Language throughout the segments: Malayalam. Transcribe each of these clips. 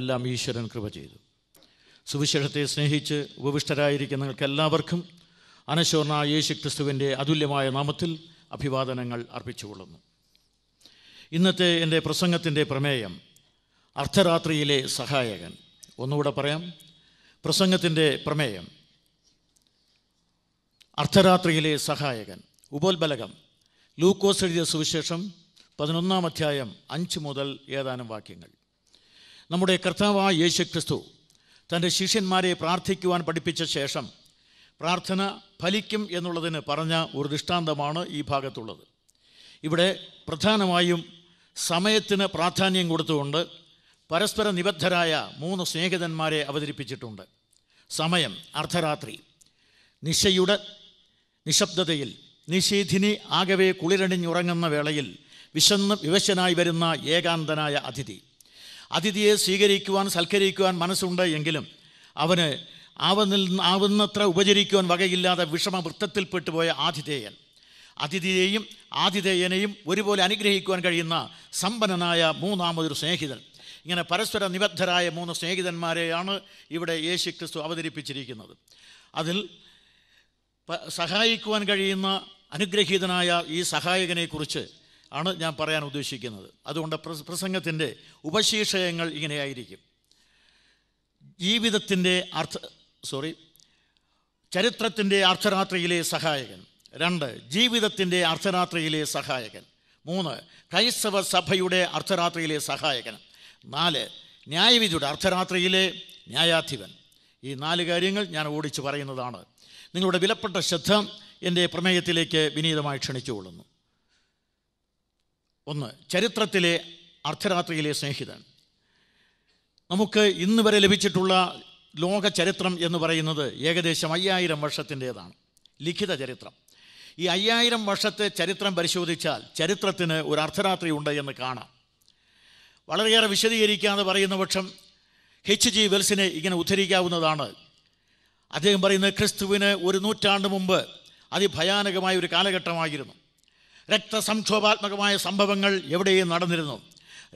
എല്ലാം ഈശ്വരൻ കൃപ ചെയ്തു സുവിശേഷത്തെ സ്നേഹിച്ച് ഉപവിഷ്ടരായിരിക്കുന്ന നിങ്ങൾക്ക് എല്ലാവർക്കും അനശ്വരനായ യേശു ക്രിസ്തുവിൻ്റെ അതുല്യമായ നാമത്തിൽ അഭിവാദനങ്ങൾ അർപ്പിച്ചുകൊള്ളുന്നു ഇന്നത്തെ എൻ്റെ പ്രസംഗത്തിൻ്റെ പ്രമേയം അർദ്ധരാത്രിയിലെ സഹായകൻ ഒന്നുകൂടെ പറയാം പ്രസംഗത്തിൻ്റെ പ്രമേയം അർദ്ധരാത്രിയിലെ സഹായകൻ ഉപോത്ബലകം ലൂക്കോസ് എഴുതിയ സുവിശേഷം പതിനൊന്നാം അധ്യായം അഞ്ച് മുതൽ ഏതാനും വാക്യങ്ങൾ നമ്മുടെ കർത്താവായ യേശു ക്രിസ്തു തൻ്റെ ശിഷ്യന്മാരെ പ്രാർത്ഥിക്കുവാൻ പഠിപ്പിച്ച ശേഷം പ്രാർത്ഥന ഫലിക്കും എന്നുള്ളതിന് പറഞ്ഞ ഒരു ദൃഷ്ടാന്തമാണ് ഈ ഭാഗത്തുള്ളത് ഇവിടെ പ്രധാനമായും സമയത്തിന് പ്രാധാന്യം കൊടുത്തുകൊണ്ട് പരസ്പര നിബദ്ധരായ മൂന്ന് സ്നേഹിതന്മാരെ അവതരിപ്പിച്ചിട്ടുണ്ട് സമയം അർദ്ധരാത്രി നിശയുടെ നിശബ്ദതയിൽ നിഷേധിനി ആകവേ കുളിരണിഞ്ഞുറങ്ങുന്ന വേളയിൽ വിശന്ന് വിവശനായി വരുന്ന ഏകാന്തനായ അതിഥി അതിഥിയെ സ്വീകരിക്കുവാൻ സൽക്കരിക്കുവാൻ മനസ്സുണ്ട് എങ്കിലും അവന് ആവുന്നിൽ ആവുന്നത്ര ഉപചരിക്കുവാൻ വകയില്ലാതെ വിഷമവൃത്തത്തിൽപ്പെട്ടു പോയ ആതിഥേയൻ അതിഥിയെയും ആതിഥേയനെയും ഒരുപോലെ അനുഗ്രഹിക്കുവാൻ കഴിയുന്ന സമ്പന്നനായ മൂന്നാമതൊരു സ്നേഹിതൻ ഇങ്ങനെ പരസ്പര നിബദ്ധരായ മൂന്ന് സ്നേഹിതന്മാരെയാണ് ഇവിടെ യേശു ക്രിസ്തു അവതരിപ്പിച്ചിരിക്കുന്നത് അതിൽ സഹായിക്കുവാൻ കഴിയുന്ന അനുഗ്രഹീതനായ ഈ സഹായകനെക്കുറിച്ച് ആണ് ഞാൻ പറയാൻ ഉദ്ദേശിക്കുന്നത് അതുകൊണ്ട് പ്രസംഗത്തിൻ്റെ ഉപശീർഷകങ്ങൾ ഇങ്ങനെയായിരിക്കും ജീവിതത്തിൻ്റെ അർത്ഥ സോറി ചരിത്രത്തിൻ്റെ അർദ്ധരാത്രിയിലെ സഹായകൻ രണ്ട് ജീവിതത്തിൻ്റെ അർദ്ധരാത്രിയിലെ സഹായകൻ മൂന്ന് ക്രൈസ്തവ സഭയുടെ അർദ്ധരാത്രിയിലെ സഹായകൻ നാല് ന്യായവിധിയുടെ അർദ്ധരാത്രിയിലെ ന്യായാധിപൻ ഈ നാല് കാര്യങ്ങൾ ഞാൻ ഓടിച്ച് പറയുന്നതാണ് നിങ്ങളുടെ വിലപ്പെട്ട ശ്രദ്ധ എൻ്റെ പ്രമേയത്തിലേക്ക് വിനീതമായി ക്ഷണിച്ചുകൊള്ളുന്നു ഒന്ന് ചരിത്രത്തിലെ അർദ്ധരാത്രിയിലെ സ്നേഹിതൻ നമുക്ക് ഇന്ന് വരെ ലഭിച്ചിട്ടുള്ള ലോക ചരിത്രം എന്ന് പറയുന്നത് ഏകദേശം അയ്യായിരം വർഷത്തിൻ്റേതാണ് ലിഖിത ചരിത്രം ഈ അയ്യായിരം വർഷത്തെ ചരിത്രം പരിശോധിച്ചാൽ ചരിത്രത്തിന് ഒരു അർദ്ധരാത്രി ഉണ്ട് എന്ന് കാണാം വളരെയേറെ വിശദീകരിക്കാതെ പറയുന്ന പക്ഷം എച്ച് ജി വെൽസിനെ ഇങ്ങനെ ഉദ്ധരിക്കാവുന്നതാണ് അദ്ദേഹം പറയുന്നത് ക്രിസ്തുവിന് ഒരു നൂറ്റാണ്ട് മുമ്പ് അതിഭയാനകമായ ഒരു കാലഘട്ടമായിരുന്നു രക്തസംക്ഷോഭാത്മകമായ സംഭവങ്ങൾ എവിടെയും നടന്നിരുന്നു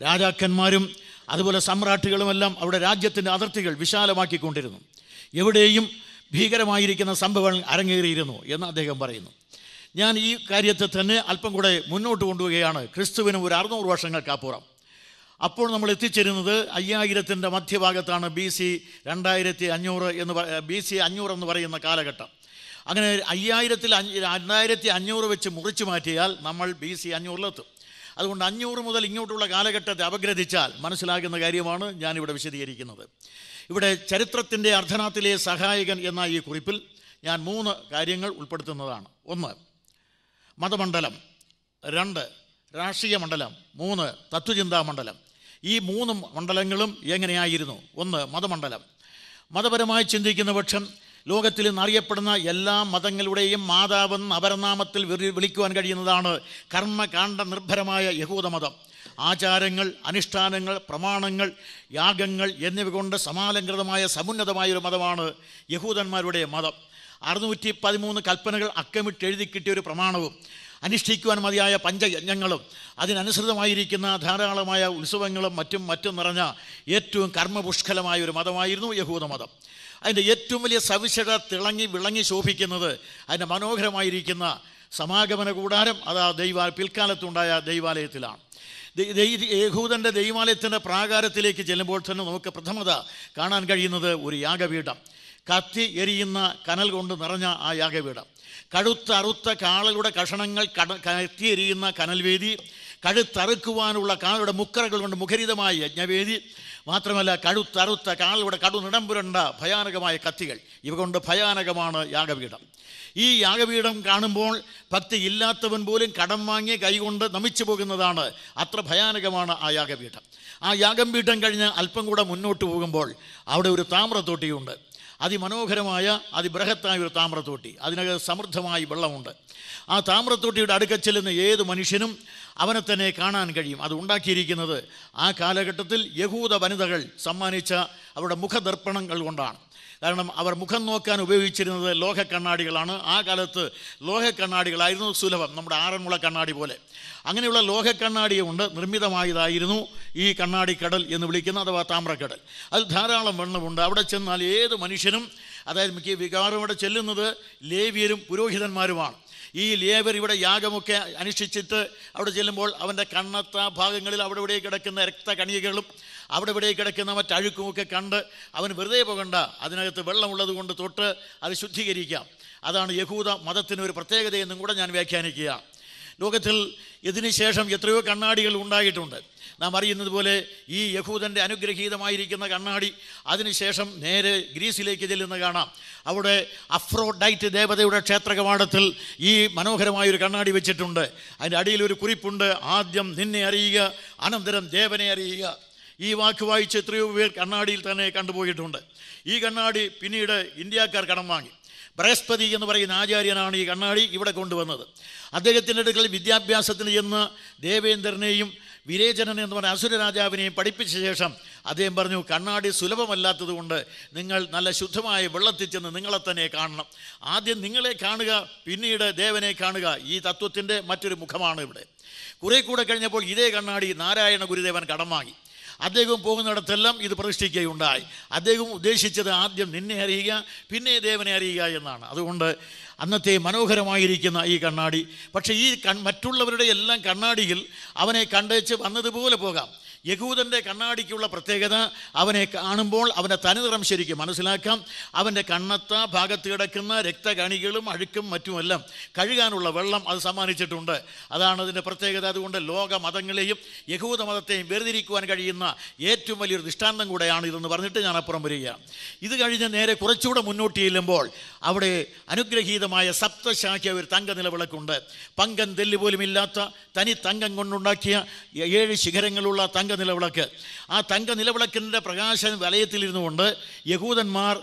രാജാക്കന്മാരും അതുപോലെ സമ്രാട്ടുകളുമെല്ലാം അവിടെ രാജ്യത്തിൻ്റെ അതിർത്തികൾ വിശാലമാക്കിക്കൊണ്ടിരുന്നു എവിടെയും ഭീകരമായിരിക്കുന്ന സംഭവങ്ങൾ അരങ്ങേറിയിരുന്നു എന്ന് അദ്ദേഹം പറയുന്നു ഞാൻ ഈ കാര്യത്തെ തന്നെ അല്പം കൂടെ മുന്നോട്ട് കൊണ്ടുപോവുകയാണ് ക്രിസ്തുവിനും ഒരു അറുന്നൂറ് വർഷങ്ങൾക്കപ്പുറം അപ്പോൾ നമ്മൾ എത്തിച്ചേരുന്നത് അയ്യായിരത്തിൻ്റെ മധ്യഭാഗത്താണ് ബി സി രണ്ടായിരത്തി അഞ്ഞൂറ് എന്ന് ബി സി അഞ്ഞൂറ് എന്ന് പറയുന്ന കാലഘട്ടം അങ്ങനെ അയ്യായിരത്തിൽ രണ്ടായിരത്തി അഞ്ഞൂറ് വെച്ച് മുറിച്ചു മാറ്റിയാൽ നമ്മൾ ബി സി അഞ്ഞൂറിലെത്തും അതുകൊണ്ട് അഞ്ഞൂറ് മുതൽ ഇങ്ങോട്ടുള്ള കാലഘട്ടത്തെ അപഗ്രഥിച്ചാൽ മനസ്സിലാകുന്ന കാര്യമാണ് ഞാനിവിടെ വിശദീകരിക്കുന്നത് ഇവിടെ ചരിത്രത്തിൻ്റെ അർദ്ധനാത്തിലെ സഹായകൻ എന്ന ഈ കുറിപ്പിൽ ഞാൻ മൂന്ന് കാര്യങ്ങൾ ഉൾപ്പെടുത്തുന്നതാണ് ഒന്ന് മതമണ്ഡലം രണ്ട് രാഷ്ട്രീയ മണ്ഡലം മൂന്ന് തത്വചിന്താ മണ്ഡലം ഈ മൂന്ന് മണ്ഡലങ്ങളും എങ്ങനെയായിരുന്നു ഒന്ന് മതമണ്ഡലം മതപരമായി ചിന്തിക്കുന്ന പക്ഷം ലോകത്തിൽ അറിയപ്പെടുന്ന എല്ലാ മതങ്ങളുടെയും മാതാവെന്ന് അപരനാമത്തിൽ വിളിക്കുവാൻ കഴിയുന്നതാണ് കർമ്മകാണ്ഡ നിർഭരമായ യഹൂദ മതം ആചാരങ്ങൾ അനുഷ്ഠാനങ്ങൾ പ്രമാണങ്ങൾ യാഗങ്ങൾ എന്നിവ കൊണ്ട് സമാലംകൃതമായ സമുന്നതമായ ഒരു മതമാണ് യഹൂദന്മാരുടെ മതം അറുന്നൂറ്റി പതിമൂന്ന് കൽപ്പനകൾ അക്കമിട്ട് എഴുതി കിട്ടിയ ഒരു പ്രമാണവും അനുഷ്ഠിക്കുവാൻ മതിയായ പഞ്ചയജ്ഞങ്ങളും അതിനനുസൃതമായിരിക്കുന്ന ധാരാളമായ ഉത്സവങ്ങളും മറ്റും മറ്റും നിറഞ്ഞ ഏറ്റവും കർമ്മപുഷ്കലമായ ഒരു മതമായിരുന്നു യഹൂദ മതം അതിൻ്റെ ഏറ്റവും വലിയ സവിശേഷത തിളങ്ങി വിളങ്ങി ശോഭിക്കുന്നത് അതിൻ്റെ മനോഹരമായിരിക്കുന്ന സമാഗമന കൂടാരം അത് ആ ദൈവ പിൽക്കാലത്തുണ്ടായ ദൈവാലയത്തിലാണ് യഹൂദൻ്റെ ദൈവാലയത്തിൻ്റെ പ്രാകാരത്തിലേക്ക് ചെല്ലുമ്പോൾ തന്നെ നമുക്ക് പ്രഥമത കാണാൻ കഴിയുന്നത് ഒരു യാഗപീഠം കത്തി എരിയുന്ന കനൽ കൊണ്ട് നിറഞ്ഞ ആ യാഗപീഠം കഴുത്ത് അറുത്ത കാളയുടെ കഷണങ്ങൾ കത്തി എരിയുന്ന കനൽവേദി കഴുത്തറുക്കുവാനുള്ള കാളുടെ മുക്കറകൾ കൊണ്ട് മുഖരിതമായ യജ്ഞവേദി മാത്രമല്ല കഴുത്ത് അറുത്ത കാളിവിടെ കടുനിടം ഭയാനകമായ കത്തികൾ ഇവ കൊണ്ട് ഭയാനകമാണ് യാഗപീഠം ഈ യാഗപീഠം കാണുമ്പോൾ ഭക്തി ഇല്ലാത്തവൻ പോലും കടം വാങ്ങിയ കൈകൊണ്ട് നമിച്ചു പോകുന്നതാണ് അത്ര ഭയാനകമാണ് ആ യാഗപീഠം ആ യാഗം പീഠം കഴിഞ്ഞ് അല്പം കൂടെ മുന്നോട്ട് പോകുമ്പോൾ അവിടെ ഒരു താമ്രത്തോട്ടിയുണ്ട് അതിമനോഹരമായ അതിബൃഹത്തായ ഒരു താമ്രത്തോട്ടി അതിനകത്ത് സമൃദ്ധമായി വെള്ളമുണ്ട് ആ താമ്രത്തോട്ടിയുടെ അടുക്കച്ചെല്ലുന്ന ഏത് മനുഷ്യനും അവനെ തന്നെ കാണാൻ കഴിയും അത് ഉണ്ടാക്കിയിരിക്കുന്നത് ആ കാലഘട്ടത്തിൽ യഹൂദ വനിതകൾ സമ്മാനിച്ച അവരുടെ മുഖദർപ്പണങ്ങൾ കൊണ്ടാണ് കാരണം അവർ മുഖം നോക്കാൻ ഉപയോഗിച്ചിരുന്നത് ലോഹ കണ്ണാടികളാണ് ആ കാലത്ത് ലോഹ കണ്ണാടികളായിരുന്നു സുലഭം നമ്മുടെ ആറന്മുള കണ്ണാടി പോലെ അങ്ങനെയുള്ള ലോഹ കണ്ണാടിയുണ്ട് നിർമ്മിതമായതായിരുന്നു ഈ കണ്ണാടി കടൽ എന്ന് വിളിക്കുന്ന അഥവാ താമ്രക്കടൽ അത് ധാരാളം വെള്ളമുണ്ട് അവിടെ ചെന്നാൽ ഏത് മനുഷ്യനും അതായത് മിക്ക വികാരം അവിടെ ചെല്ലുന്നത് ലേവ്യരും പുരോഹിതന്മാരുമാണ് ഈ ലേവർ ഇവിടെ യാഗമൊക്കെ അനുഷ്ഠിച്ചിട്ട് അവിടെ ചെല്ലുമ്പോൾ അവൻ്റെ കണ്ണത്ത ഭാഗങ്ങളിൽ അവിടെ ഇവിടെ കിടക്കുന്ന രക്തകണികകളും അവിടെ ഇവിടെ കിടക്കുന്ന ഒക്കെ കണ്ട് അവൻ വെറുതെ പോകണ്ട അതിനകത്ത് വെള്ളമുള്ളത് കൊണ്ട് തൊട്ട് അത് ശുദ്ധീകരിക്കാം അതാണ് യഹൂദ മതത്തിന് ഒരു പ്രത്യേകതയെന്നും കൂടെ ഞാൻ വ്യാഖ്യാനിക്കുക ലോകത്തിൽ ഇതിനുശേഷം എത്രയോ കണ്ണാടികൾ ഉണ്ടായിട്ടുണ്ട് നാം അറിയുന്നത് പോലെ ഈ യഹൂദൻ്റെ അനുഗ്രഹീതമായിരിക്കുന്ന കണ്ണാടി അതിനുശേഷം നേരെ ഗ്രീസിലേക്ക് ചെല്ലുന്ന കാണാം അവിടെ അഫ്രോഡൈറ്റ് ദേവതയുടെ ക്ഷേത്രകവാടത്തിൽ ഈ മനോഹരമായൊരു കണ്ണാടി വെച്ചിട്ടുണ്ട് അതിൻ്റെ അടിയിൽ ഒരു കുറിപ്പുണ്ട് ആദ്യം നിന്നെ അറിയുക അനന്തരം ദേവനെ അറിയുക ഈ വാക്ക് വായിച്ച് എത്രയോ പേർ കണ്ണാടിയിൽ തന്നെ കണ്ടുപോയിട്ടുണ്ട് ഈ കണ്ണാടി പിന്നീട് ഇന്ത്യക്കാർ കടം വാങ്ങി ബൃഹസ്പതി എന്ന് പറയുന്ന ആചാര്യനാണ് ഈ കണ്ണാടി ഇവിടെ കൊണ്ടുവന്നത് അദ്ദേഹത്തിൻ്റെ അടുക്കൽ വിദ്യാഭ്യാസത്തിന് ചെന്ന് ദേവേന്ദ്രനെയും വിരേചനൻ എന്ന് പറഞ്ഞ അസുര രാജാവിനെയും പഠിപ്പിച്ച ശേഷം അദ്ദേഹം പറഞ്ഞു കണ്ണാടി സുലഭമല്ലാത്തതുകൊണ്ട് നിങ്ങൾ നല്ല ശുദ്ധമായ വെള്ളത്തിൽ ചെന്ന് നിങ്ങളെ തന്നെ കാണണം ആദ്യം നിങ്ങളെ കാണുക പിന്നീട് ദേവനെ കാണുക ഈ തത്വത്തിൻ്റെ മറ്റൊരു മുഖമാണ് ഇവിടെ കുറേ കൂടെ കഴിഞ്ഞപ്പോൾ ഇതേ കണ്ണാടി നാരായണ ഗുരുദേവൻ കടം അദ്ദേഹം പോകുന്നിടത്തെല്ലാം ഇത് പ്രതിഷ്ഠിക്കുകയുണ്ടായി അദ്ദേഹം ഉദ്ദേശിച്ചത് ആദ്യം നിന്നെ അറിയുക പിന്നെ ദേവനെ അറിയുക എന്നാണ് അതുകൊണ്ട് അന്നത്തെ മനോഹരമായിരിക്കുന്ന ഈ കണ്ണാടി പക്ഷേ ഈ മറ്റുള്ളവരുടെ എല്ലാം കണ്ണാടിയിൽ അവനെ കണ്ടേച്ച് വന്നതുപോലെ പോകാം യഹൂദൻ്റെ കണ്ണാടിക്കുള്ള പ്രത്യേകത അവനെ കാണുമ്പോൾ അവൻ്റെ തനിനിറം ശരിക്കും മനസ്സിലാക്കാം അവൻ്റെ കണ്ണത്ത ഭാഗത്ത് കിടക്കുന്ന രക്തകണികളും അഴുക്കും മറ്റുമെല്ലാം കഴുകാനുള്ള വെള്ളം അത് സമ്മാനിച്ചിട്ടുണ്ട് അതാണ് അതിൻ്റെ പ്രത്യേകത അതുകൊണ്ട് ലോക മതങ്ങളെയും യഹൂദ മതത്തെയും വേർതിരിക്കുവാൻ കഴിയുന്ന ഏറ്റവും വലിയൊരു ദൃഷ്ടാന്തം കൂടെയാണ് ഇതെന്ന് പറഞ്ഞിട്ട് ഞാൻ അപ്പുറം വരിക ഇത് കഴിഞ്ഞ് നേരെ കുറച്ചുകൂടെ മുന്നോട്ട് ചെല്ലുമ്പോൾ അവിടെ അനുഗ്രഹീതമായ സപ്തശാഖ്യ ഒരു തങ്ക നിലവിളക്കുണ്ട് പങ്കൻ തെല്ല് തനി തങ്കം കൊണ്ടുണ്ടാക്കിയ ഏഴ് ശിഖരങ്ങളുള്ള തങ്ക തങ്ക നിലവിളക്ക് ആ തങ്ക നിലവിളക്കിൻ്റെ പ്രകാശ വലയത്തിലിരുന്നു കൊണ്ട് യഹൂദന്മാർ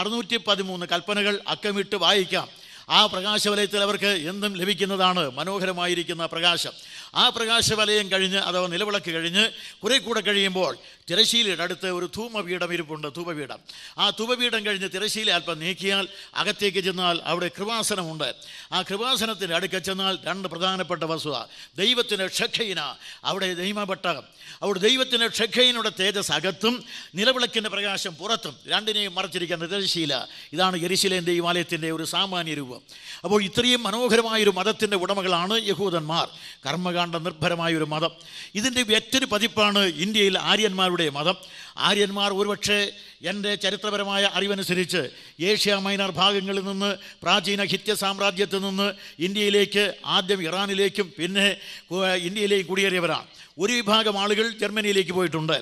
അറുന്നൂറ്റി പതിമൂന്ന് കൽപ്പനകൾ അക്കമിട്ട് വായിക്കാം ആ പ്രകാശവലയത്തിൽ അവർക്ക് എന്തും ലഭിക്കുന്നതാണ് മനോഹരമായിരിക്കുന്ന പ്രകാശം ആ പ്രകാശവലയം കഴിഞ്ഞ് അഥവാ നിലവിളക്ക് കഴിഞ്ഞ് കുറെ കൂടെ കഴിയുമ്പോൾ തിരശ്ശീലയുടെ അടുത്ത് ഒരു ധൂമപീഠം ഇരിപ്പുണ്ട് ധൂപപീഠം ആ ധൂപപീഠം കഴിഞ്ഞ് തിരശ്ശീല അല്പം നീക്കിയാൽ അകത്തേക്ക് ചെന്നാൽ അവിടെ കൃപാസനമുണ്ട് ആ കൃപാസനത്തിൻ്റെ അടുക്ക ചെന്നാൽ രണ്ട് പ്രധാനപ്പെട്ട വസ്തുത ദൈവത്തിൻ്റെ ഷഖൈന അവിടെ ദൈവപട്ടകം അവിടെ ദൈവത്തിൻ്റെ ഷഖൈനയുടെ തേജസ് അകത്തും നിലവിളക്കിൻ്റെ പ്രകാശം പുറത്തും രണ്ടിനെയും മറച്ചിരിക്കുന്ന തിരശ്ശീല ഇതാണ് എരിശിലേൻ്റെ ഈ ഒരു സാമാന്യ രൂപം അപ്പോൾ ഇത്രയും മനോഹരമായൊരു മതത്തിൻ്റെ ഉടമകളാണ് യഹൂദന്മാർ കർമ്മകാല കണ്ട നിർഭരമായ ഒരു മതം ഇതിൻ്റെ ഏറ്റൊരു പതിപ്പാണ് ഇന്ത്യയിൽ ആര്യന്മാരുടെ മതം ആര്യന്മാർ ഒരുപക്ഷെ എൻ്റെ ചരിത്രപരമായ അറിവനുസരിച്ച് ഏഷ്യ മൈനർ ഭാഗങ്ങളിൽ നിന്ന് പ്രാചീന ഹിത്യ സാമ്രാജ്യത്തിൽ നിന്ന് ഇന്ത്യയിലേക്ക് ആദ്യം ഇറാനിലേക്കും പിന്നെ ഇന്ത്യയിലേക്ക് കുടിയേറിയവരാണ് ഒരു വിഭാഗം ആളുകൾ ജർമ്മനിയിലേക്ക് പോയിട്ടുണ്ട്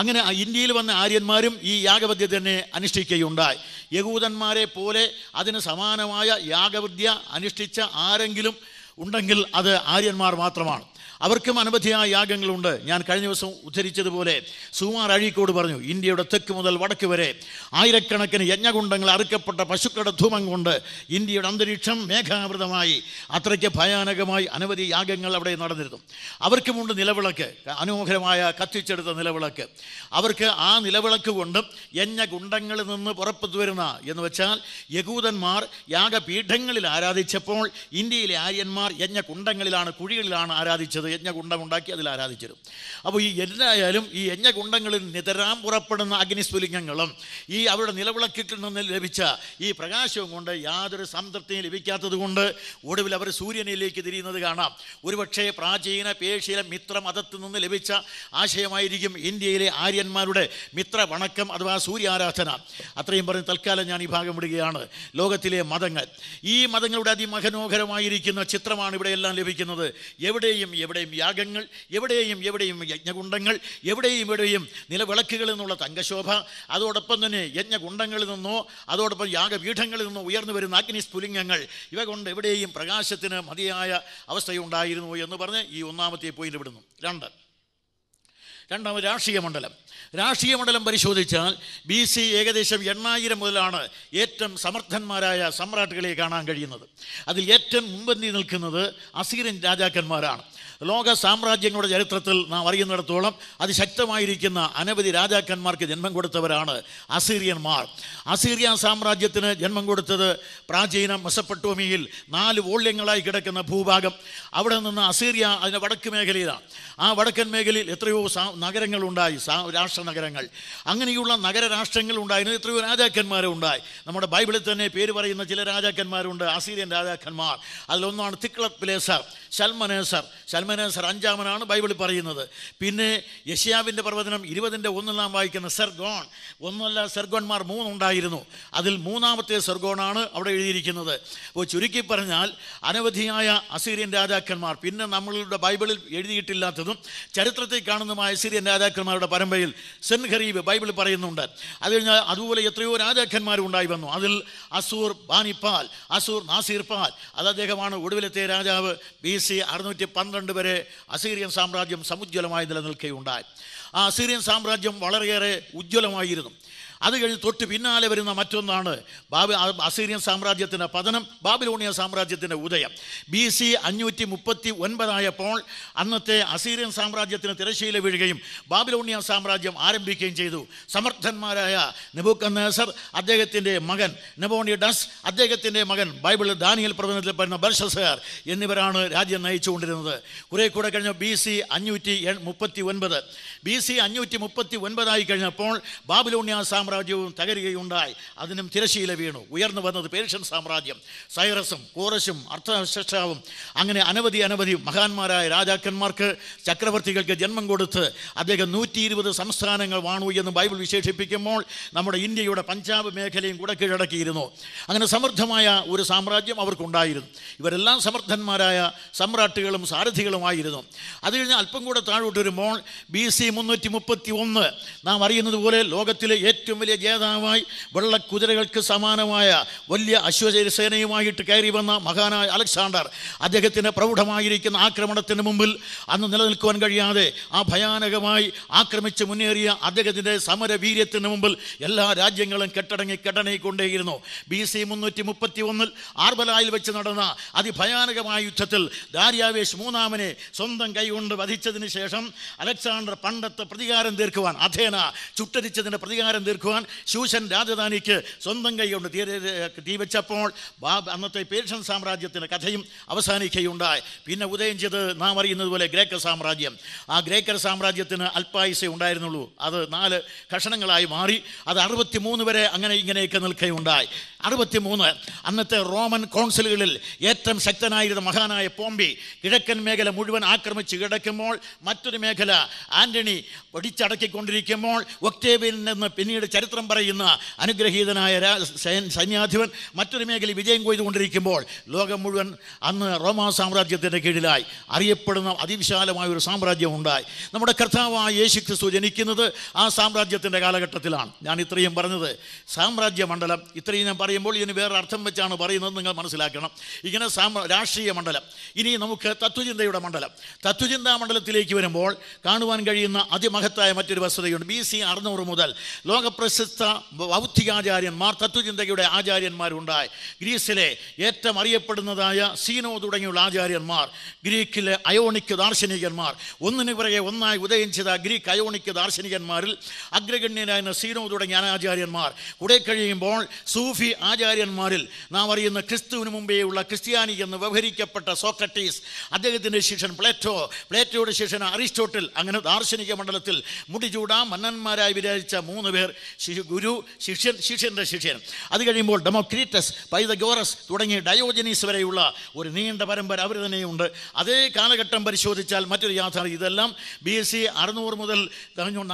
അങ്ങനെ ഇന്ത്യയിൽ വന്ന ആര്യന്മാരും ഈ യാഗവിദ്യ തന്നെ അനുഷ്ഠിക്കുകയുണ്ടായി യഹൂദന്മാരെ പോലെ അതിന് സമാനമായ യാഗവിദ്യ അനുഷ്ഠിച്ച ആരെങ്കിലും ഉണ്ടെങ്കിൽ അത് ആര്യന്മാർ മാത്രമാണ് അവർക്കും അനവധിയായ യാഗങ്ങളുണ്ട് ഞാൻ കഴിഞ്ഞ ദിവസം ഉദ്ധരിച്ചതുപോലെ സുമാർ അഴീക്കോട് പറഞ്ഞു ഇന്ത്യയുടെ തെക്ക് മുതൽ വടക്ക് വരെ ആയിരക്കണക്കിന് യജ്ഞകുണ്ടങ്ങൾ അറുക്കപ്പെട്ട പശുക്കളുടെ ധൂമം കൊണ്ട് ഇന്ത്യയുടെ അന്തരീക്ഷം മേഘാവൃതമായി അത്രയ്ക്ക് ഭയാനകമായി അനവധി യാഗങ്ങൾ അവിടെ നടന്നിരുന്നു അവർക്കുമുണ്ട് നിലവിളക്ക് അനോഹരമായ കത്തിച്ചെടുത്ത നിലവിളക്ക് അവർക്ക് ആ നിലവിളക്ക് കൊണ്ട് യജ്ഞകുണ്ടങ്ങളിൽ നിന്ന് പുറപ്പെട്ടു വരുന്ന എന്ന് വെച്ചാൽ യകൂദന്മാർ യാഗപീഠങ്ങളിൽ ആരാധിച്ചപ്പോൾ ഇന്ത്യയിലെ ആര്യന്മാർ യജ്ഞകുണ്ടങ്ങളിലാണ് കുഴികളിലാണ് ആരാധിച്ചത് യജ്ഞകുണ്ടമുണ്ടാക്കി അതിൽ ആരാധിച്ചിരും അപ്പോൾ ഈ എന്തായാലും ഈ യജ്ഞകുണ്ടങ്ങളിൽ നിതരാം പുറപ്പെടുന്ന അഗ്നിസ്ഫുലിംഗങ്ങളും ഈ അവരുടെ നിലവിളക്കിൽ നിന്ന് ലഭിച്ച ഈ പ്രകാശവും കൊണ്ട് യാതൊരു സംതൃപ്തിയും ലഭിക്കാത്തത് കൊണ്ട് ഒടുവിൽ അവർ സൂര്യനിലേക്ക് തിരിയുന്നത് കാണാം ഒരുപക്ഷേ പ്രാചീന പേഷ്യയിലെ മിത്ര മതത്തിൽ നിന്ന് ലഭിച്ച ആശയമായിരിക്കും ഇന്ത്യയിലെ ആര്യന്മാരുടെ മിത്ര വണക്കം അഥവാ സൂര്യാരാധന അത്രയും പറഞ്ഞ് തൽക്കാലം ഞാൻ ഈ ഭാഗം വിടുകയാണ് ലോകത്തിലെ മതങ്ങൾ ഈ മതങ്ങളുടെ അതിമനോഹരമായിരിക്കുന്ന ചിത്രമാണ് ഇവിടെയെല്ലാം ലഭിക്കുന്നത് എവിടെയും എവിടെ എവിടെയും യാഗങ്ങൾ എവിടെയും എവിടെയും യജ്ഞകുണ്ടങ്ങൾ എവിടെയും എവിടെയും നിലവിളക്കുകളിൽ നിന്നുള്ള തങ്കശോഭ അതോടൊപ്പം തന്നെ യജ്ഞകുണ്ടങ്ങളിൽ നിന്നോ അതോടൊപ്പം യാഗപീഠങ്ങളിൽ നിന്നോ ഉയർന്നു വരുന്ന അഗ്നി സ്ഫുലിംഗങ്ങൾ ഇവ കൊണ്ട് എവിടെയും പ്രകാശത്തിന് മതിയായ അവസ്ഥയുണ്ടായിരുന്നു എന്ന് പറഞ്ഞ് ഈ ഒന്നാമത്തെ പോയിന്റ് വിടുന്നു രണ്ട് രണ്ടാമത് രാഷ്ട്രീയ മണ്ഡലം രാഷ്ട്രീയ മണ്ഡലം പരിശോധിച്ചാൽ ബി സി ഏകദേശം എണ്ണായിരം മുതലാണ് ഏറ്റവും സമർത്ഥന്മാരായ സമ്രാട്ടുകളെ കാണാൻ കഴിയുന്നത് അതിൽ ഏറ്റവും മുൻപന്തി നിൽക്കുന്നത് അസീരൻ രാജാക്കന്മാരാണ് ലോക സാമ്രാജ്യങ്ങളുടെ ചരിത്രത്തിൽ നാം അറിയുന്നിടത്തോളം അതിശക്തമായിരിക്കുന്ന അനവധി രാജാക്കന്മാർക്ക് ജന്മം കൊടുത്തവരാണ് അസീറിയന്മാർ അസീറിയ സാമ്രാജ്യത്തിന് ജന്മം കൊടുത്തത് പ്രാചീന മെസപ്പട്ടോമിയിൽ നാല് വോള്യങ്ങളായി കിടക്കുന്ന ഭൂഭാഗം അവിടെ നിന്ന് അസീറിയ അതിൻ്റെ വടക്ക് മേഖലയിലാണ് ആ വടക്കൻ മേഖലയിൽ എത്രയോ നഗരങ്ങളുണ്ടായി രാഷ്ട്ര നഗരങ്ങൾ അങ്ങനെയുള്ള നഗരരാഷ്ട്രങ്ങൾ ഉണ്ടായിരുന്നു എത്രയോ രാജാക്കന്മാരുണ്ടായി നമ്മുടെ ബൈബിളിൽ തന്നെ പേര് പറയുന്ന ചില രാജാക്കന്മാരുണ്ട് അസീറിയൻ രാജാക്കന്മാർ അതിലൊന്നാണ് തിക്ലത് പ്ലേസർ ശൽമനേസർ ശൽമ നെബൂഖദ്നേസർ അഞ്ചാമനാണ് ബൈബിളിൽ പറയുന്നത് പിന്നെ യഷ്യാവിൻ്റെ പ്രവചനം ഇരുപതിൻ്റെ ഒന്നെല്ലാം വായിക്കുന്ന സെർഗോൺ ഒന്നല്ല സെർഗോൺമാർ മൂന്നുണ്ടായിരുന്നു അതിൽ മൂന്നാമത്തെ സെർഗോണാണ് അവിടെ എഴുതിയിരിക്കുന്നത് അപ്പോൾ ചുരുക്കി പറഞ്ഞാൽ അനവധിയായ അസീരിയൻ രാജാക്കന്മാർ പിന്നെ നമ്മളുടെ ബൈബിളിൽ എഴുതിയിട്ടില്ലാത്തതും ചരിത്രത്തിൽ കാണുന്നതുമായ അസീരിയൻ രാജാക്കന്മാരുടെ പരമ്പരയിൽ സെൻ ഖരീബ് ബൈബിളിൽ പറയുന്നുണ്ട് അത് കഴിഞ്ഞാൽ അതുപോലെ എത്രയോ ഉണ്ടായി വന്നു അതിൽ അസൂർ ബാനിപ്പാൽ അസൂർ നാസീർ പാൽ അത് അദ്ദേഹമാണ് ഒടുവിലത്തെ രാജാവ് ബി സി അറുന്നൂറ്റി പന്ത്രണ്ട് വരെ അസീറിയൻ സാമ്രാജ്യം സമുജ്വലമായി നിലനിൽക്കുകയുണ്ടായി ആ അസീറിയൻ സാമ്രാജ്യം വളരെയേറെ ഉജ്ജ്വലമായിരുന്നു അത് കഴിഞ്ഞ് തൊട്ട് പിന്നാലെ വരുന്ന മറ്റൊന്നാണ് ബാബി അസീരിയൻ സാമ്രാജ്യത്തിൻ്റെ പതനം ബാബിലോണിയൻ സാമ്രാജ്യത്തിൻ്റെ ഉദയം ബി സി അഞ്ഞൂറ്റി മുപ്പത്തി ഒൻപതായപ്പോൾ അന്നത്തെ അസീരിയൻ സാമ്രാജ്യത്തിന് തിരശ്ശീല വീഴുകയും ബാബിലോണിയൻ സാമ്രാജ്യം ആരംഭിക്കുകയും ചെയ്തു സമർത്ഥന്മാരായ നെബുക്കന്നേസർ അദ്ദേഹത്തിൻ്റെ മകൻ ഡസ് അദ്ദേഹത്തിൻ്റെ മകൻ ബൈബിളിൽ ദാനിയൽ പ്രവചനത്തിൽ പറയുന്ന ബർഷസേർ എന്നിവരാണ് രാജ്യം നയിച്ചുകൊണ്ടിരുന്നത് കുറേ കൂടെ കഴിഞ്ഞ ബി സി അഞ്ഞൂറ്റി മുപ്പത്തി ഒൻപത് ബി സി അഞ്ഞൂറ്റി മുപ്പത്തി ഒൻപതായി കഴിഞ്ഞപ്പോൾ ബാബിലോണിയ സാമ്രാജ്യം സാമ്രാജ്യവും തകരുകയുണ്ടായി അതിനും തിരശീല വീണു ഉയർന്നു വന്നത് പേർഷ്യൻ സാമ്രാജ്യം സൈറസും കോറസും അർത്ഥശാവും അങ്ങനെ അനവധി അനവധി മഹാന്മാരായ രാജാക്കന്മാർക്ക് ചക്രവർത്തികൾക്ക് ജന്മം കൊടുത്ത് അദ്ദേഹം നൂറ്റി ഇരുപത് സംസ്ഥാനങ്ങൾ വാണു എന്ന് ബൈബിൾ വിശേഷിപ്പിക്കുമ്പോൾ നമ്മുടെ ഇന്ത്യയുടെ പഞ്ചാബ് മേഖലയും കൂടെ കീഴടക്കിയിരുന്നു അങ്ങനെ സമൃദ്ധമായ ഒരു സാമ്രാജ്യം അവർക്കുണ്ടായിരുന്നു ഇവരെല്ലാം സമർത്ഥന്മാരായ സമ്രാട്ടുകളും സാരഥികളുമായിരുന്നു അത് കഴിഞ്ഞ് അല്പം കൂടെ താഴോട്ട് വരുമ്പോൾ ബി സി മുന്നൂറ്റി മുപ്പത്തി ഒന്ന് നാം അറിയുന്നത് പോലെ ലോകത്തിലെ ഏറ്റവും വലിയ ജേതാവായി വെള്ളക്കുതിരകൾക്ക് സമാനമായ വലിയ അശ്വചരസേനയുമായിട്ട് കയറി വന്ന മഹാനായ അലക്സാണ്ടർ അദ്ദേഹത്തിൻ്റെ പ്രൗഢമായിരിക്കുന്ന ആക്രമണത്തിന് മുമ്പിൽ അന്ന് നിലനിൽക്കുവാൻ കഴിയാതെ ആ ഭയാനകമായി ആക്രമിച്ച് മുന്നേറിയ അദ്ദേഹത്തിൻ്റെ സമരവീര്യത്തിന് മുമ്പിൽ എല്ലാ രാജ്യങ്ങളും കെട്ടടങ്ങി കെട്ടണയിക്കൊണ്ടേയിരുന്നു ബി സി മുന്നൂറ്റി മുപ്പത്തി ഒന്നിൽ ആർബലായിൽ വെച്ച് നടന്ന അതിഭയാനകമായ യുദ്ധത്തിൽ ദാര്യാവേശ് മൂന്നാമനെ സ്വന്തം കൈകൊണ്ട് വധിച്ചതിന് ശേഷം അലക്സാണ്ടർ പണ്ടത്തെ പ്രതികാരം തീർക്കുവാൻ അഥേന ചുട്ടരിച്ചതിൻ്റെ പ്രതികാരം തീർക്കുവാൻ യുവാൻ ശൂശൻ രാജധാനിക്ക് സ്വന്തം കൈകൊണ്ട് തീവച്ചപ്പോൾ അന്നത്തെ പേർഷ്യൻ സാമ്രാജ്യത്തിൻ്റെ കഥയും അവസാനിക്കുകയുണ്ടായി പിന്നെ ഉദയം ചെയ്ത് നാം അറിയുന്നത് പോലെ ഗ്രേക്കർ സാമ്രാജ്യം ആ ഗ്രേക്കർ സാമ്രാജ്യത്തിന് അല്പായുസേ ഉണ്ടായിരുന്നുള്ളൂ അത് നാല് കഷണങ്ങളായി മാറി അത് അറുപത്തി മൂന്ന് വരെ അങ്ങനെ ഇങ്ങനെയൊക്കെ നിൽക്കുകയുണ്ടായി അറുപത്തി മൂന്ന് അന്നത്തെ റോമൻ കോൺസിലുകളിൽ ഏറ്റവും ശക്തനായിരുന്ന മഹാനായ പോംബി കിഴക്കൻ മേഖല മുഴുവൻ ആക്രമിച്ച് കിടക്കുമ്പോൾ മറ്റൊരു മേഖല ആന്റണി ഒടിച്ചടക്കിക്കൊണ്ടിരിക്കുമ്പോൾ ഒക്ടേബിയനിൽ നിന്ന് പിന്നീട് ചരിത്രം പറയുന്ന അനുഗ്രഹീതനായ സൈന്യാധിപൻ മറ്റൊരു മേഖലയിൽ വിജയം കൊയ്തുകൊണ്ടിരിക്കുമ്പോൾ ലോകം മുഴുവൻ അന്ന് റോമാ സാമ്രാജ്യത്തിൻ്റെ കീഴിലായി അറിയപ്പെടുന്ന അതിവിശാലമായ ഒരു സാമ്രാജ്യം ഉണ്ടായി നമ്മുടെ കർത്താവായ യേശു ക്രിസ്തു ജനിക്കുന്നത് ആ സാമ്രാജ്യത്തിൻ്റെ കാലഘട്ടത്തിലാണ് ഞാൻ ഇത്രയും പറഞ്ഞത് സാമ്രാജ്യ മണ്ഡലം ഇത്രയും ഞാൻ പറയുമ്പോൾ ഇതിന് വേറെ അർത്ഥം വെച്ചാണ് പറയുന്നത് നിങ്ങൾ മനസ്സിലാക്കണം ഇങ്ങനെ രാഷ്ട്രീയ മണ്ഡലം ഇനി നമുക്ക് തത്വചിന്തയുടെ മണ്ഡലം തത്വചിന്താ മണ്ഡലത്തിലേക്ക് വരുമ്പോൾ കാണുവാൻ കഴിയുന്ന അതിമഹത്തായ മറ്റൊരു വസ്തുതയുണ്ട് ബി സി അറുന്നൂറ് മുതൽ ലോക പ്രശസ്ത ബൗദ്ധികാചാര്യന്മാർ തത്വചിന്തകയുടെ ആചാര്യന്മാരുണ്ടായി ഗ്രീസിലെ ഏറ്റവും അറിയപ്പെടുന്നതായ സീനോ തുടങ്ങിയുള്ള ആചാര്യന്മാർ ഗ്രീക്കിലെ അയോണിക്ക് ദാർശനികന്മാർ ഒന്നിനു പിറകെ ഒന്നായി ഉദയം ചെയ്ത ഗ്രീക്ക് അയോണിക്ക് ദാർശനികന്മാരിൽ അഗ്രഗണ്യനായ സീനോ തുടങ്ങിയ അനാചാര്യന്മാർ കൂടെ കഴിയുമ്പോൾ സൂഫി ആചാര്യന്മാരിൽ നാം അറിയുന്ന ക്രിസ്തുവിന് മുമ്പേയുള്ള ക്രിസ്ത്യാനി എന്ന് വ്യവഹരിക്കപ്പെട്ട സോക്രട്ടീസ് അദ്ദേഹത്തിൻ്റെ ശിഷ്യൻ പ്ലേറ്റോ പ്ലേറ്റോയുടെ ശിഷ്യൻ അറിസ്റ്റോട്ടിൽ അങ്ങനെ ദാർശനിക മണ്ഡലത്തിൽ മുടിചൂടാം മന്നന്മാരായി വിചാരിച്ച മൂന്ന് പേർ ശിശു ഗുരു ശിഷ്യൻ ശിഷ്യൻ്റെ ശിഷ്യൻ അത് കഴിയുമ്പോൾ ഡെമോക്രീറ്റസ് പൈതഗോറസ് തുടങ്ങിയ ഡയോജനീസ് വരെയുള്ള ഒരു നീണ്ട പരമ്പര അവർ തന്നെയുണ്ട് അതേ കാലഘട്ടം പരിശോധിച്ചാൽ മറ്റൊരു യാഥാർത്ഥ്യം ഇതെല്ലാം ബി എസ് സി അറുന്നൂറ് മുതൽ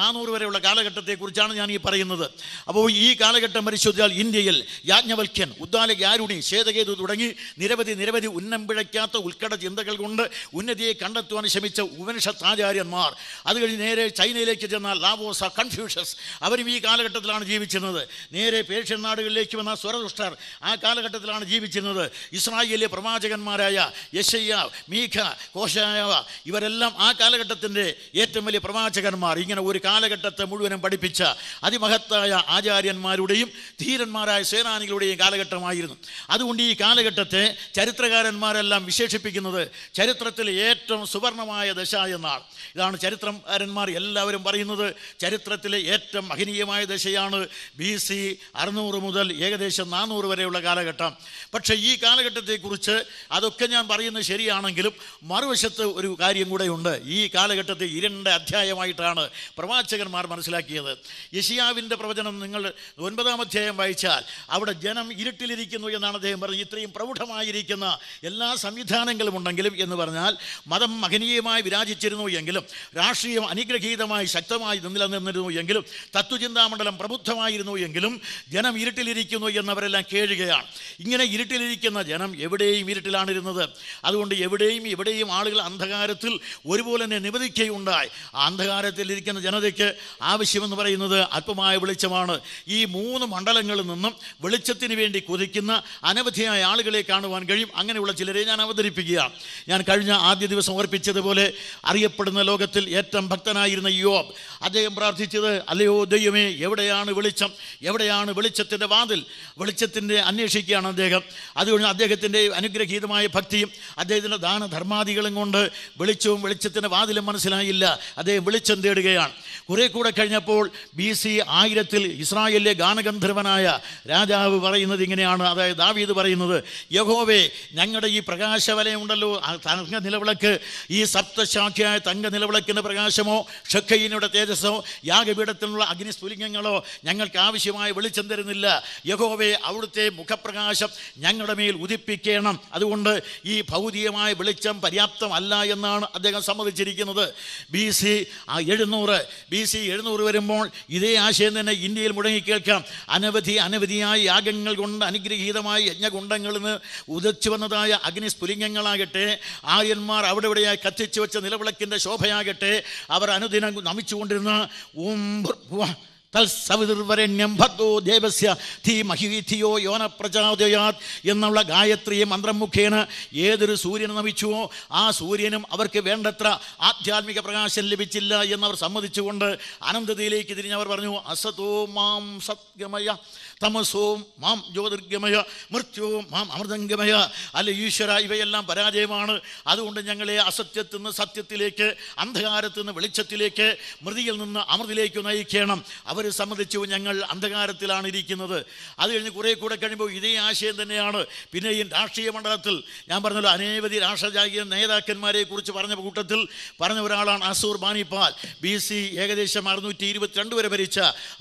നാനൂറ് വരെയുള്ള കാലഘട്ടത്തെക്കുറിച്ചാണ് ഞാൻ ഈ പറയുന്നത് അപ്പോൾ ഈ കാലഘട്ടം പരിശോധിച്ചാൽ ഇന്ത്യയിൽ യാജ്ഞവൽക്യൻ ഉദ്ദാലകാരുണി ശേതകേതു തുടങ്ങി നിരവധി നിരവധി ഉന്നം പിഴയ്ക്കാത്ത ഉത്കട ചിന്തകൾ കൊണ്ട് ഉന്നതിയെ കണ്ടെത്തുവാൻ ശ്രമിച്ച ഉപനിഷത്താചാര്യന്മാർ അത് കഴിഞ്ഞ് നേരെ ചൈനയിലേക്ക് ചെന്ന ലാവോസ കൺഫ്യൂഷ്യസ് അവരും ഈ കാലഘട്ടം കാലഘട്ടത്തിലാണ് ജീവിച്ചിരുന്നത് നേരെ പേർഷ്യൻ നാടുകളിലേക്ക് വന്ന സ്വരദുഷ്ടർ ആ കാലഘട്ടത്തിലാണ് ജീവിച്ചിരുന്നത് ഇസ്രായേലിലെ പ്രവാചകന്മാരായ യശയ്യ മീഖ കോശയാവ ഇവരെല്ലാം ആ കാലഘട്ടത്തിൻ്റെ ഏറ്റവും വലിയ പ്രവാചകന്മാർ ഇങ്ങനെ ഒരു കാലഘട്ടത്തെ മുഴുവനും പഠിപ്പിച്ച അതിമഹത്തായ ആചാര്യന്മാരുടെയും ധീരന്മാരായ സേനാനികളുടെയും കാലഘട്ടമായിരുന്നു അതുകൊണ്ട് ഈ കാലഘട്ടത്തെ ചരിത്രകാരന്മാരെല്ലാം വിശേഷിപ്പിക്കുന്നത് ചരിത്രത്തിലെ ഏറ്റവും സുവർണമായ ദശ എന്നാണ് ഇതാണ് ചരിത്രം ആരന്മാർ എല്ലാവരും പറയുന്നത് ചരിത്രത്തിലെ ഏറ്റവും മഹനീയമായ ദശയാണ് ബി സി അറുന്നൂറ് മുതൽ ഏകദേശം നാനൂറ് വരെയുള്ള കാലഘട്ടം പക്ഷേ ഈ കാലഘട്ടത്തെക്കുറിച്ച് അതൊക്കെ ഞാൻ പറയുന്നത് ശരിയാണെങ്കിലും മറുവശത്ത് ഒരു കാര്യം കൂടെയുണ്ട് ഈ കാലഘട്ടത്തെ ഇരണ്ട അധ്യായമായിട്ടാണ് പ്രവാചകന്മാർ മനസ്സിലാക്കിയത് യഷിയാവിൻ്റെ പ്രവചനം നിങ്ങൾ ഒൻപതാം അധ്യായം വായിച്ചാൽ അവിടെ ജനം ഇരുട്ടിലിരിക്കുന്നു എന്നാണ് അദ്ദേഹം പറഞ്ഞത് ഇത്രയും പ്രൗഢമായിരിക്കുന്ന എല്ലാ സംവിധാനങ്ങളും ഉണ്ടെങ്കിലും എന്ന് പറഞ്ഞാൽ മതം മഹനീയമായി വിരാജിച്ചിരുന്നു എങ്കിലും രാഷ്ട്രീയം അനുഗ്രഹീതമായി ശക്തമായി നിലനിന്നിരുന്നു എങ്കിലും തത്വചിന്താമണ്ഡലം പ്രബുദ്ധമായിരുന്നു എങ്കിലും ജനം ഇരുട്ടിലിരിക്കുന്നു എന്നവരെല്ലാം കേഴുകയാണ് ഇങ്ങനെ ഇരുട്ടിലിരിക്കുന്ന ജനം എവിടെയും ഇരുട്ടിലാണ് ഇരുന്നത് അതുകൊണ്ട് എവിടെയും എവിടെയും ആളുകൾ അന്ധകാരത്തിൽ ഒരുപോലെ തന്നെ നിവധിക്കുകയുണ്ടായി ആ അന്ധകാരത്തിലിരിക്കുന്ന ജനതയ്ക്ക് ആവശ്യമെന്ന് പറയുന്നത് അല്പമായ വെളിച്ചമാണ് ഈ മൂന്ന് മണ്ഡലങ്ങളിൽ നിന്നും വെളിച്ചത്തിന് വേണ്ടി കൊതിക്കുന്ന അനവധിയായ ആളുകളെ കാണുവാൻ കഴിയും അങ്ങനെയുള്ള ചിലരെ ഞാൻ അവതരിപ്പിക്കുക ഞാൻ കഴിഞ്ഞ ആദ്യ ദിവസം ഓർപ്പിച്ചതുപോലെ അറിയപ്പെടുന്ന ലോകത്തിൽ ഏറ്റവും ഭക്തനായിരുന്ന യോബ് അദ്ദേഹം പ്രാർത്ഥിച്ചത് അല്ലയോ ദൈവമേ എവിടെയാണ് വെളിച്ചം എവിടെയാണ് വെളിച്ചത്തിൻ്റെ വാതിൽ വെളിച്ചത്തിൻ്റെ അന്വേഷിക്കുകയാണ് അദ്ദേഹം അതുകൊണ്ട് അദ്ദേഹത്തിൻ്റെ അനുഗ്രഹീതമായ ഭക്തിയും അദ്ദേഹത്തിൻ്റെ ദാനധർമാദികളും കൊണ്ട് വെളിച്ചവും വെളിച്ചത്തിൻ്റെ വാതിലും മനസ്സിലായില്ല അദ്ദേഹം വെളിച്ചം തേടുകയാണ് കുറേ കൂടെ കഴിഞ്ഞപ്പോൾ ബി സി ആയിരത്തിൽ ഇസ്രായേലിലെ ഗാനഗന്ധർവനായ രാജാവ് പറയുന്നത് ഇങ്ങനെയാണ് അതായത് ദാവീദ് പറയുന്നത് യഹോവേ ഞങ്ങളുടെ ഈ പ്രകാശവലയുണ്ടല്ലോ തങ്ക നിലവിളക്ക് ഈ സപ്തശാഖ്യായ തങ്ക നിലവിളക്കിൻ്റെ പ്രകാശമോ ഷക്കയിനുടെ തേജസ്സോ യാഗപീഠത്തിനുള്ള അഗ്നിസ്ഫുലിംഗങ്ങളോ ഞങ്ങൾക്ക് ആവശ്യമായി വെളിച്ചം തരുന്നില്ല യഹോവെ അവിടുത്തെ മുഖപ്രകാശം ഞങ്ങളുടെ മേൽ ഉദിപ്പിക്കണം അതുകൊണ്ട് ഈ ഭൗതികമായ വെളിച്ചം പര്യാപ്തമല്ല എന്നാണ് അദ്ദേഹം സമ്മതിച്ചിരിക്കുന്നത് ബി സി എഴുന്നൂറ് ബി സി എഴുന്നൂറ് വരുമ്പോൾ ഇതേ ആശയം തന്നെ ഇന്ത്യയിൽ മുടങ്ങി കേൾക്കാം അനവധി അനവധിയായ യാഗങ്ങൾ കൊണ്ട് അനുഗ്രഹീതമായ യജ്ഞകുണ്ടങ്ങളിൽ നിന്ന് ഉദച്ചു വന്നതായ അഗ്നിസ്ഫുലിംഗങ്ങളാകട്ടെ ആര്യന്മാർ അവിടെ ഇവിടെയായി കത്തിച്ചു വെച്ച നിലവിളക്കിൻ്റെ ശോഭ സഭയാകട്ടെ അവർ അനുദിനം നമിച്ചുകൊണ്ടിരുന്ന ഓം തൽസവിതിർവരണ്യം ഭഗോ ദേവസ്യ ധീ മഹീധിയോ യോന പ്രചാദയാത് എന്നുള്ള ഗായത്രിയെ മന്ത്രം മുഖേന ഏതൊരു സൂര്യനെ നമിച്ചുവോ ആ സൂര്യനും അവർക്ക് വേണ്ടത്ര ആധ്യാത്മിക പ്രകാശം ലഭിച്ചില്ല എന്നവർ സമ്മതിച്ചുകൊണ്ട് അനന്തതയിലേക്ക് തിരിഞ്ഞവർ പറഞ്ഞു അസതോ മാം സത്യമയ തമസവും മാം ജ്യോതിർഗമയ മൃത്യുവും മാം അമൃതംഗമയ അല്ലെ ഈശ്വര ഇവയെല്ലാം പരാജയമാണ് അതുകൊണ്ട് ഞങ്ങളെ അസത്യത്തിൽ നിന്ന് സത്യത്തിലേക്ക് അന്ധകാരത്തിൽ നിന്ന് വെളിച്ചത്തിലേക്ക് മൃതിയിൽ നിന്ന് അമൃതിലേക്ക് നയിക്കണം അവർ സംബന്ധിച്ചു ഞങ്ങൾ അന്ധകാരത്തിലാണ് ഇരിക്കുന്നത് അത് കഴിഞ്ഞ് കുറേ കൂടെ കഴിയുമ്പോൾ ഇതേ ആശയം തന്നെയാണ് പിന്നെ ഈ രാഷ്ട്രീയ മണ്ഡലത്തിൽ ഞാൻ പറഞ്ഞല്ലോ അനേവധി രാഷ്ട്രജാകീയ നേതാക്കന്മാരെ കുറിച്ച് പറഞ്ഞ കൂട്ടത്തിൽ പറഞ്ഞ ഒരാളാണ് അസൂർ ബാനിപ്പാൽ ബി സി ഏകദേശം അറുന്നൂറ്റി ഇരുപത്തിരണ്ട് വരെ ഭരിച്ച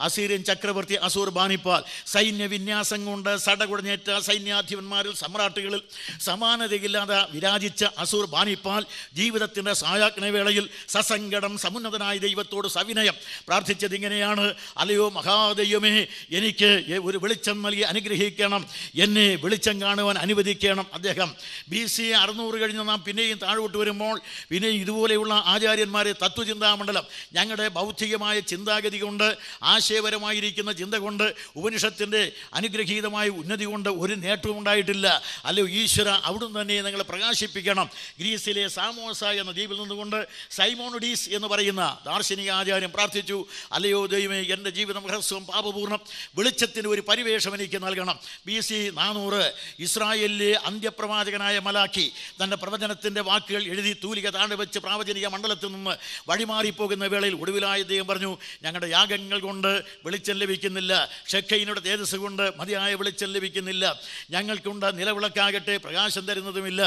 അസീരിയൻ ചക്രവർത്തി അസൂർ ബാനിപ്പാൽ സൈന്യവിന്യാസം കൊണ്ട് സടകുടഞ്ഞേറ്റ സൈന്യാധിപന്മാരിൽ സമ്രാട്ടുകളിൽ സമാനതയില്ലാതെ വിരാജിച്ച അസൂർ ബാനിപ്പാൽ ജീവിതത്തിൻ്റെ സായാജ്ഞവേളയിൽ സസങ്കടം സമുന്നതനായ ദൈവത്തോട് സവിനയം പ്രാർത്ഥിച്ചതിങ്ങനെയാണ് അലയോ മഹാദൈവമേ എനിക്ക് ഒരു വെളിച്ചം നൽകി അനുഗ്രഹിക്കണം എന്നെ വെളിച്ചം കാണുവാൻ അനുവദിക്കണം അദ്ദേഹം ബി സി അറുന്നൂറ് കഴിഞ്ഞ് നാം പിന്നെയും താഴോട്ട് വരുമ്പോൾ പിന്നെയും ഇതുപോലെയുള്ള ആചാര്യന്മാരെ തത്വചിന്താമണ്ഡലം ഞങ്ങളുടെ ബൗദ്ധികമായ ചിന്താഗതി കൊണ്ട് ആശയപരമായിരിക്കുന്ന ചിന്ത കൊണ്ട് ഉപനിഷത്ത് ദൈവത്തിൻ്റെ അനുഗ്രഹീതമായ ഉന്നതി കൊണ്ട് ഒരു നേട്ടവും ഉണ്ടായിട്ടില്ല അല്ലയോ ഈശ്വര അവിടുന്ന് തന്നെ നിങ്ങൾ പ്രകാശിപ്പിക്കണം ഗ്രീസിലെ സാമോസ എന്ന ദ്വീപിൽ നിന്നുകൊണ്ട് സൈമോണുഡീസ് എന്ന് പറയുന്ന ദാർശനിക ആചാര്യം പ്രാർത്ഥിച്ചു അല്ലയോ ദൈവമേ എൻ്റെ ജീവിതം ഹ്രസ്വം പാപപൂർണ്ണം വെളിച്ചത്തിന് ഒരു പരിവേഷം എനിക്ക് നൽകണം ബി സി നാനൂറ് ഇസ്രായേലിലെ അന്ത്യപ്രവാചകനായ മലാക്കി തൻ്റെ പ്രവചനത്തിൻ്റെ വാക്കുകൾ എഴുതി തൂലിക താണ്ടി വെച്ച് പ്രാവചനിക മണ്ഡലത്തിൽ നിന്ന് വഴിമാറിപ്പോകുന്ന വേളയിൽ ഒടുവിലായ ദൈവം പറഞ്ഞു ഞങ്ങളുടെ യാഗങ്ങൾ കൊണ്ട് വെളിച്ചം ലഭിക്കുന്നില്ല ഷെഖയിനോട് തേജസ് കൊണ്ട് മതിയായ വെളിച്ചം ലഭിക്കുന്നില്ല ഞങ്ങൾക്കുണ്ട് നിലവിളക്കാകട്ടെ പ്രകാശം തരുന്നതുമില്ല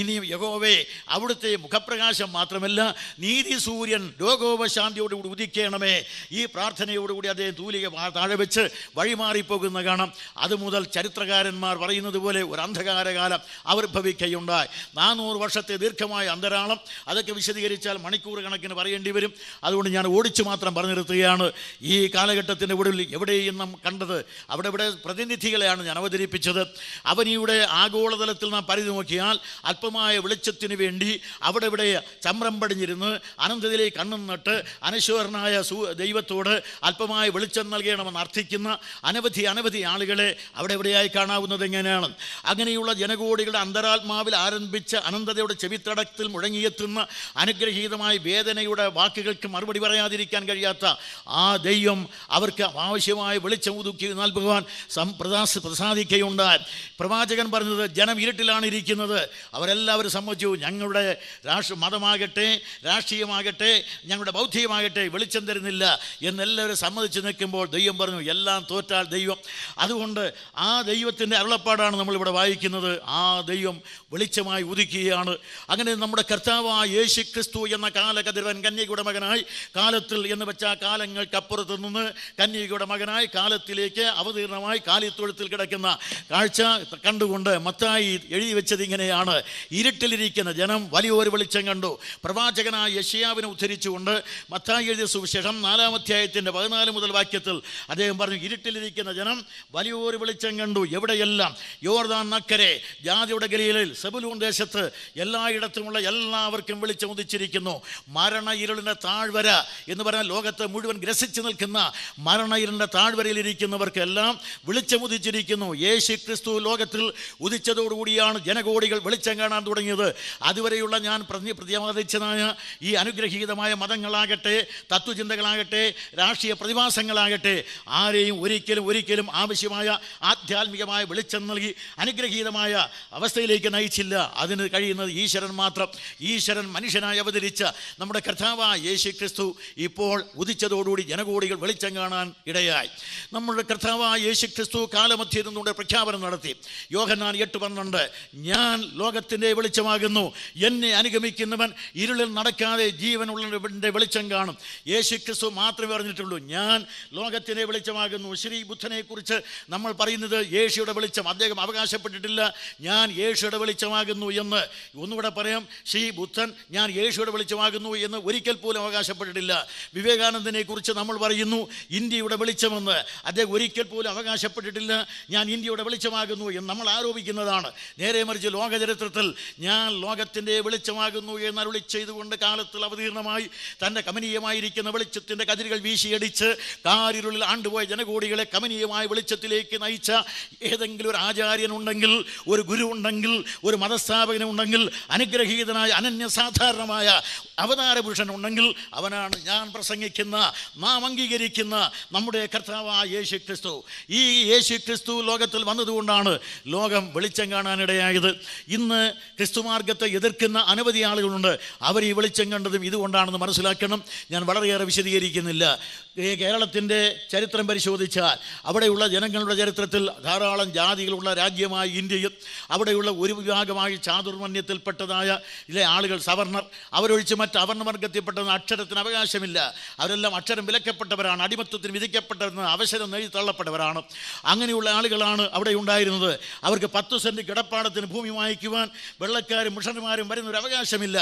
ഇനിയും യഗോവേ അവിടുത്തെ മുഖപ്രകാശം മാത്രമല്ല നീതി സൂര്യൻ ലോകോപശാന്തിയോടുകൂടി ഉദിക്കണമേ ഈ പ്രാർത്ഥനയോടുകൂടി അദ്ദേഹം തൂലിക താഴെ വെച്ച് വഴിമാറിപ്പോകുന്ന കാണാം അതുമുതൽ ചരിത്രകാരന്മാർ പറയുന്നത് പോലെ ഒരു അന്ധകാരകാലം ആവിർഭവിക്കുകയുണ്ടായി നാനൂറ് വർഷത്തെ ദീർഘമായ അന്തരാളം അതൊക്കെ വിശദീകരിച്ചാൽ മണിക്കൂർ കണക്കിന് പറയേണ്ടി വരും അതുകൊണ്ട് ഞാൻ ഓടിച്ചു മാത്രം പറഞ്ഞു നിർത്തുകയാണ് ഈ കാലഘട്ടത്തിൻ്റെ ഒടുവിൽ എവിടെയും നാം കണ്ടത് അവിടെ ഇവിടെ പ്രതിനിധികളെയാണ് ഞാൻ അവതരിപ്പിച്ചത് അവനിയുടെ ആഗോളതലത്തിൽ നാം പരിധി നോക്കിയാൽ അല്പമായ വെളിച്ചത്തിന് വേണ്ടി അവിടെ ഇവിടെ ചമ്രം പടിഞ്ഞിരുന്ന് അനന്തതയിലേക്ക് കണ്ണും നട്ട് അനശ്വരനായ ദൈവത്തോട് അല്പമായ വെളിച്ചം നൽകണമെന്ന് അർത്ഥിക്കുന്ന അനവധി അനവധി ആളുകളെ അവിടെ എവിടെയായി കാണാവുന്നത് എങ്ങനെയാണ് അങ്ങനെയുള്ള ജനകോടികളുടെ അന്തരാത്മാവിൽ ആരംഭിച്ച അനന്തതയുടെ ചെവിത്തടത്തിൽ മുഴങ്ങിയെത്തുന്ന അനുഗ്രഹീതമായ വേദനയുടെ വാക്കുകൾക്ക് മറുപടി പറയാതിരിക്കാൻ കഴിയാത്ത ആ ദൈവം അവർക്ക് ആവശ്യമായ വെളിച്ചം ഉതുക്കി നൽകും ഭഗവാൻ പ്രസാദ പ്രസാദിക്കുകയുണ്ട് പ്രവാചകൻ പറഞ്ഞത് ജനം ഇരുട്ടിലാണ് ഇരിക്കുന്നത് അവരെല്ലാവരും സമ്മതിച്ചു ഞങ്ങളുടെ രാഷ്ട്ര മതമാകട്ടെ രാഷ്ട്രീയമാകട്ടെ ഞങ്ങളുടെ ബൗദ്ധികമാകട്ടെ വെളിച്ചം തരുന്നില്ല എന്നെല്ലാവരും സമ്മതിച്ച് നിൽക്കുമ്പോൾ ദൈവം പറഞ്ഞു എല്ലാം തോറ്റാൽ ദൈവം അതുകൊണ്ട് ആ ദൈവത്തിൻ്റെ അരുളപ്പാടാണ് നമ്മളിവിടെ വായിക്കുന്നത് ആ ദൈവം വെളിച്ചമായി ഉദിക്കുകയാണ് അങ്ങനെ നമ്മുടെ കർത്താവായ യേശു ക്രിസ്തു എന്ന കാലകതിരവൻ കന്യകയുടെ മകനായി കാലത്തിൽ എന്ന് വെച്ച കാലങ്ങൾക്കപ്പുറത്ത് നിന്ന് കന്യകയുടെ മകനായി കാലത്തിലേക്ക് അവതീർണമായി കാലിത്തൊഴുത്തിൽ കിടക്കുന്ന കാഴ്ച കണ്ടുകൊണ്ട് മത്തായി എഴുതി വെച്ചത് ഇങ്ങനെയാണ് ഇരുട്ടിലിരിക്കുന്ന ജനം വലിയൊരു വെളിച്ചം കണ്ടു പ്രവാചകനായ യഷിയാവിനെ ഉദ്ധരിച്ചുകൊണ്ട് മത്തായി എഴുതിയ സുവിശേഷം നാലാം അധ്യായത്തിൻ്റെ പതിനാല് മുതൽ വാക്യത്തിൽ അദ്ദേഹം പറഞ്ഞു ഇരുട്ടിലിരിക്കുന്ന ജനം വലിയൊരു വെളിച്ചം കണ്ടു എവിടെയെല്ലാം യോർദാൻ നക്കരെ ജാതിയുടെ ഗലിയിലിൽ സെബുലൂൺ ദേശത്ത് എല്ലായിടത്തുമുള്ള എല്ലാവർക്കും വെളിച്ചം ഉദിച്ചിരിക്കുന്നു മരണ ഇരുളിൻ്റെ താഴ്വര എന്ന് പറഞ്ഞാൽ ലോകത്ത് മുഴുവൻ ഗ്രസിച്ചു നിൽക്കുന്ന മരണ ഇരുളിൻ്റെ താഴ്വരയിലിരിക്കുന്നവർക്ക് എല്ലാം ഉദിച്ചിരിക്കുന്നു യേശു ക്രിസ്തു ലോകത്തിൽ ഉദിച്ചതോടുകൂടിയാണ് ജനകോടികൾ വെളിച്ചം കാണാൻ തുടങ്ങിയത് അതുവരെയുള്ള ഞാൻ പ്രതി പ്രതിപാദിച്ചതായ ഈ അനുഗ്രഹീതമായ മതങ്ങളാകട്ടെ തത്വചിന്തകളാകട്ടെ രാഷ്ട്രീയ പ്രതിഭാസങ്ങളാകട്ടെ ആരെയും ഒരിക്കലും ഒരിക്കലും ആവശ്യമായ ആധ്യാത്മികമായ വെളിച്ചം നൽകി അനുഗ്രഹീതമായ അവസ്ഥയിലേക്ക് നയിച്ചില്ല അതിന് കഴിയുന്നത് ഈശ്വരൻ മാത്രം ഈശ്വരൻ മനുഷ്യനായി അവതരിച്ച നമ്മുടെ കർത്താവായ യേശു ക്രിസ്തു ഇപ്പോൾ ഉദിച്ചതോടുകൂടി ജനകോടികൾ വെളിച്ചം കാണാൻ ഇടയായി നമ്മുടെ കർത്താവ് കർത്താവായ യേശു ക്രിസ്തു കാലമധ്യ ഇരുന്നുകൊണ്ട് പ്രഖ്യാപനം നടത്തി യോഹന്നാൻ എട്ട് പന്ത്രണ്ട് ഞാൻ ലോകത്തിൻ്റെ വെളിച്ചമാകുന്നു എന്നെ അനുഗമിക്കുന്നവൻ ഇരുളിൽ നടക്കാതെ ജീവനുള്ളവൻ്റെ വെളിച്ചം കാണും യേശു ക്രിസ്തു മാത്രമേ പറഞ്ഞിട്ടുള്ളൂ ഞാൻ ലോകത്തിൻ്റെ വെളിച്ചമാകുന്നു ശ്രീ ബുദ്ധനെക്കുറിച്ച് നമ്മൾ പറയുന്നത് യേശുയുടെ വെളിച്ചം അദ്ദേഹം അവകാശപ്പെട്ടിട്ടില്ല ഞാൻ യേശുയുടെ വെളിച്ചമാകുന്നു എന്ന് ഒന്നുകൂടെ പറയാം ശ്രീ ബുദ്ധൻ ഞാൻ യേശുയുടെ വെളിച്ചമാകുന്നു എന്ന് ഒരിക്കൽ പോലും അവകാശപ്പെട്ടിട്ടില്ല വിവേകാനന്ദനെ കുറിച്ച് നമ്മൾ പറയുന്നു ഇന്ത്യയുടെ വെളിച്ചമെന്ന് അദ്ദേഹം ഒരിക്കൽ പോലും അവകാശപ്പെട്ടിട്ടില്ല ഞാൻ ഇന്ത്യയുടെ വെളിച്ചമാകുന്നു എന്ന് നമ്മൾ ആരോപിക്കുന്നതാണ് നേരെ മറിച്ച് ലോക ചരിത്രത്തിൽ ഞാൻ ലോകത്തിൻ്റെ വെളിച്ചമാകുന്നു എന്ന് അരുളി ചെയ്തുകൊണ്ട് കാലത്തിൽ അവതീർണമായി തൻ്റെ കമനീയമായിരിക്കുന്ന വെളിച്ചത്തിൻ്റെ കതിരുകൾ വീശിയടിച്ച് കാരിരുളിൽ ആണ്ടുപോയ ജനകോടികളെ കമനീയമായ വെളിച്ചത്തിലേക്ക് നയിച്ച ഏതെങ്കിലും ഒരു ആചാര്യനുണ്ടെങ്കിൽ ഒരു ഗുരു ഉണ്ടെങ്കിൽ ഒരു മതസ്ഥാപകനുണ്ടെങ്കിൽ അനുഗ്രഹീതനായ അനന്യസാധാരണമായ അവതാര പുരുഷനുണ്ടെങ്കിൽ അവനാണ് ഞാൻ പ്രസംഗിക്കുന്ന നാം അംഗീകരിക്കുന്ന നമ്മുടെ കർത്താവായ യേശു ക്രിസ്തു ഈ യേശു ക്രിസ്തു ലോകത്തിൽ വന്നതുകൊണ്ടാണ് ലോകം വെളിച്ചം കാണാനിടയായത് ഇന്ന് ക്രിസ്തുമാർഗത്തെ എതിർക്കുന്ന അനവധി ആളുകളുണ്ട് അവർ ഈ വെളിച്ചം കണ്ടതും ഇതുകൊണ്ടാണെന്ന് മനസ്സിലാക്കണം ഞാൻ വളരെയേറെ വിശദീകരിക്കുന്നില്ല കേരളത്തിൻ്റെ ചരിത്രം പരിശോധിച്ചാൽ അവിടെയുള്ള ജനങ്ങളുടെ ചരിത്രത്തിൽ ധാരാളം ജാതികളുള്ള രാജ്യമായ ഇന്ത്യയും അവിടെയുള്ള ഒരു വിഭാഗമായി ചാതുർമന്യത്തിൽപ്പെട്ടതായ ഇല്ലേ ആളുകൾ സവർണർ അവരൊഴിച്ച് മറ്റ് അവർണവർഗത്തിൽപ്പെട്ടെന്ന് അക്ഷരത്തിന് അവകാശമില്ല അവരെല്ലാം അക്ഷരം വിലക്കപ്പെട്ടവരാണ് അടിമത്വത്തിന് വിധിക്കപ്പെട്ടവരെന്ന് അവസരം നേടി തള്ളപ്പെട്ടവരാണ് അങ്ങനെയുള്ള ആളുകളാണ് അവിടെ ഉണ്ടായിരുന്നത് അവർക്ക് പത്ത് സെൻറ്റ് കിടപ്പാടത്തിന് ഭൂമി വാങ്ങിക്കുവാൻ വെള്ളക്കാരും മിഷണന്മാരും വരുന്നൊരു അവകാശമില്ല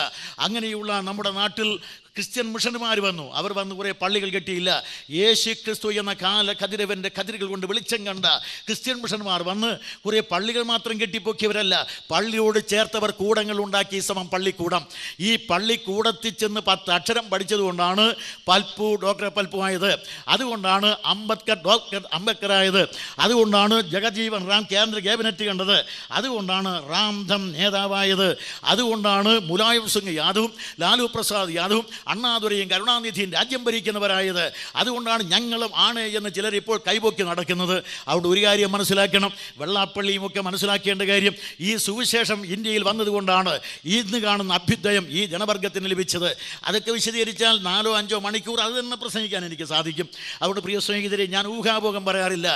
അങ്ങനെയുള്ള നമ്മുടെ നാട്ടിൽ ക്രിസ്ത്യൻ മിഷനുമാർ വന്നു അവർ വന്ന് കുറേ പള്ളികൾ കെട്ടിയില്ല യേശു ക്രിസ്തു എന്ന കാല കതിരവൻ്റെ കതിരുകൾ കൊണ്ട് വെളിച്ചം കണ്ട ക്രിസ്ത്യൻ മിഷന്മാർ വന്ന് കുറേ പള്ളികൾ മാത്രം കെട്ടിപ്പോക്കിയവരല്ല പള്ളിയോട് ചേർത്തവർ കൂടങ്ങൾ ഉണ്ടാക്കി സമം പള്ളിക്കൂടം ഈ പള്ളിക്കൂടത്തിൽ ചെന്ന് പത്ത് അക്ഷരം പഠിച്ചതുകൊണ്ടാണ് പൽപ്പു ഡോക്ടർ പൽപ്പു ആയത് അതുകൊണ്ടാണ് അംബേദ്കർ ഡോക്ടർ അംബേദ്കർ അതുകൊണ്ടാണ് ജഗജീവൻ റാം കേന്ദ്ര ക്യാബിനറ്റ് കണ്ടത് അതുകൊണ്ടാണ് റാംധം നേതാവായത് അതുകൊണ്ടാണ് മുലായം സിംഗ് യാദവും ലാലു പ്രസാദ് യാദവും അണ്ണാതുരയും കരുണാനിധിയും രാജ്യം ഭരിക്കുന്നവരായത് അതുകൊണ്ടാണ് ഞങ്ങളും ആണ് എന്ന് ചിലർ ഇപ്പോൾ കൈപൊക്കി നടക്കുന്നത് അതുകൊണ്ട് ഒരു കാര്യം മനസ്സിലാക്കണം വെള്ളാപ്പള്ളിയും ഒക്കെ മനസ്സിലാക്കേണ്ട കാര്യം ഈ സുവിശേഷം ഇന്ത്യയിൽ വന്നതുകൊണ്ടാണ് ഇന്ന് കാണുന്ന അഭ്യുദയം ഈ ജനവർഗത്തിന് ലഭിച്ചത് അതൊക്കെ വിശദീകരിച്ചാൽ നാലോ അഞ്ചോ മണിക്കൂർ അത് തന്നെ പ്രസംഗിക്കാൻ എനിക്ക് സാധിക്കും അതുകൊണ്ട് പ്രിയ സ്നേഹിതരെ ഞാൻ ഊഹാഭോഗം പറയാറില്ല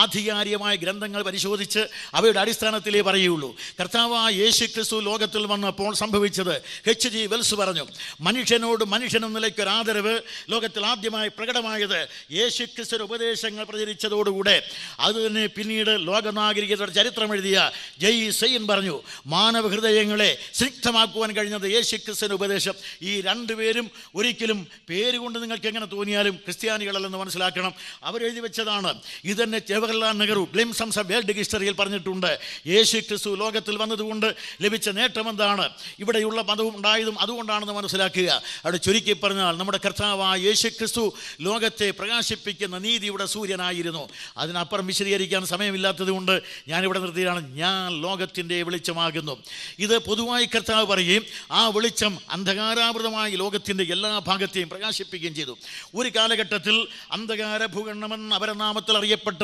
ആധികാരികമായ ഗ്രന്ഥങ്ങൾ പരിശോധിച്ച് അവയുടെ അടിസ്ഥാനത്തിലേ പറയുകയുള്ളൂ കർത്താവ് യേശു ക്രിസ്തു ലോകത്തിൽ വന്നപ്പോൾ സംഭവിച്ചത് എച്ച് ജി വെൽസ് പറഞ്ഞു മനുഷ്യനോട് മനുഷ്യൻ എന്ന നിലയ്ക്ക് ഒരു ആദരവ് ലോകത്തിൽ ആദ്യമായി പ്രകടമായത് യേശു ക്രിസ്തു ഉപദേശങ്ങൾ പ്രചരിച്ചതോടുകൂടെ അത് തന്നെ പിന്നീട് ലോകനാഗരികതയുടെ ചരിത്രം എഴുതിയ ജയ് സയ്യൻ പറഞ്ഞു മാനവ ഹൃദയങ്ങളെ സ്നിഗ്ധമാക്കുവാൻ കഴിഞ്ഞത് യേശു ക്രിസ്തുവിൻ്റെ ഉപദേശം ഈ രണ്ടുപേരും ഒരിക്കലും പേര് കൊണ്ട് നിങ്ങൾക്ക് എങ്ങനെ തോന്നിയാലും ക്രിസ്ത്യാനികളല്ലെന്ന് മനസ്സിലാക്കണം അവരെഴുതി വെച്ചതാണ് ഇതന്നെ ജവഹർലാൽ നെഹ്റു ഗ്ലിംസംസ് വേൾഡ് ഹിസ്റ്ററിയിൽ പറഞ്ഞിട്ടുണ്ട് യേശു ക്രിസ്തു ലോകത്തിൽ വന്നതുകൊണ്ട് ലഭിച്ച നേട്ടം എന്താണ് ഇവിടെയുള്ള മതവും ഉണ്ടായതും അതുകൊണ്ടാണെന്ന് മനസ്സിലാക്കുക അവിടെ ചുരുക്കി പറഞ്ഞാൽ നമ്മുടെ കർത്താവായ യേശു ക്രിസ്തു ലോകത്തെ പ്രകാശിപ്പിക്കുന്ന നീതിയുടെ സൂര്യനായിരുന്നു അതിനപ്പുറം വിശദീകരിക്കാൻ സമയമില്ലാത്തതുകൊണ്ട് ഞാനിവിടെ നിർത്തിയാണ് ഞാൻ ലോകത്തിൻ്റെ വെളിച്ചമാകുന്നു ഇത് പൊതുവായി കർത്താവ് പറയുകയും ആ വെളിച്ചം അന്ധകാരാവൃതമായി ലോകത്തിൻ്റെ എല്ലാ ഭാഗത്തെയും പ്രകാശിപ്പിക്കുകയും ചെയ്തു ഒരു കാലഘട്ടത്തിൽ അന്ധകാര ഭൂഖണ്ഡമെന്ന് അപരനാമത്തിൽ അറിയപ്പെട്ട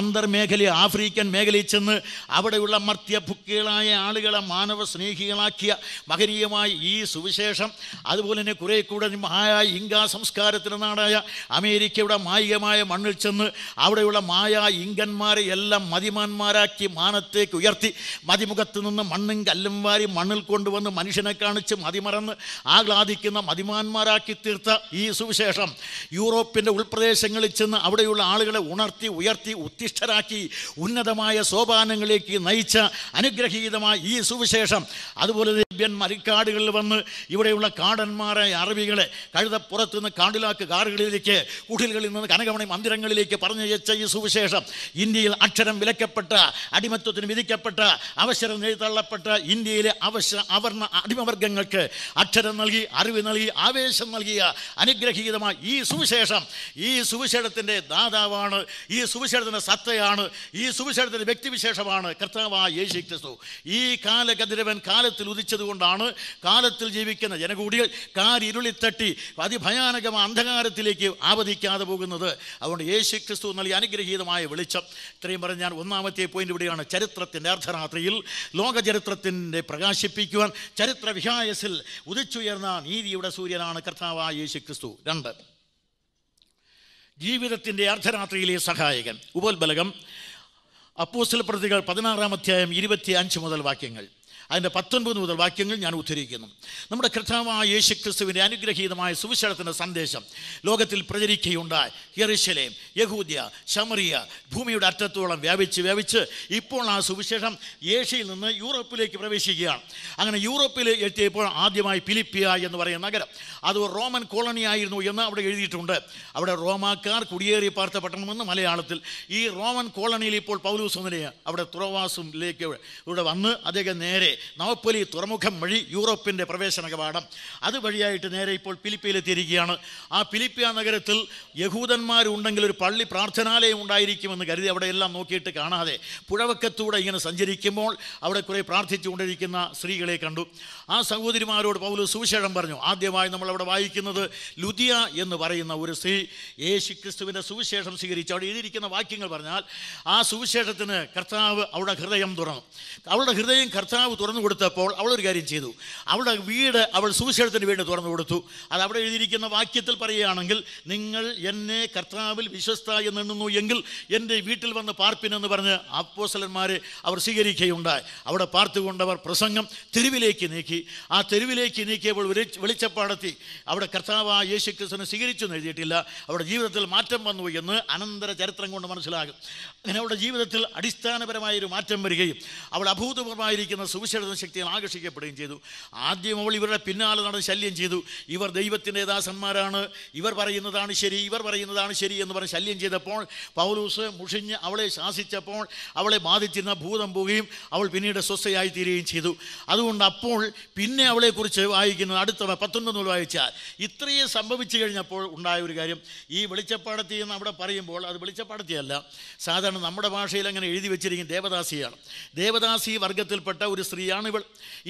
അന്തർമേഖല ആഫ്രിക്കൻ മേഖലയിൽ ചെന്ന് അവിടെയുള്ള മർത്യഭുക്കികളായ ആളുകളെ മാനവ സ്നേഹികളാക്കിയ മഹനീയമായി ഈ സുവിശേഷം അതുപോലെ തന്നെ കുറേ കൂടെ മായ ഇംഗ സംസ്കാരത്തിൻ്റെ നാടായ അമേരിക്കയുടെ മായികമായ മണ്ണിൽ ചെന്ന് അവിടെയുള്ള മായ ഇംഗന്മാരെ എല്ലാം മതിമാന്മാരാക്കി മാനത്തേക്ക് ഉയർത്തി മതിമുഖത്ത് നിന്ന് മണ്ണും കല്ലും വാരി മണ്ണിൽ കൊണ്ടുവന്ന് മനുഷ്യനെ കാണിച്ച് മതിമറന്ന് ആഹ്ലാദിക്കുന്ന മതിമാന്മാരാക്കി തീർത്ത ഈ സുവിശേഷം യൂറോപ്പിൻ്റെ ഉൾപ്രദേശങ്ങളിൽ ചെന്ന് അവിടെയുള്ള ആളുകളെ ഉണർത്തി ഉയർത്തി ഉത്തിഷ്ഠരാക്കി ഉന്നതമായ സോപാനങ്ങളിലേക്ക് നയിച്ച അനുഗ്രഹീതമായ ഈ സുവിശേഷം അതുപോലെ ലഭ്യൻ മരിക്കാടുകളിൽ വന്ന് ഇവിടെയുള്ള കാടന്മാരെ അറബികളെ കഴുതപ്പുറത്ത് നിന്ന് കാണ്ടിലാക്ക് കാറുകളിലേക്ക് കുട്ടികളിൽ നിന്ന് കനകമണി മന്ദിരങ്ങളിലേക്ക് പറഞ്ഞു വെച്ച ഈ സുവിശേഷം ഇന്ത്യയിൽ അക്ഷരം വിലക്കപ്പെട്ട അടിമത്വത്തിന് വിധിക്കപ്പെട്ട അവസരം നേരിത്തള്ളപ്പെട്ട ഇന്ത്യയിലെ അവശ അവർണ അടിമവർഗങ്ങൾക്ക് അക്ഷരം നൽകി അറിവ് നൽകി ആവേശം നൽകിയ അനുഗ്രഹീതമായ ഈ സുവിശേഷം ഈ സുവിശേഷത്തിൻ്റെ ദാതാവാണ് ഈ സുവിശേഷത്തിൻ്റെ സത്തയാണ് ഈ സുവിശേഷത്തിൻ്റെ വ്യക്തിവിശേഷമാണ് കർത്താവായ യേശു ക്രിസ്തു ഈ കാലഗതിരവൻ കാലത്തിൽ ഉദിച്ചതുകൊണ്ടാണ് കാലത്തിൽ ജീവിക്കുന്ന ജനകൂടികൾ കാര്യ ഇരുളിത്തട്ടി അതിഭയാനകം അന്ധകാരത്തിലേക്ക് ആവതിക്കാതെ പോകുന്നത് അതുകൊണ്ട് യേശു ക്രിസ്തു നൽകിയ അനുഗ്രഹീതമായ വെളിച്ചം ഇത്രയും പറഞ്ഞ് ഞാൻ ഒന്നാമത്തെ പോയിന്റ് ഇവിടെയാണ് ചരിത്രത്തിൻ്റെ അർദ്ധരാത്രിയിൽ ലോക ചരിത്രത്തിൻ്റെ പ്രകാശിപ്പിക്കുവാൻ ചരിത്ര വിഹായസിൽ ഉദിച്ചുയർന്ന നീതിയുടെ സൂര്യനാണ് കർത്താവായ യേശു ക്രിസ്തു രണ്ട് ജീവിതത്തിൻ്റെ അർദ്ധരാത്രിയിലെ സഹായകൻ ഉപോത്ബലകം അപ്പോസ്റ്റൽ പ്രതികൾ പതിനാറാം അധ്യായം ഇരുപത്തി അഞ്ച് മുതൽ വാക്യങ്ങൾ അതിൻ്റെ പത്തൊൻപത് മുതൽ വാക്യങ്ങൾ ഞാൻ ഉദ്ധരിക്കുന്നു നമ്മുടെ കൃത്യമായ യേശു ക്രിസ്തുവിൻ്റെ അനുഗ്രഹീതമായ സുവിശേഷത്തിൻ്റെ സന്ദേശം ലോകത്തിൽ പ്രചരിക്കുകയുണ്ടായി യെറുശലേം യഹൂദ്യ ശമറിയ ഭൂമിയുടെ അറ്റത്തോളം വ്യാപിച്ച് വ്യാപിച്ച് ഇപ്പോൾ ആ സുവിശേഷം ഏഷ്യയിൽ നിന്ന് യൂറോപ്പിലേക്ക് പ്രവേശിക്കുകയാണ് അങ്ങനെ യൂറോപ്പിൽ എത്തിയപ്പോൾ ആദ്യമായി ഫിലിപ്പിയ എന്ന് പറയുന്ന നഗരം അത് റോമൻ കോളനി ആയിരുന്നു എന്ന് അവിടെ എഴുതിയിട്ടുണ്ട് അവിടെ റോമാക്കാർ കുടിയേറി പാർത്ത പട്ടണമെന്ന് മലയാളത്തിൽ ഈ റോമൻ കോളനിയിൽ ഇപ്പോൾ പൗലൂസ് ഒന്നിനെ അവിടെ തുറവാസും ഇവിടെ വന്ന് അദ്ദേഹം നേരെ നവപ്പൊലി തുറമുഖം വഴി യൂറോപ്പിൻ്റെ പ്രവേശന കവാടം അതുവഴിയായിട്ട് നേരെ ഇപ്പോൾ ഫിലിപ്പിയിലെത്തിയിരിക്കുകയാണ് ആ ഫിലിപ്പിയ നഗരത്തിൽ യഹൂദന്മാരുണ്ടെങ്കിൽ ഒരു പള്ളി പ്രാർത്ഥനാലയം ഉണ്ടായിരിക്കുമെന്ന് കരുതി അവിടെയെല്ലാം നോക്കിയിട്ട് കാണാതെ പുഴവക്കത്തൂടെ ഇങ്ങനെ സഞ്ചരിക്കുമ്പോൾ അവിടെ കുറേ പ്രാർത്ഥിച്ചുകൊണ്ടിരിക്കുന്ന സ്ത്രീകളെ കണ്ടു ആ സഹോദരിമാരോട് പൗലു സുവിശേഷം പറഞ്ഞു ആദ്യമായി നമ്മൾ വായിക്കുന്നത് ലുദിയ എന്ന് പറയുന്ന ഒരു സ്ത്രീ യേശു ക്രിസ്തുവിൻ്റെ സുവിശേഷം സ്വീകരിച്ചു അവിടെ എഴുതിയിരിക്കുന്ന വാക്യങ്ങൾ പറഞ്ഞാൽ ആ സുവിശേഷത്തിന് കർത്താവ് അവളുടെ ഹൃദയം തുറന്നു അവളുടെ ഹൃദയം കർത്താവ് തുറന്നു തുറന്നു കൊടുത്തപ്പോൾ അവളൊരു കാര്യം ചെയ്തു അവളുടെ വീട് അവൾ സുവിശേഷത്തിന് വേണ്ടി തുറന്നു കൊടുത്തു അത് അവിടെ എഴുതിയിരിക്കുന്ന വാക്യത്തിൽ പറയുകയാണെങ്കിൽ നിങ്ങൾ എന്നെ കർത്താവിൽ വിശ്വസ്ത എന്നെണ്ണുന്നു എങ്കിൽ എൻ്റെ വീട്ടിൽ വന്ന് പാർപ്പിനെന്ന് പറഞ്ഞ് അപ്പോസലന്മാരെ അവർ സ്വീകരിക്കുകയുണ്ടായി അവിടെ പാർത്തുകൊണ്ടവർ പ്രസംഗം തെരുവിലേക്ക് നീക്കി ആ തെരുവിലേക്ക് നീക്കിയപ്പോൾ വെളിച്ചപ്പാടത്തി അവിടെ കർത്താവ് ആ യേശു ക്രിസ്തുവിനെ സ്വീകരിച്ചു എഴുതിയിട്ടില്ല അവിടെ ജീവിതത്തിൽ മാറ്റം വന്നു എന്ന് അനന്തര ചരിത്രം കൊണ്ട് മനസ്സിലാകും അങ്ങനെ അവളുടെ ജീവിതത്തിൽ അടിസ്ഥാനപരമായൊരു മാറ്റം വരികയും അവൾ അഭൂതപൂർവമായിരിക്കുന്ന സുവിശേഷ അടിച്ചെടുത്തുന്ന ശക്തികൾ ആകർഷിക്കപ്പെടുകയും ചെയ്തു ആദ്യം അവൾ ഇവരുടെ പിന്നാലെ നടന്ന് ശല്യം ചെയ്തു ഇവർ ദൈവത്തിൻ്റെ ദാസന്മാരാണ് ഇവർ പറയുന്നതാണ് ശരി ഇവർ പറയുന്നതാണ് ശരി എന്ന് പറഞ്ഞ് ശല്യം ചെയ്തപ്പോൾ പൗലൂസ് മുഷിഞ്ഞ് അവളെ ശാസിച്ചപ്പോൾ അവളെ ബാധിച്ചിരുന്ന ഭൂതം പോവുകയും അവൾ പിന്നീട് സ്വസ്ഥയായി തീരുകയും ചെയ്തു അതുകൊണ്ട് അപ്പോൾ പിന്നെ അവളെക്കുറിച്ച് വായിക്കുന്നത് അടുത്ത പത്തൊൻപത് വായിച്ചാൽ ഇത്രയും സംഭവിച്ചു കഴിഞ്ഞപ്പോൾ ഉണ്ടായ ഒരു കാര്യം ഈ വെളിച്ചപ്പാടത്തി എന്ന് അവിടെ പറയുമ്പോൾ അത് വെളിച്ചപ്പാടത്തിയല്ല സാധാരണ നമ്മുടെ ഭാഷയിൽ അങ്ങനെ എഴുതി വെച്ചിരിക്കും ദേവദാസിയാണ് ദേവദാസി വർഗത്തിൽപ്പെട്ട ഒരു സ്ത്രീ ഇവൾ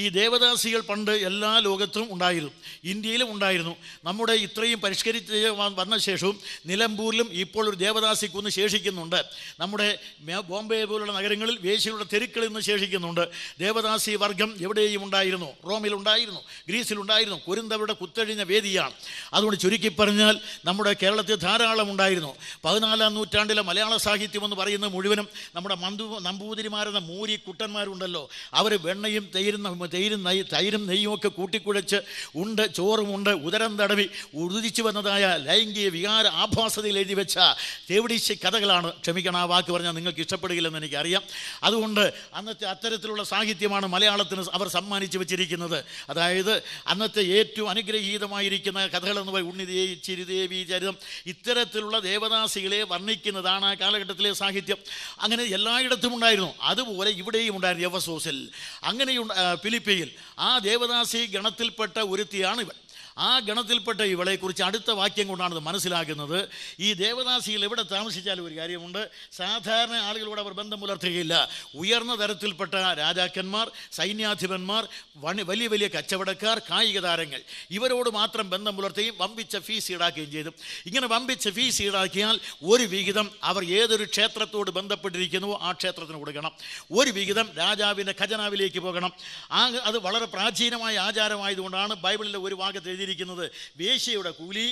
ഈ ദേവദാസികൾ പണ്ട് എല്ലാ ലോകത്തും ഉണ്ടായിരുന്നു ഇന്ത്യയിലും ഉണ്ടായിരുന്നു നമ്മുടെ ഇത്രയും പരിഷ്കരിച്ച് വന്ന ശേഷവും നിലമ്പൂരിലും ഇപ്പോൾ ഒരു ദേവദാസി കുന്ന് ശേഷിക്കുന്നുണ്ട് നമ്മുടെ ബോംബെ പോലുള്ള നഗരങ്ങളിൽ വേശ്യയുടെ തെരുക്കളിൽ നിന്ന് ശേഷിക്കുന്നുണ്ട് ദേവദാസി വർഗം എവിടെയും ഉണ്ടായിരുന്നു റോമിലുണ്ടായിരുന്നു ഗ്രീസിലുണ്ടായിരുന്നു കുരുന്തവരുടെ കുത്തഴിഞ്ഞ വേദിയാണ് അതുകൊണ്ട് ചുരുക്കി പറഞ്ഞാൽ നമ്മുടെ കേരളത്തിൽ ധാരാളം ഉണ്ടായിരുന്നു പതിനാലാം നൂറ്റാണ്ടിലെ മലയാള സാഹിത്യം എന്ന് പറയുന്നത് മുഴുവനും നമ്മുടെ മന്തു നമ്പൂതിരിമാരെന്ന മൂരി കുട്ടന്മാരുണ്ടല്ലോ അവർ വെണ്ണ എണ്ണയും തൈരും തൈരും നെയ് തൈരും നെയ്യും ഒക്കെ കൂട്ടിക്കുഴച്ച് ഉണ്ട് ചോറുമുണ്ട് ഉദരം തടവി ഉദിച്ചു വന്നതായ ലൈംഗിക വികാര ആഭാസതയിൽ എഴുതി വെച്ച തേവിടീശി കഥകളാണ് ക്ഷമിക്കണം ആ വാക്ക് പറഞ്ഞാൽ നിങ്ങൾക്ക് ഇഷ്ടപ്പെടുകയില്ലെന്ന് എനിക്കറിയാം അതുകൊണ്ട് അന്നത്തെ അത്തരത്തിലുള്ള സാഹിത്യമാണ് മലയാളത്തിന് അവർ സമ്മാനിച്ച് വെച്ചിരിക്കുന്നത് അതായത് അന്നത്തെ ഏറ്റവും അനുഗ്രഹീതമായിരിക്കുന്ന കഥകളെന്ന് പറയും ഉണ്ണിതേ ചിരിദേവി ചരിതം ഇത്തരത്തിലുള്ള ദേവദാസികളെ വർണ്ണിക്കുന്നതാണ് ആ കാലഘട്ടത്തിലെ സാഹിത്യം അങ്ങനെ എല്ലായിടത്തും ഉണ്ടായിരുന്നു അതുപോലെ ഇവിടെയും ഉണ്ടായിരുന്നു യവസോസിൽ അങ്ങനെയുണ്ട് ഫിലിപ്പിയിൽ ആ ദേവദാസി ഗണത്തിൽപ്പെട്ട ഒരുത്തിയാണ് ഇവൻ ആ ഗണത്തിൽപ്പെട്ട ഇവളെക്കുറിച്ച് അടുത്ത വാക്യം കൊണ്ടാണ് മനസ്സിലാക്കുന്നത് ഈ ദേവദാസിയിൽ എവിടെ താമസിച്ചാലും ഒരു കാര്യമുണ്ട് സാധാരണ ആളുകളോട് അവർ ബന്ധം പുലർത്തുകയില്ല ഉയർന്ന തരത്തിൽപ്പെട്ട രാജാക്കന്മാർ സൈന്യാധിപന്മാർ വലിയ വലിയ കച്ചവടക്കാർ കായിക താരങ്ങൾ ഇവരോട് മാത്രം ബന്ധം പുലർത്തുകയും വമ്പിച്ച ഫീസ് ഈടാക്കുകയും ചെയ്തു ഇങ്ങനെ വമ്പിച്ച ഫീസ് ഈടാക്കിയാൽ ഒരു വിഹിതം അവർ ഏതൊരു ക്ഷേത്രത്തോട് ബന്ധപ്പെട്ടിരിക്കുന്നുവോ ആ ക്ഷേത്രത്തിന് കൊടുക്കണം ഒരു വിഹിതം രാജാവിൻ്റെ ഖജനാവിലേക്ക് പോകണം ആ അത് വളരെ പ്രാചീനമായ ആചാരമായതുകൊണ്ടാണ് ബൈബിളിൻ്റെ ഒരു ഭാഗത്ത് എഴുതി എഴുതിയിരിക്കുന്നത് വേശ്യയുടെ കൂലി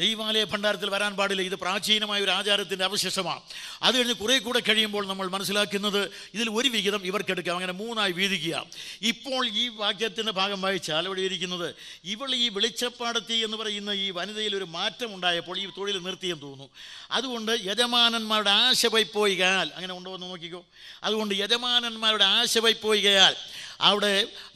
ദൈവാലയ ഭണ്ഡാരത്തിൽ വരാൻ പാടില്ല ഇത് പ്രാചീനമായ ഒരു ആചാരത്തിൻ്റെ അവശിഷ്ടമാണ് അത് കഴിഞ്ഞ് കുറേ കൂടെ കഴിയുമ്പോൾ നമ്മൾ മനസ്സിലാക്കുന്നത് ഇതിൽ ഒരു വിഹിതം ഇവർക്കെടുക്കാം അങ്ങനെ മൂന്നായി വീതിക്കുക ഇപ്പോൾ ഈ വാക്യത്തിൻ്റെ ഭാഗം വായിച്ചാൽ അവിടെ ഇരിക്കുന്നത് ഇവൾ ഈ വെളിച്ചപ്പാടത്തി എന്ന് പറയുന്ന ഈ വനിതയിൽ ഒരു മാറ്റം ഉണ്ടായപ്പോൾ ഈ തൊഴിൽ നിർത്തിയെന്ന് തോന്നുന്നു അതുകൊണ്ട് യജമാനന്മാരുടെ ആശ പോയികയാൽ അങ്ങനെ ഉണ്ടോ എന്ന് നോക്കിക്കോ അതുകൊണ്ട് യജമാനന്മാരുടെ ആശ പോയികയാൽ അവിടെ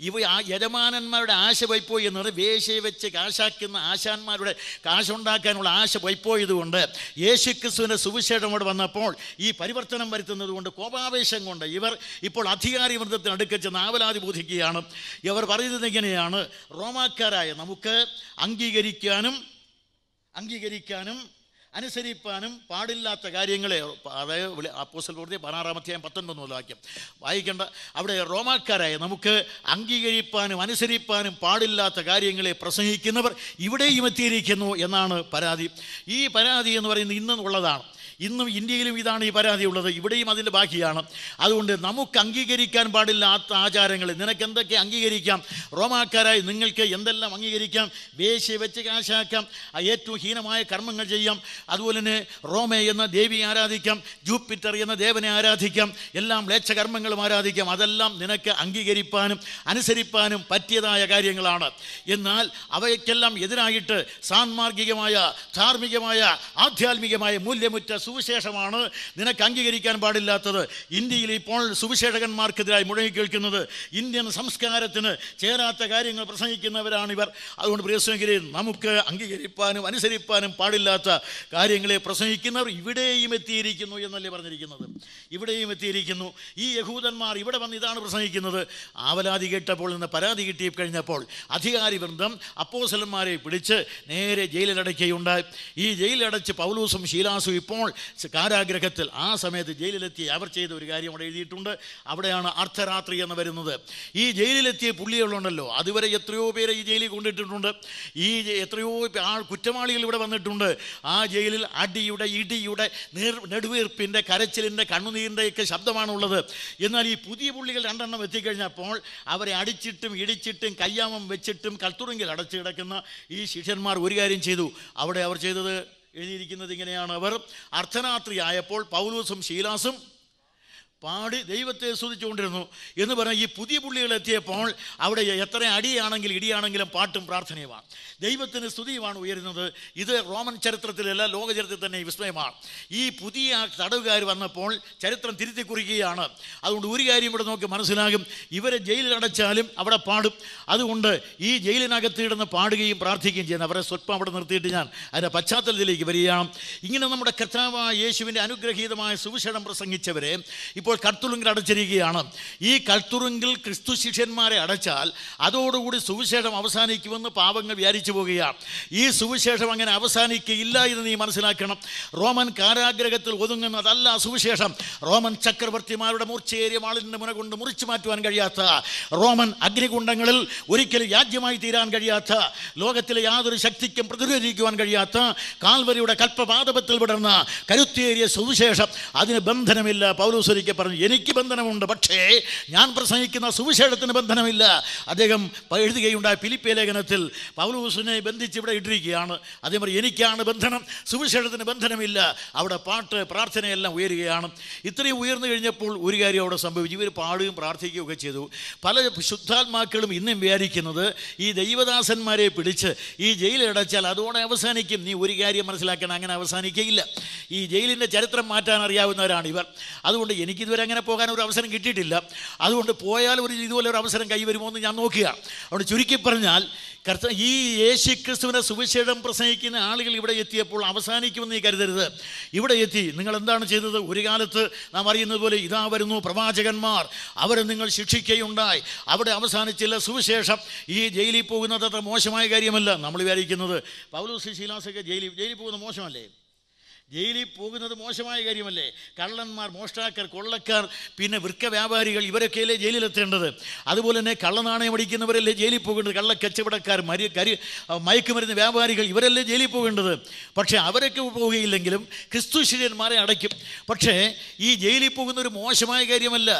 ഇവ യജമാനന്മാരുടെ ആശ പോയിപ്പോയി എന്ന് പറഞ്ഞാൽ വേശയെ വെച്ച് കാശാക്കുന്ന ആശാന്മാരുടെ കാശുണ്ടാക്കാനുള്ള ആശ പോയിപ്പോയതുകൊണ്ട് യേശു ക്രിസ്തുവിൻ്റെ സുവിശേഷം അവിടെ വന്നപ്പോൾ ഈ പരിവർത്തനം വരുത്തുന്നത് കൊണ്ട് കോപാവേശം കൊണ്ട് ഇവർ ഇപ്പോൾ അധികാരി വൃന്ദത്തിന് അടുക്ക ചെന്ന് ആവലാതി ബോധിക്കുകയാണ് ഇവർ പറയുന്നത് ഇങ്ങനെയാണ് റോമാക്കാരായ നമുക്ക് അംഗീകരിക്കാനും അംഗീകരിക്കാനും അനുസരിപ്പാനും പാടില്ലാത്ത കാര്യങ്ങളെ അതായത് അപ്പോസൽ പൂർത്തി പതിനാറാം അധ്യായം പത്തൊൻപത് മുതൽ വാക്യം വായിക്കേണ്ട അവിടെ റോമാക്കാരായ നമുക്ക് അംഗീകരിപ്പാനും അനുസരിപ്പാനും പാടില്ലാത്ത കാര്യങ്ങളെ പ്രസംഗിക്കുന്നവർ ഇവിടെയും എത്തിയിരിക്കുന്നു എന്നാണ് പരാതി ഈ പരാതി എന്ന് പറയുന്നത് ഇന്നുള്ളതാണ് ഇന്നും ഇന്ത്യയിലും ഇതാണ് ഈ പരാതിയുള്ളത് ഇവിടെയും അതിൻ്റെ ബാക്കിയാണ് അതുകൊണ്ട് നമുക്ക് അംഗീകരിക്കാൻ പാടില്ലാത്ത ആചാരങ്ങൾ നിനക്ക് എന്തൊക്കെ അംഗീകരിക്കാം റോമാക്കാരായി നിങ്ങൾക്ക് എന്തെല്ലാം അംഗീകരിക്കാം വേശ്യ വെച്ച് കാശാക്കാം ഏറ്റവും ഹീനമായ കർമ്മങ്ങൾ ചെയ്യാം അതുപോലെ തന്നെ റോമേ എന്ന ദേവിയെ ആരാധിക്കാം ജൂപ്പിറ്റർ എന്ന ദേവനെ ആരാധിക്കാം എല്ലാം ലേച്ഛകർമ്മങ്ങളും ആരാധിക്കാം അതെല്ലാം നിനക്ക് അംഗീകരിപ്പാനും അനുസരിപ്പാനും പറ്റിയതായ കാര്യങ്ങളാണ് എന്നാൽ അവയ്ക്കെല്ലാം എതിരായിട്ട് സാൻമാർഗികമായ ധാർമ്മികമായ ആധ്യാത്മികമായ മൂല്യമുറ്റ സുവിശേഷമാണ് നിനക്ക് അംഗീകരിക്കാൻ പാടില്ലാത്തത് ഇന്ത്യയിൽ ഇപ്പോൾ സുവിശേഷകന്മാർക്കെതിരായി മുഴങ്ങി കേൾക്കുന്നത് ഇന്ത്യൻ സംസ്കാരത്തിന് ചേരാത്ത കാര്യങ്ങൾ പ്രസംഗിക്കുന്നവരാണ് ഇവർ അതുകൊണ്ട് പ്രിയസ്വെങ്കിലെ നമുക്ക് അംഗീകരിപ്പാനും അനുസരിപ്പാനും പാടില്ലാത്ത കാര്യങ്ങളെ പ്രസംഗിക്കുന്നവർ ഇവിടെയും എത്തിയിരിക്കുന്നു എന്നല്ലേ പറഞ്ഞിരിക്കുന്നത് ഇവിടെയും എത്തിയിരിക്കുന്നു ഈ യഹൂദന്മാർ ഇവിടെ വന്ന് ഇതാണ് പ്രസംഗിക്കുന്നത് ആവലാതി കേട്ടപ്പോൾ നിന്ന് പരാതി കിട്ടി കഴിഞ്ഞപ്പോൾ അധികാരി വൃന്ദം അപ്പോസലന്മാരെ പിടിച്ച് നേരെ ജയിലിലടയ്ക്കുകയുണ്ടായി ഈ ജയിലിലടച്ച് പൗലൂസും ശീലാസും ഇപ്പോൾ കാരാഗ്രഹത്തിൽ ആ സമയത്ത് ജയിലിലെത്തി അവർ ചെയ്ത ഒരു കാര്യം അവിടെ എഴുതിയിട്ടുണ്ട് അവിടെയാണ് അർദ്ധരാത്രി എന്ന് വരുന്നത് ഈ ജയിലിലെത്തിയ പുള്ളികളുണ്ടല്ലോ അതുവരെ എത്രയോ പേരെ ഈ ജയിലിൽ കൊണ്ടിട്ടിട്ടുണ്ട് ഈ എത്രയോ ആ കുറ്റവാളികൾ ഇവിടെ വന്നിട്ടുണ്ട് ആ ജയിലിൽ അടിയുടെ ഇടിയുടെ നീർ നെടുവീർപ്പിൻ്റെ കരച്ചിലിൻ്റെ കണ്ണുനീരിൻ്റെയൊക്കെ ശബ്ദമാണുള്ളത് എന്നാൽ ഈ പുതിയ പുള്ളികൾ രണ്ടെണ്ണം എത്തിക്കഴിഞ്ഞപ്പോൾ അവരെ അടിച്ചിട്ടും ഇടിച്ചിട്ടും കയ്യാമം വെച്ചിട്ടും കൽത്തുറുങ്കിൽ അടച്ചു കിടക്കുന്ന ഈ ശിഷ്യന്മാർ ഒരു കാര്യം ചെയ്തു അവിടെ അവർ ചെയ്തത് എഴുതിയിരിക്കുന്നത് ഇങ്ങനെയാണ് അവർ ആയപ്പോൾ പൗലൂസും ശീലാസും പാടി ദൈവത്തെ സ്തുതിച്ചുകൊണ്ടിരുന്നു എന്ന് പറഞ്ഞാൽ ഈ പുതിയ പുള്ളികൾ എത്തിയപ്പോൾ അവിടെ എത്ര അടിയാണെങ്കിലും ഇടിയാണെങ്കിലും പാട്ടും പ്രാർത്ഥനയുമാണ് ദൈവത്തിന് സ്തുതിയുമാണ് ഉയരുന്നത് ഇത് റോമൻ ചരിത്രത്തിലല്ല ലോക ചരിത്രത്തിൽ തന്നെ വിസ്മയമാണ് ഈ പുതിയ തടവുകാർ വന്നപ്പോൾ ചരിത്രം തിരുത്തി കുറിക്കുകയാണ് അതുകൊണ്ട് ഒരു കാര്യം ഇവിടെ നോക്കി മനസ്സിലാകും ഇവരെ ജയിലിൽ അടച്ചാലും അവിടെ പാടും അതുകൊണ്ട് ഈ ജയിലിനകത്ത് ഇടുന്ന് പാടുകയും പ്രാർത്ഥിക്കുകയും ചെയ്യുന്ന അവരെ സ്വല്പം അവിടെ നിർത്തിയിട്ട് ഞാൻ അതിൻ്റെ പശ്ചാത്തലത്തിലേക്ക് വരികയാണ് ഇങ്ങനെ നമ്മുടെ കർത്താവായ യേശുവിൻ്റെ അനുഗ്രഹീതമായ സുവിശേഷം പ്രസംഗിച്ചവരെ ഇപ്പോൾ കൽത്തുറുങ്കിൽ അടച്ചിരിക്കുകയാണ് ഈ കൽത്തുറുങ്കിൽ ക്രിസ്തു ശിഷ്യന്മാരെ അടച്ചാൽ അതോടുകൂടി സുവിശേഷം അവസാനിക്കുമെന്ന് പാപങ്ങൾ വിചാരിച്ചു പോകുകയാണ് ഈ സുവിശേഷം അങ്ങനെ അവസാനിക്കുകയില്ല എന്ന് നീ മനസ്സിലാക്കണം റോമൻ കാരാഗ്രഹത്തിൽ ഒതുങ്ങുന്നതല്ല സുവിശേഷം റോമൻ ചക്രവർത്തിമാരുടെ മൂർച്ചയേറിയ മാളിൻ്റെ മുന കൊണ്ട് മുറിച്ചു മാറ്റുവാൻ കഴിയാത്ത റോമൻ അഗ്നികുണ്ടങ്ങളിൽ ഒരിക്കലും യാജ്യമായി തീരാൻ കഴിയാത്ത ലോകത്തിലെ യാതൊരു ശക്തിക്കും പ്രതിരോധിക്കുവാൻ കഴിയാത്ത കാൽവരിയുടെ കൽപ്പപാതപത്തിൽ വിടർന്ന കരുത്തേറിയ സുവിശേഷം അതിന് ബന്ധനമില്ല പൗലോസരിക്ക് പറഞ്ഞു എനിക്ക് ബന്ധനമുണ്ട് പക്ഷേ ഞാൻ പ്രസംഗിക്കുന്ന സുവിശേഷത്തിന് ബന്ധനമില്ല അദ്ദേഹം എഴുതുകയുണ്ടായ ഫിലിപ്പിയ ലേഖനത്തിൽ പൗലൂസിനെ ബന്ധിച്ച് ഇവിടെ ഇട്ടിരിക്കുകയാണ് അതേ എനിക്കാണ് ബന്ധനം സുവിശേഷത്തിന് ബന്ധനമില്ല അവിടെ പാട്ട് പ്രാർത്ഥനയെല്ലാം ഉയരുകയാണ് ഇത്രയും ഉയർന്നു കഴിഞ്ഞപ്പോൾ ഒരു കാര്യം അവിടെ സംഭവിച്ചു ഇവർ പാടുകയും പ്രാർത്ഥിക്കുകയും ചെയ്തു പല ശുദ്ധാത്മാക്കളും ഇന്നും വിചാരിക്കുന്നത് ഈ ദൈവദാസന്മാരെ പിടിച്ച് ഈ ജയിലിടച്ചാൽ അതോടെ അവസാനിക്കും നീ ഒരു കാര്യം മനസ്സിലാക്കാൻ അങ്ങനെ അവസാനിക്കുകയില്ല ഈ ജയിലിൻ്റെ ചരിത്രം മാറ്റാൻ അറിയാവുന്നവരാണ് ഇവർ അതുകൊണ്ട് എനിക്ക് ഇതുവരെ അങ്ങനെ പോകാൻ ഒരു അവസരം കിട്ടിയിട്ടില്ല അതുകൊണ്ട് പോയാൽ ഒരു ഇതുപോലെ ഒരു അവസരം കൈവരുമോയെന്ന് ഞാൻ നോക്കുക അതുകൊണ്ട് ചുരുക്കി പറഞ്ഞാൽ കർത്ത ഈ യേശു ക്രിസ്തുവിനെ സുവിശേഷം പ്രസംഗിക്കുന്ന ആളുകൾ ഇവിടെ എത്തിയപ്പോൾ അവസാനിക്കുമെന്ന് നീ കരുതരുത് ഇവിടെ എത്തി നിങ്ങൾ എന്താണ് ചെയ്തത് ഒരു കാലത്ത് നാം അറിയുന്നത് പോലെ ഇതാ വരുന്നു പ്രവാചകന്മാർ അവരെ നിങ്ങൾ ശിക്ഷിക്കുകയുണ്ടായി അവിടെ അവസാനിച്ചില്ല സുവിശേഷം ഈ ജയിലിൽ പോകുന്നത് അത്ര മോശമായ കാര്യമല്ല നമ്മൾ വിചാരിക്കുന്നത് പൗലൂസി ശീലാസൊക്കെ ജയിലിൽ ജയിലിൽ പോകുന്നത് മോശമല്ലേ ജയിലിൽ പോകുന്നത് മോശമായ കാര്യമല്ലേ കള്ളന്മാർ മോഷ്ടാക്കർ കൊള്ളക്കാർ പിന്നെ വൃക്ക വ്യാപാരികൾ ഇവരൊക്കെയല്ലേ ജയിലിലെത്തേണ്ടത് അതുപോലെ തന്നെ കള്ളനാണയം അടിക്കുന്നവരല്ലേ ജയിലിൽ പോകേണ്ടത് കള്ളക്കച്ചവടക്കാർ മരി കരി മയക്കുമരുന്ന് വ്യാപാരികൾ ഇവരല്ലേ ജയിലിൽ പോകേണ്ടത് പക്ഷേ അവരൊക്കെ പോവുകയില്ലെങ്കിലും ക്രിസ്തു ശിഷ്യന്മാരെ അടയ്ക്കും പക്ഷേ ഈ ജയിലിൽ പോകുന്ന ഒരു മോശമായ കാര്യമല്ല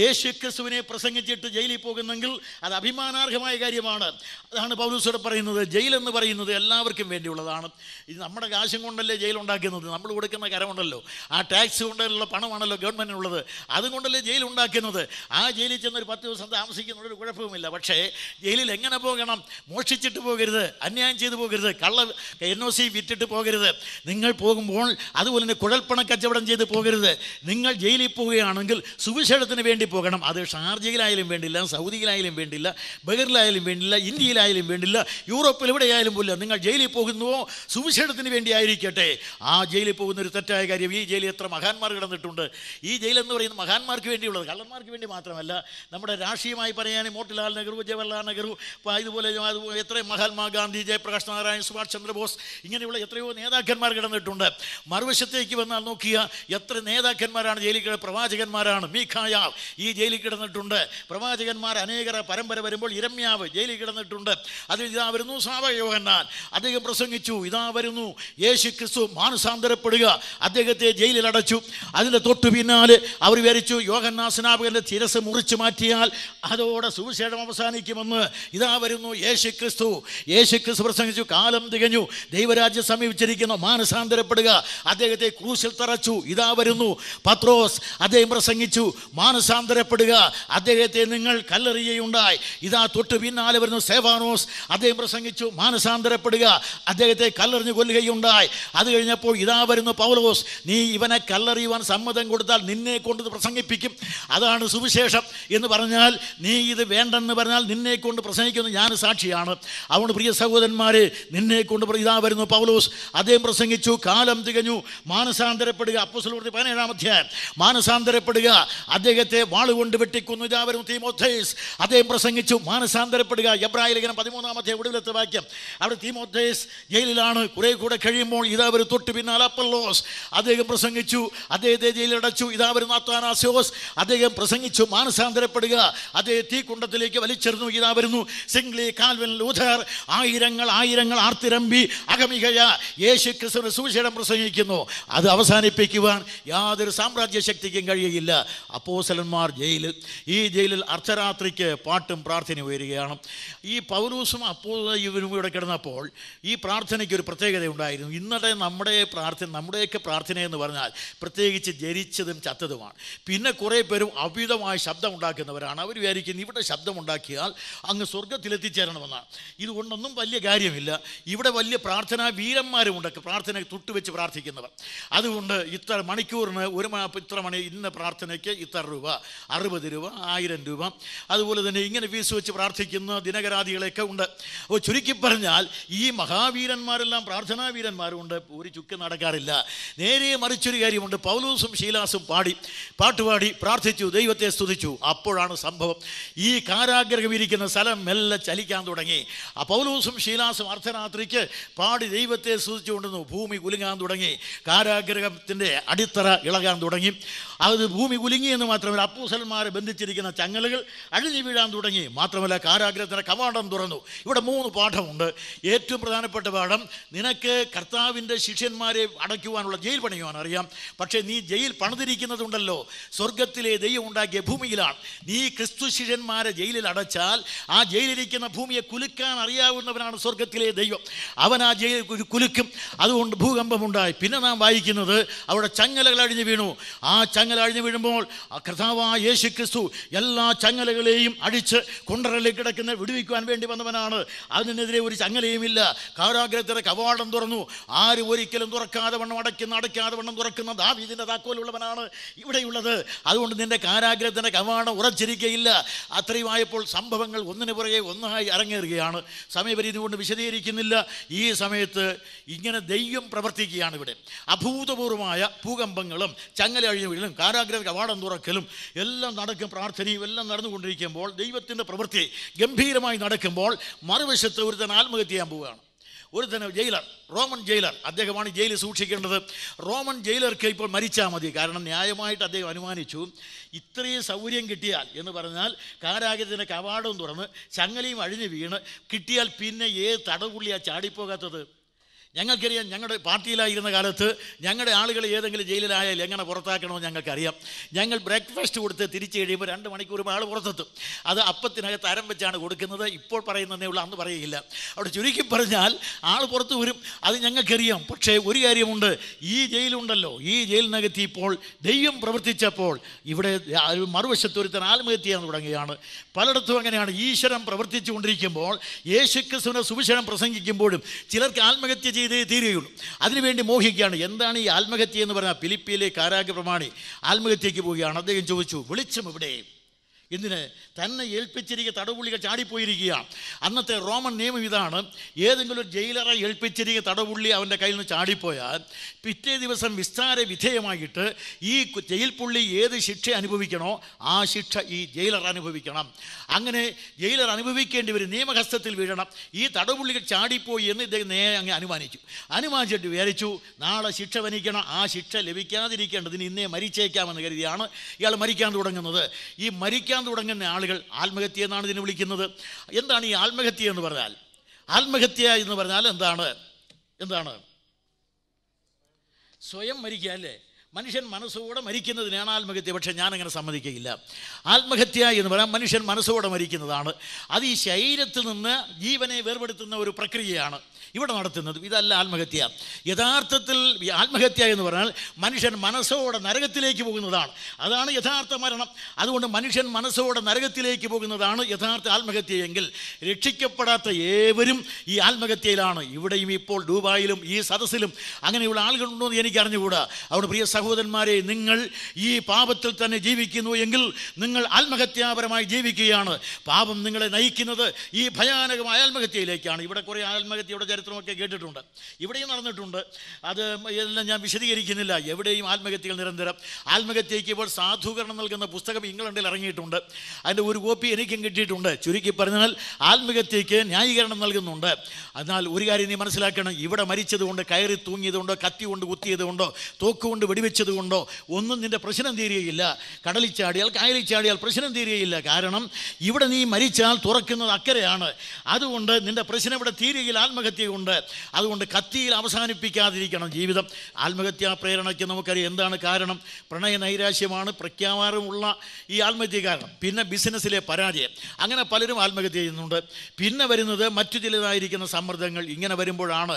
യേശു ക്രിസ്തുവിനെ പ്രസംഗിച്ചിട്ട് ജയിലിൽ പോകുന്നെങ്കിൽ അത് അഭിമാനാർഹമായ കാര്യമാണ് അതാണ് പൗലൂസോടെ പറയുന്നത് ജയിലെന്ന് പറയുന്നത് എല്ലാവർക്കും വേണ്ടിയുള്ളതാണ് ഇത് നമ്മുടെ കാശം കൊണ്ടല്ലേ ജയിലുണ്ടാക്കുന്നത് നമ്മൾ കൊടുക്കുന്ന കരമുണ്ടല്ലോ ആ ടാക്സ് കൊണ്ടുള്ള പണമാണല്ലോ ഗവൺമെൻറ്റിനുള്ളത് അതുകൊണ്ടല്ലേ ജയിൽ ഉണ്ടാക്കുന്നത് ആ ജയിലിൽ ചെന്ന് ഒരു പത്ത് ദിവസം ഒരു കുഴപ്പവുമില്ല പക്ഷേ ജയിലിൽ എങ്ങനെ പോകണം മോഷിച്ചിട്ട് പോകരുത് അന്യായം ചെയ്തു പോകരുത് കള്ള എൻ ഒ സി വിറ്റിട്ട് പോകരുത് നിങ്ങൾ പോകുമ്പോൾ അതുപോലെ തന്നെ കുഴൽപ്പണ കച്ചവടം ചെയ്ത് പോകരുത് നിങ്ങൾ ജയിലിൽ പോവുകയാണെങ്കിൽ സുവിശേഷത്തിന് വേണ്ടി പോകണം അത് ഷാർജയിലായാലും വേണ്ടില്ല സൗദിയിലായാലും വേണ്ടില്ല ബഹറിലായാലും വേണ്ടില്ല ഇന്ത്യയിലായാലും വേണ്ടില്ല യൂറോപ്പിൽ എവിടെയായാലും പോലും നിങ്ങൾ ജയിലിൽ പോകുന്നുവോ സുവിശേഷത്തിന് വേണ്ടി ആയിരിക്കട്ടെ ആ ജയിൽ ജയിലിൽ പോകുന്ന ഒരു തെറ്റായ കാര്യം ഈ ജയിലിൽ എത്ര മഹാന്മാർ കിടന്നിട്ടുണ്ട് ഈ ജയിലെന്ന് പറയുന്നത് മഹാന്മാർക്ക് വേണ്ടിയുള്ളത് കള്ളന്മാർക്ക് വേണ്ടി മാത്രമല്ല നമ്മുടെ രാഷ്ട്രീയമായി പറയുകയാണെങ്കിൽ മോട്ടിലാൽ നെഹ്റു ജവഹർലാൽ നെഹ്റു ഇതുപോലെ എത്രയും മഹാത്മാഗാന്ധി ജയപ്രകാശ് നാരായൺ സുഭാഷ് ചന്ദ്രബോസ് ഇങ്ങനെയുള്ള എത്രയോ നേതാക്കന്മാർ കിടന്നിട്ടുണ്ട് മറുവശത്തേക്ക് വന്നാൽ നോക്കിയ എത്ര നേതാക്കന്മാരാണ് ജയിലിൽ കിട പ്രവാചകന്മാരാണ് മീഖായ ഈ ജയിലിൽ കിടന്നിട്ടുണ്ട് പ്രവാചകന്മാർ അനേകർ പരമ്പര വരുമ്പോൾ ഇരമ്യാവ് ജയിലിൽ കിടന്നിട്ടുണ്ട് അതിൽ ഇതാ വരുന്നു സാവയോഹന്നാൻ അദ്ദേഹം പ്രസംഗിച്ചു ഇതാ വരുന്നു യേശു ക്രിസ്തു മാനസാന്തര കൊണ്ടുവരപ്പെടുക അദ്ദേഹത്തെ ജയിലിൽ അടച്ചു അതിൻ്റെ തൊട്ടു പിന്നാലെ അവർ വിചാരിച്ചു യോഗന്നാസ്നാപകൻ്റെ തിരസ് മുറിച്ചു മാറ്റിയാൽ അതോടെ സുവിശേഷം അവസാനിക്കുമെന്ന് ഇതാ വരുന്നു യേശു ക്രിസ്തു യേശു ക്രിസ്തു പ്രസംഗിച്ചു കാലം തികഞ്ഞു ദൈവരാജ്യം സമീപിച്ചിരിക്കുന്നു മാനസാന്തരപ്പെടുക അദ്ദേഹത്തെ ക്രൂശിൽ തറച്ചു ഇതാ വരുന്നു പത്രോസ് അദ്ദേഹം പ്രസംഗിച്ചു മാനസാന്തരപ്പെടുക അദ്ദേഹത്തെ നിങ്ങൾ കല്ലെറിയുണ്ടായി ഇതാ തൊട്ടു പിന്നാലെ വരുന്നു സേവാനോസ് അദ്ദേഹം പ്രസംഗിച്ചു മാനസാന്തരപ്പെടുക അദ്ദേഹത്തെ കല്ലെറിഞ്ഞു കൊല്ലുകയുണ്ടായി അത് കഴിഞ്ഞപ്പോൾ ഇതാ വരുന്നു പൗലോസ് നീ ഇവനെ കല്ലെറിയുവാൻ സമ്മതം കൊടുത്താൽ നിന്നെ കൊണ്ട് പ്രസംഗിപ്പിക്കും അതാണ് സുവിശേഷം എന്ന് പറഞ്ഞാൽ നീ ഇത് വേണ്ടെന്ന് പറഞ്ഞാൽ നിന്നെ കൊണ്ട് പ്രസംഗിക്കുന്നു ഞാൻ സാക്ഷിയാണ് അതുകൊണ്ട് പ്രിയ സഹോദരന്മാരെ നിന്നെ കൊണ്ട് ഇതാ വരുന്നു പൗലോസ് അദ്ദേഹം പ്രസംഗിച്ചു കാലം തികഞ്ഞു മാനസാന്തരപ്പെടുക അപ്പോസ്ലൂർത്തി പതിനേഴാം അധ്യായം മാനസാന്തരപ്പെടുക അദ്ദേഹത്തെ വാളുകൊണ്ട് വെട്ടിക്കുന്നു ഇതാ വരുന്നു തീമോത്തേസ് അദ്ദേഹം പ്രസംഗിച്ചു മാനസാന്തരപ്പെടുക എബ്രാഹിം ലേഖനം പതിമൂന്നാമത്തെ ഒടുവിലത്തെ വാക്യം അവിടെ തീമോത്തേസ് ജയിലിലാണ് കുറെ കൂടെ കഴിയുമ്പോൾ ഇതാ ഒരു തൊട്ട് പിന്നാലെ അപ്പല്ലോസ് അദ്ദേഹം പ്രസംഗിച്ചു അദ്ദേഹത്തെ ജയിലിലടച്ചു ഇതാ വരുന്ന അത്താനാസിയോസ് അദ്ദേഹം പ്രസംഗിച്ചു മാനസാന്തരപ്പെടുക അദ്ദേഹം തീക്കുണ്ടത്തിലേക്ക് വലിച്ചെറിഞ്ഞു ഇതാ വരുന്നു സിംഗ്ലി കാൽവൻ ലൂഥർ ആയിരങ്ങൾ ആയിരങ്ങൾ ആർത്തിരമ്പി അകമികയ യേശു ക്രിസ്തുവിന് സുവിശേഷം പ്രസംഗിക്കുന്നു അത് അവസാനിപ്പിക്കുവാൻ യാതൊരു സാമ്രാജ്യ ശക്തിക്കും കഴിയുകയില്ല അപ്പോസലന്മാർ ജയിലിൽ ഈ ജയിലിൽ അർദ്ധരാത്രിക്ക് പാട്ടും പ്രാർത്ഥനയും ഉയരുകയാണ് ഈ പൗലൂസും അപ്പോ ഇവരും ഇവിടെ കിടന്നപ്പോൾ ഈ പ്രാർത്ഥനയ്ക്ക് ഒരു പ്രത്യേകത ഉണ്ടായിരുന്നു ഇന്നത്തെ നമ്മുടെ പ്രാർത്ഥന പ്രാർത്ഥന നമ്മുടെയൊക്കെ പ്രാർത്ഥന എന്ന് പറഞ്ഞാൽ പ്രത്യേകിച്ച് ജരിച്ചതും ചത്തതുമാണ് പിന്നെ കുറേ പേരും അവിധമായ ശബ്ദം ഉണ്ടാക്കുന്നവരാണ് അവർ വിചാരിക്കുന്നത് ഇവിടെ ശബ്ദം ഉണ്ടാക്കിയാൽ അങ്ങ് സ്വർഗത്തിലെത്തിച്ചേരണമെന്നാണ് ഇതുകൊണ്ടൊന്നും വലിയ കാര്യമില്ല ഇവിടെ വലിയ പ്രാർത്ഥനാ വീരന്മാരുമുണ്ട് പ്രാർത്ഥന തൊട്ടുവെച്ച് പ്രാർത്ഥിക്കുന്നവർ അതുകൊണ്ട് ഇത്ര മണിക്കൂറിന് ഒരു ഇത്ര മണി ഇന്ന പ്രാർത്ഥനയ്ക്ക് ഇത്ര രൂപ അറുപത് രൂപ ആയിരം രൂപ അതുപോലെ തന്നെ ഇങ്ങനെ ഫീസ് വെച്ച് പ്രാർത്ഥിക്കുന്ന ദിനകരാദികളെയൊക്കെ ഉണ്ട് അപ്പോൾ ചുരുക്കി പറഞ്ഞാൽ ഈ മഹാവീരന്മാരെല്ലാം പ്രാർത്ഥനാ വീരന്മാരുണ്ട് ഒരു ചുക്ക് നടക്കാൻ കേൾക്കാറില്ല നേരെ മറിച്ചൊരു കാര്യമുണ്ട് പൗലൂസും ശീലാസും പാടി പാട്ടുപാടി പ്രാർത്ഥിച്ചു ദൈവത്തെ സ്തുതിച്ചു അപ്പോഴാണ് സംഭവം ഈ ഇരിക്കുന്ന സ്ഥലം മെല്ലെ ചലിക്കാൻ തുടങ്ങി ആ പൗലൂസും ശീലാസും അർദ്ധരാത്രിക്ക് പാടി ദൈവത്തെ സ്തുതിച്ചുകൊണ്ടിരുന്നു ഭൂമി കുലുങ്ങാൻ തുടങ്ങി കാരാഗ്രഹത്തിൻ്റെ അടിത്തറ ഇളകാൻ തുടങ്ങി അത് ഭൂമി കുലുങ്ങി എന്ന് മാത്രമല്ല അപ്പൂസന്മാരെ ബന്ധിച്ചിരിക്കുന്ന ചങ്ങലുകൾ അഴിഞ്ഞു വീഴാൻ തുടങ്ങി മാത്രമല്ല കാരാഗ്രഹത്തിൻ്റെ കവാടം തുറന്നു ഇവിടെ മൂന്ന് പാഠമുണ്ട് ഏറ്റവും പ്രധാനപ്പെട്ട പാഠം നിനക്ക് കർത്താവിൻ്റെ ശിഷ്യന്മാരെ അടയ്ക്കുവാനുള്ള ജയിൽ പണിയുവാൻ അറിയാം പക്ഷേ നീ ജയിൽ പണിതിരിക്കുന്നതുണ്ടല്ലോ സ്വർഗത്തിലെ ദൈവം ഉണ്ടാക്കിയ ഭൂമിയിലാണ് നീ ക്രിസ്തു ശിഷ്യന്മാരെ ജയിലിൽ അടച്ചാൽ ആ ജയിലിരിക്കുന്ന ഭൂമിയെ കുലുക്കാൻ അറിയാവുന്നവനാണ് സ്വർഗത്തിലെ ദൈവം അവൻ ആ ജയിൽ കുലുക്കും അതുകൊണ്ട് ഭൂകമ്പമുണ്ടായി പിന്നെ നാം വായിക്കുന്നത് അവിടെ ചങ്ങലകൾ അഴിഞ്ഞു വീണു ആ ചങ്ങ ചങ്ങല അഴിഞ്ഞു വീഴുമ്പോൾ ആ കർത്താവായ യേശു ക്രിസ്തു എല്ലാ ചങ്ങലകളെയും അഴിച്ച് കുണ്ടറിലേക്ക് കിടക്കുന്ന വിടുവിക്കുവാൻ വേണ്ടി വന്നവനാണ് അതിനെതിരെ ഒരു ചങ്ങലയുമില്ല കാരാഗ്രഹത്തിലെ കവാടം തുറന്നു ആരും ഒരിക്കലും തുറക്കാതെ വണ്ണം അടയ്ക്കുന്ന അടയ്ക്കാതെ വണ്ണം തുറക്കുന്ന ദാവീതിൻ്റെ താക്കോലുള്ളവനാണ് ഇവിടെയുള്ളത് അതുകൊണ്ട് നിന്റെ കാരാഗ്രഹത്തിൻ്റെ കവാടം ഉറച്ചിരിക്കയില്ല അത്രയുമായപ്പോൾ സംഭവങ്ങൾ ഒന്നിന് പുറകെ ഒന്നായി അരങ്ങേറുകയാണ് സമയപരിധി കൊണ്ട് വിശദീകരിക്കുന്നില്ല ഈ സമയത്ത് ഇങ്ങനെ ദൈവം പ്രവർത്തിക്കുകയാണ് ഇവിടെ അഭൂതപൂർവമായ ഭൂകമ്പങ്ങളും ചങ്ങല അഴിഞ്ഞു വീഴലും കാരാഗ്രഹ കവാടം തുറക്കലും എല്ലാം നടക്കും പ്രാർത്ഥനയും എല്ലാം നടന്നുകൊണ്ടിരിക്കുമ്പോൾ ദൈവത്തിൻ്റെ പ്രവൃത്തി ഗംഭീരമായി നടക്കുമ്പോൾ മറുവശത്ത് തന്നെ ആത്മഹത്യ ചെയ്യാൻ പോവുകയാണ് തന്നെ ജയിലർ റോമൻ ജയിലർ അദ്ദേഹമാണ് ജയിലിൽ സൂക്ഷിക്കേണ്ടത് റോമൻ ജയിലർക്ക് ഇപ്പോൾ മരിച്ചാൽ മതി കാരണം ന്യായമായിട്ട് അദ്ദേഹം അനുമാനിച്ചു ഇത്രയും സൗകര്യം കിട്ടിയാൽ എന്ന് പറഞ്ഞാൽ കാരാഗ്രഹത്തിൻ്റെ കവാടവും തുറന്ന് ചങ്ങലയും അഴിഞ്ഞു വീണ് കിട്ടിയാൽ പിന്നെ ഏത് തടവുള്ളിയാണ് ചാടിപ്പോകാത്തത് ഞങ്ങൾക്കറിയാം ഞങ്ങളുടെ പാർട്ടിയിലായിരുന്ന കാലത്ത് ഞങ്ങളുടെ ആളുകൾ ഏതെങ്കിലും ജയിലിലായാൽ എങ്ങനെ പുറത്താക്കണമെന്ന് ഞങ്ങൾക്കറിയാം ഞങ്ങൾ ബ്രേക്ക്ഫാസ്റ്റ് കൊടുത്ത് തിരിച്ചു കഴിയുമ്പോൾ രണ്ട് മണിക്കൂർ ആൾ പുറത്തെത്തും അത് അപ്പത്തിനകത്ത് അരം വെച്ചാണ് കൊടുക്കുന്നത് ഇപ്പോൾ പറയുന്നതേ ഉള്ളൂ അന്ന് പറയുകയില്ല അവിടെ ചുരുക്കി പറഞ്ഞാൽ ആൾ പുറത്തു വരും അത് ഞങ്ങൾക്കറിയാം പക്ഷേ ഒരു കാര്യമുണ്ട് ഈ ജയിലുണ്ടല്ലോ ഈ ജയിലിനകത്ത് ഇപ്പോൾ ദൈവം പ്രവർത്തിച്ചപ്പോൾ ഇവിടെ മറുവശത്ത് ഒരുത്തൻ ആത്മഹത്യ തുടങ്ങുകയാണ് പലയിടത്തും അങ്ങനെയാണ് ഈശ്വരം പ്രവർത്തിച്ചുകൊണ്ടിരിക്കുമ്പോൾ യേശുക്രിസ്തുവിനെ സുവിശേഷം പ്രസംഗിക്കുമ്പോഴും ചിലർക്ക് ആത്മഹത്യ ചെയ്തേ തീരുകയുള്ളൂ അതിനുവേണ്ടി മോഹിക്കുകയാണ് എന്താണ് ഈ ആത്മഹത്യ എന്ന് പറഞ്ഞാൽ ഫിലിപ്പിയിലെ പ്രമാണി ആത്മഹത്യയ്ക്ക് പോവുകയാണ് അദ്ദേഹം ചോദിച്ചു വെളിച്ചം ഇവിടെ എന്തിന് തന്നെ ഏൽപ്പിച്ചിരിക്കുക തടവുള്ളികൾ ചാടിപ്പോയിരിക്കുക അന്നത്തെ റോമൻ നിയമം ഇതാണ് ഏതെങ്കിലും ഒരു ജയിലറെ ഏൽപ്പിച്ചിരിക്കുക തടവുള്ളി അവൻ്റെ കയ്യിൽ നിന്ന് ചാടിപ്പോയാൽ പിറ്റേ ദിവസം വിസ്താര വിധേയമായിട്ട് ഈ ജയിൽ പുള്ളി ഏത് ശിക്ഷ അനുഭവിക്കണോ ആ ശിക്ഷ ഈ ജയിലർ അനുഭവിക്കണം അങ്ങനെ ജയിലർ അനുഭവിക്കേണ്ടി വരും നിയമഹസ്തത്തിൽ വീഴണം ഈ തടവുള്ളികൾ ചാടിപ്പോയി എന്ന് ഇദ്ദേഹം നേരെ അങ്ങ് അനുമാനിച്ചു അനുമാനിച്ചിട്ട് വിചാരിച്ചു നാളെ ശിക്ഷ വനിക്കണം ആ ശിക്ഷ ലഭിക്കാതിരിക്കേണ്ടതിന് ഇന്നേ മരിച്ചേക്കാമെന്ന് കരുതിയാണ് ഇയാൾ മരിക്കാൻ തുടങ്ങുന്നത് ഈ മരിക്കാൻ തുടങ്ങുന്ന ആളുകൾ ആത്മഹത്യ എന്നാണ് ഇതിനെ വിളിക്കുന്നത് എന്താണ് ഈ ആത്മഹത്യ എന്ന് പറഞ്ഞാൽ ആത്മഹത്യ എന്ന് പറഞ്ഞാൽ എന്താണ് എന്താണ് സ്വയം മരിക്കുക അല്ലേ മനുഷ്യൻ മനസ്സോടെ മരിക്കുന്നതിനാണ് ആത്മഹത്യ പക്ഷേ ഞാനങ്ങനെ സമ്മതിക്കുകയില്ല ആത്മഹത്യ എന്ന് പറയാൻ മനുഷ്യൻ മനസ്സോടെ മരിക്കുന്നതാണ് അത് ഈ ശരീരത്തിൽ നിന്ന് ജീവനെ വേർപെടുത്തുന്ന ഒരു പ്രക്രിയയാണ് ഇവിടെ നടത്തുന്നത് ഇതല്ല ആത്മഹത്യ യഥാർത്ഥത്തിൽ ആത്മഹത്യ എന്ന് പറഞ്ഞാൽ മനുഷ്യൻ മനസ്സോടെ നരകത്തിലേക്ക് പോകുന്നതാണ് അതാണ് യഥാർത്ഥ മരണം അതുകൊണ്ട് മനുഷ്യൻ മനസ്സോടെ നരകത്തിലേക്ക് പോകുന്നതാണ് യഥാർത്ഥ ആത്മഹത്യയെങ്കിൽ രക്ഷിക്കപ്പെടാത്ത ഏവരും ഈ ആത്മഹത്യയിലാണ് ഇവിടെയും ഇപ്പോൾ ദുബായിലും ഈ സദസ്സിലും അങ്ങനെയുള്ള ആളുകളുണ്ടോ എന്ന് എനിക്ക് അറിഞ്ഞുകൂടാ അവിടെ പ്രിയ സഹോദരന്മാരെ നിങ്ങൾ ഈ പാപത്തിൽ തന്നെ ജീവിക്കുന്നു എങ്കിൽ നിങ്ങൾ ആത്മഹത്യാപരമായി ജീവിക്കുകയാണ് പാപം നിങ്ങളെ നയിക്കുന്നത് ഈ ഭയാനകമായ ആത്മഹത്യയിലേക്കാണ് ഇവിടെ കുറേ ആത്മഹത്യയുടെ ചരിത്രം ചരിത്രമൊക്കെ കേട്ടിട്ടുണ്ട് ഇവിടെയും നടന്നിട്ടുണ്ട് അത് എല്ലാം ഞാൻ വിശദീകരിക്കുന്നില്ല എവിടെയും ആത്മഹത്യകൾ നിരന്തരം ആത്മഹത്യയ്ക്ക് ഇപ്പോൾ സാധൂകരണം നൽകുന്ന പുസ്തകം ഇംഗ്ലണ്ടിൽ ഇറങ്ങിയിട്ടുണ്ട് അതിൻ്റെ ഒരു കോപ്പി എനിക്കും കിട്ടിയിട്ടുണ്ട് ചുരുക്കി പറഞ്ഞാൽ ആത്മഹത്യയ്ക്ക് ന്യായീകരണം നൽകുന്നുണ്ട് എന്നാൽ ഒരു കാര്യം നീ മനസ്സിലാക്കണം ഇവിടെ മരിച്ചതുകൊണ്ട് കയറി തൂങ്ങിയതുകൊണ്ടോ കത്തി കൊണ്ട് കുത്തിയതുകൊണ്ടോ തോക്കുകൊണ്ട് വെടിവെച്ചതുകൊണ്ടോ ഒന്നും നിൻ്റെ പ്രശ്നം തീരുകയില്ല കടലിൽ ചാടിയാൽ കായലിൽ ചാടിയാൽ പ്രശ്നം തീരുകയില്ല കാരണം ഇവിടെ നീ മരിച്ചാൽ തുറക്കുന്നത് അക്കരയാണ് അതുകൊണ്ട് നിൻ്റെ പ്രശ്നം ഇവിടെ തീരുകയിൽ ആത്മഹത്യ ഉണ്ട് അതുകൊണ്ട് കത്തിയിൽ അവസാനിപ്പിക്കാതിരിക്കണം ജീവിതം ആത്മഹത്യാ പ്രേരണയ്ക്ക് നമുക്കറിയാം എന്താണ് കാരണം പ്രണയ നൈരാശ്യമാണ് പ്രഖ്യാപാരമുള്ള ഈ ആത്മഹത്യ കാരണം പിന്നെ ബിസിനസ്സിലെ പരാജയം അങ്ങനെ പലരും ആത്മഹത്യ ചെയ്യുന്നുണ്ട് പിന്നെ വരുന്നത് മറ്റു ചിലതായിരിക്കുന്ന സമ്മർദ്ദങ്ങൾ ഇങ്ങനെ വരുമ്പോഴാണ്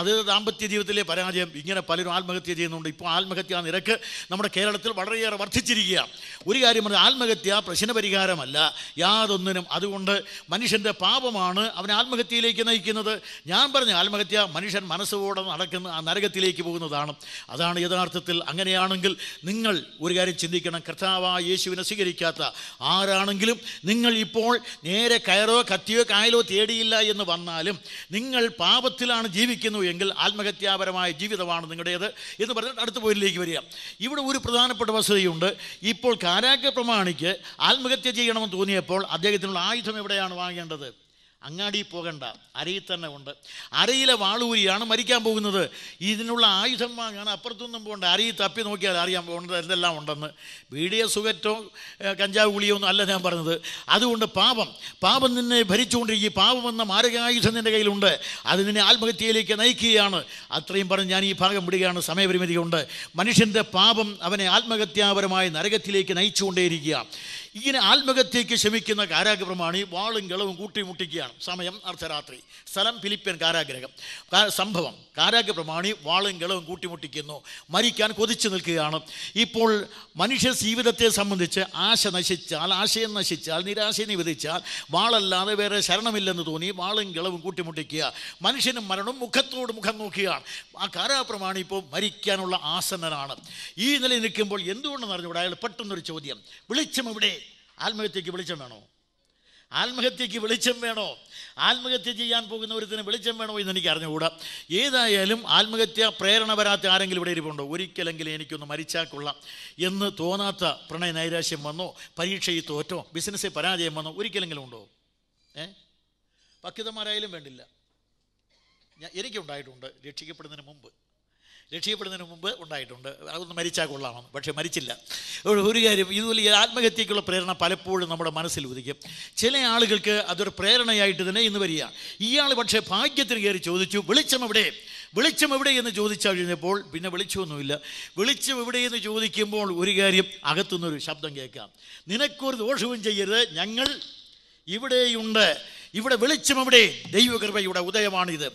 അത് ദാമ്പത്യ ജീവിതത്തിലെ പരാജയം ഇങ്ങനെ പലരും ആത്മഹത്യ ചെയ്യുന്നുണ്ട് ഇപ്പോൾ ആത്മഹത്യാ നിരക്ക് നമ്മുടെ കേരളത്തിൽ വളരെയേറെ വർദ്ധിച്ചിരിക്കുകയാണ് ഒരു കാര്യം പറഞ്ഞാൽ ആത്മഹത്യ പ്രശ്നപരിഹാരമല്ല യാതൊന്നിനും അതുകൊണ്ട് മനുഷ്യൻ്റെ പാപമാണ് അവനെ ആത്മഹത്യയിലേക്ക് നയിക്കുന്നത് ഞാൻ പറഞ്ഞു ആത്മഹത്യ മനുഷ്യൻ മനസ്സുകൂടെ നടക്കുന്ന ആ നരകത്തിലേക്ക് പോകുന്നതാണ് അതാണ് യഥാർത്ഥത്തിൽ അങ്ങനെയാണെങ്കിൽ നിങ്ങൾ ഒരു കാര്യം ചിന്തിക്കണം കർത്താവായ യേശുവിനെ സ്വീകരിക്കാത്ത ആരാണെങ്കിലും നിങ്ങൾ ഇപ്പോൾ നേരെ കയറോ കത്തിയോ കായലോ തേടിയില്ല എന്ന് വന്നാലും നിങ്ങൾ പാപത്തിലാണ് ജീവിക്കുന്നു എങ്കിൽ ആത്മഹത്യാപരമായ ജീവിതമാണ് നിങ്ങളുടേത് എന്ന് പറഞ്ഞിട്ട് അടുത്ത പോയിലേക്ക് വരിക ഇവിടെ ഒരു പ്രധാനപ്പെട്ട വസ്തുതയുണ്ട് ഇപ്പോൾ കാരാഗ്രഹ പ്രമാണിക്ക് ആത്മഹത്യ ചെയ്യണമെന്ന് തോന്നിയപ്പോൾ അദ്ദേഹത്തിനുള്ള ആയുധം എവിടെയാണ് വാങ്ങേണ്ടത് അങ്ങാടി പോകണ്ട അരയിൽ തന്നെ ഉണ്ട് അരയിലെ വാളൂരിയാണ് മരിക്കാൻ പോകുന്നത് ഇതിനുള്ള ആയുധം വാങ്ങാണ് അപ്പുറത്തൊന്നും പോകണ്ട അരയിൽ തപ്പി നോക്കിയാൽ അറിയാൻ പോകേണ്ടത് എന്തെല്ലാം ഉണ്ടെന്ന് ബീഡിയ സുഖറ്റോ കഞ്ചാവ് ഗുളിയോ ഒന്നും അല്ല ഞാൻ പറഞ്ഞത് അതുകൊണ്ട് പാപം പാപം നിന്നെ ഭരിച്ചുകൊണ്ടിരിക്കുക പാപം എന്ന മാരകായുധം നിൻ്റെ കയ്യിലുണ്ട് അത് നിന്നെ ആത്മഹത്യയിലേക്ക് നയിക്കുകയാണ് അത്രയും പറഞ്ഞ് ഞാൻ ഈ ഭാഗം വിടുകയാണ് ഉണ്ട് മനുഷ്യൻ്റെ പാപം അവനെ ആത്മഹത്യാപരമായ നരകത്തിലേക്ക് നയിച്ചുകൊണ്ടേയിരിക്കുക ഇങ്ങനെ ആത്മഹത്യയ്ക്ക് ശ്രമിക്കുന്ന കാരാഗ്രഹമാണ് ഈ വാളും കിളവും കൂട്ടിമുട്ടിക്കുകയാണ് സമയം അർദ്ധരാത്രി സ്ഥലം ഫിലിപ്പിയൻ കാരാഗ്രഹം സംഭവം കാരാഗ്ര പ്രമാണി വാളും കിളവും കൂട്ടിമുട്ടിക്കുന്നു മരിക്കാൻ കൊതിച്ചു നിൽക്കുകയാണ് ഇപ്പോൾ മനുഷ്യ ജീവിതത്തെ സംബന്ധിച്ച് ആശ നശിച്ചാൽ ആശയം നശിച്ചാൽ നിരാശ നിവദിച്ചാൽ വാളല്ലാതെ വേറെ ശരണമില്ലെന്ന് തോന്നി വാളും കിളവും കൂട്ടിമുട്ടിക്കുക മനുഷ്യനും മരണം മുഖത്തോട് മുഖം നോക്കുകയാണ് ആ കാരാപ്രമാണി ഇപ്പോൾ മരിക്കാനുള്ള ആസന്നനാണ് ഈ നില നിൽക്കുമ്പോൾ എന്തുകൊണ്ടെന്ന് അറിഞ്ഞുകൂടെ അയാൾ പെട്ടെന്നൊരു ചോദ്യം വിളിച്ചും ഇവിടെ ആത്മഹത്യക്ക് വെളിച്ചം വേണോ ആത്മഹത്യക്ക് വെളിച്ചം വേണോ ആത്മഹത്യ ചെയ്യാൻ പോകുന്ന ഒരുത്തിന് വെളിച്ചം വേണോ എന്ന് എനിക്ക് അറിഞ്ഞുകൂടാ ഏതായാലും ആത്മഹത്യ പ്രേരണ വരാത്ത ആരെങ്കിലും ഇവിടെ ഇരിപ്പുണ്ടോ ഒരിക്കലെങ്കിലും എനിക്കൊന്ന് മരിച്ചാൽ എന്ന് തോന്നാത്ത പ്രണയ നൈരാശ്യം വന്നോ പരീക്ഷയിൽ തോറ്റോ ബിസിനസ്സിൽ പരാജയം വന്നോ ഒരിക്കലെങ്കിലും ഉണ്ടോ ഏ പക്വിതന്മാരായാലും വേണ്ടില്ല എനിക്കുണ്ടായിട്ടുണ്ട് രക്ഷിക്കപ്പെടുന്നതിന് മുമ്പ് രക്ഷിക്കപ്പെടുന്നതിന് മുമ്പ് ഉണ്ടായിട്ടുണ്ട് അതൊന്ന് മരിച്ചാൽ കൊള്ളാമെന്ന് പക്ഷേ മരിച്ചില്ല ഒരു കാര്യം ഇതുപോലെ ഈ ആത്മഹത്യക്കുള്ള പ്രേരണ പലപ്പോഴും നമ്മുടെ മനസ്സിൽ ഉദിക്കും ചില ആളുകൾക്ക് അതൊരു പ്രേരണയായിട്ട് തന്നെ ഇന്ന് വരിക ഇയാൾ പക്ഷേ ഭാഗ്യത്തിന് കയറി ചോദിച്ചു വെളിച്ചം എവിടെ വെളിച്ചം എവിടെ എന്ന് ചോദിച്ചാൽ കഴിഞ്ഞപ്പോൾ പിന്നെ വെളിച്ചമൊന്നുമില്ല വെളിച്ചം എവിടെ എന്ന് ചോദിക്കുമ്പോൾ ഒരു കാര്യം അകത്തുനിന്നൊരു ശബ്ദം കേൾക്കാം നിനക്കൊരു ദോഷവും ചെയ്യരുത് ഞങ്ങൾ ഇവിടെയുണ്ട് ഇവിടെ വെളിച്ചം ഇവിടെ ദൈവകൃപയുടെ ഉദയമാണിത്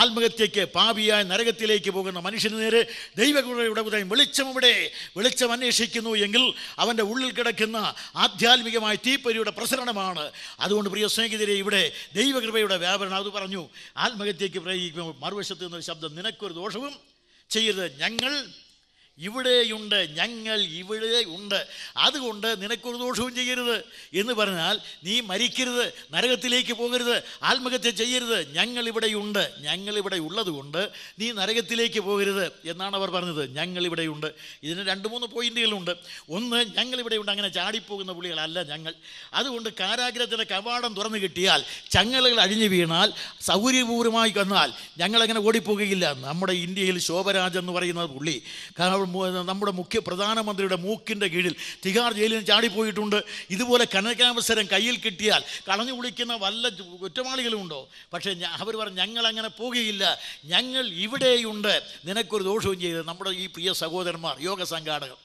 ആത്മഹത്യയ്ക്ക് പാപിയായ നരകത്തിലേക്ക് പോകുന്ന മനുഷ്യന് നേരെ ദൈവകൃപയുടെ ഉദയം വെളിച്ചം ഇവിടെ വെളിച്ചം അന്വേഷിക്കുന്നു എങ്കിൽ അവൻ്റെ ഉള്ളിൽ കിടക്കുന്ന ആധ്യാത്മികമായ തീപ്പരിയുടെ പ്രസരണമാണ് അതുകൊണ്ട് പ്രിയ സ്നേഹിതരെ ഇവിടെ ദൈവകൃപയുടെ വ്യാപനം അത് പറഞ്ഞു ആത്മഹത്യയ്ക്ക് പ്രയോഗിക്കുമ്പോൾ മറുവശത്ത് നിന്നൊരു ശബ്ദം നിനക്കൊരു ദോഷവും ചെയ്യരുത് ഞങ്ങൾ ഇവിടെയുണ്ട് ഞങ്ങൾ ഇവിടെ ഉണ്ട് അതുകൊണ്ട് നിനക്കൊരു ദോഷവും ചെയ്യരുത് എന്ന് പറഞ്ഞാൽ നീ മരിക്കരുത് നരകത്തിലേക്ക് പോകരുത് ആത്മഹത്യ ചെയ്യരുത് ഞങ്ങൾ ഇവിടെയുണ്ട് ഞങ്ങൾ ഇവിടെ ഉള്ളതുകൊണ്ട് നീ നരകത്തിലേക്ക് പോകരുത് എന്നാണ് അവർ പറഞ്ഞത് ഞങ്ങൾ ഇവിടെയുണ്ട് ഇതിന് രണ്ട് മൂന്ന് പോയിന്റുകളുണ്ട് ഒന്ന് ഞങ്ങൾ ഇവിടെയുണ്ട് അങ്ങനെ ചാടിപ്പോകുന്ന പുള്ളികളല്ല ഞങ്ങൾ അതുകൊണ്ട് കാരാഗ്രഹത്തിൻ്റെ കവാടം തുറന്നു കിട്ടിയാൽ ചങ്ങലകൾ അഴിഞ്ഞു വീണാൽ സൗകര്യപൂർവമായി വന്നാൽ ഞങ്ങളങ്ങനെ ഓടിപ്പോകുകയില്ല നമ്മുടെ ഇന്ത്യയിൽ ശോഭരാജ് എന്ന് പറയുന്ന പുള്ളി നമ്മുടെ മുഖ്യ പ്രധാനമന്ത്രിയുടെ മൂക്കിൻ്റെ കീഴിൽ തിഹാർ ജയിലിൽ ചാടിപ്പോയിട്ടുണ്ട് ഇതുപോലെ കനകാവസരം കയ്യിൽ കിട്ടിയാൽ കളഞ്ഞു കുളിക്കുന്ന വല്ല കുറ്റവാളികളുമുണ്ടോ പക്ഷേ അവർ പറഞ്ഞു ഞങ്ങൾ അങ്ങനെ പോകുകയില്ല ഞങ്ങൾ ഇവിടെയുണ്ട് നിനക്കൊരു ദോഷവും ചെയ്ത് നമ്മുടെ ഈ പ്രിയ സഹോദരന്മാർ യോഗ സംഘാടകർ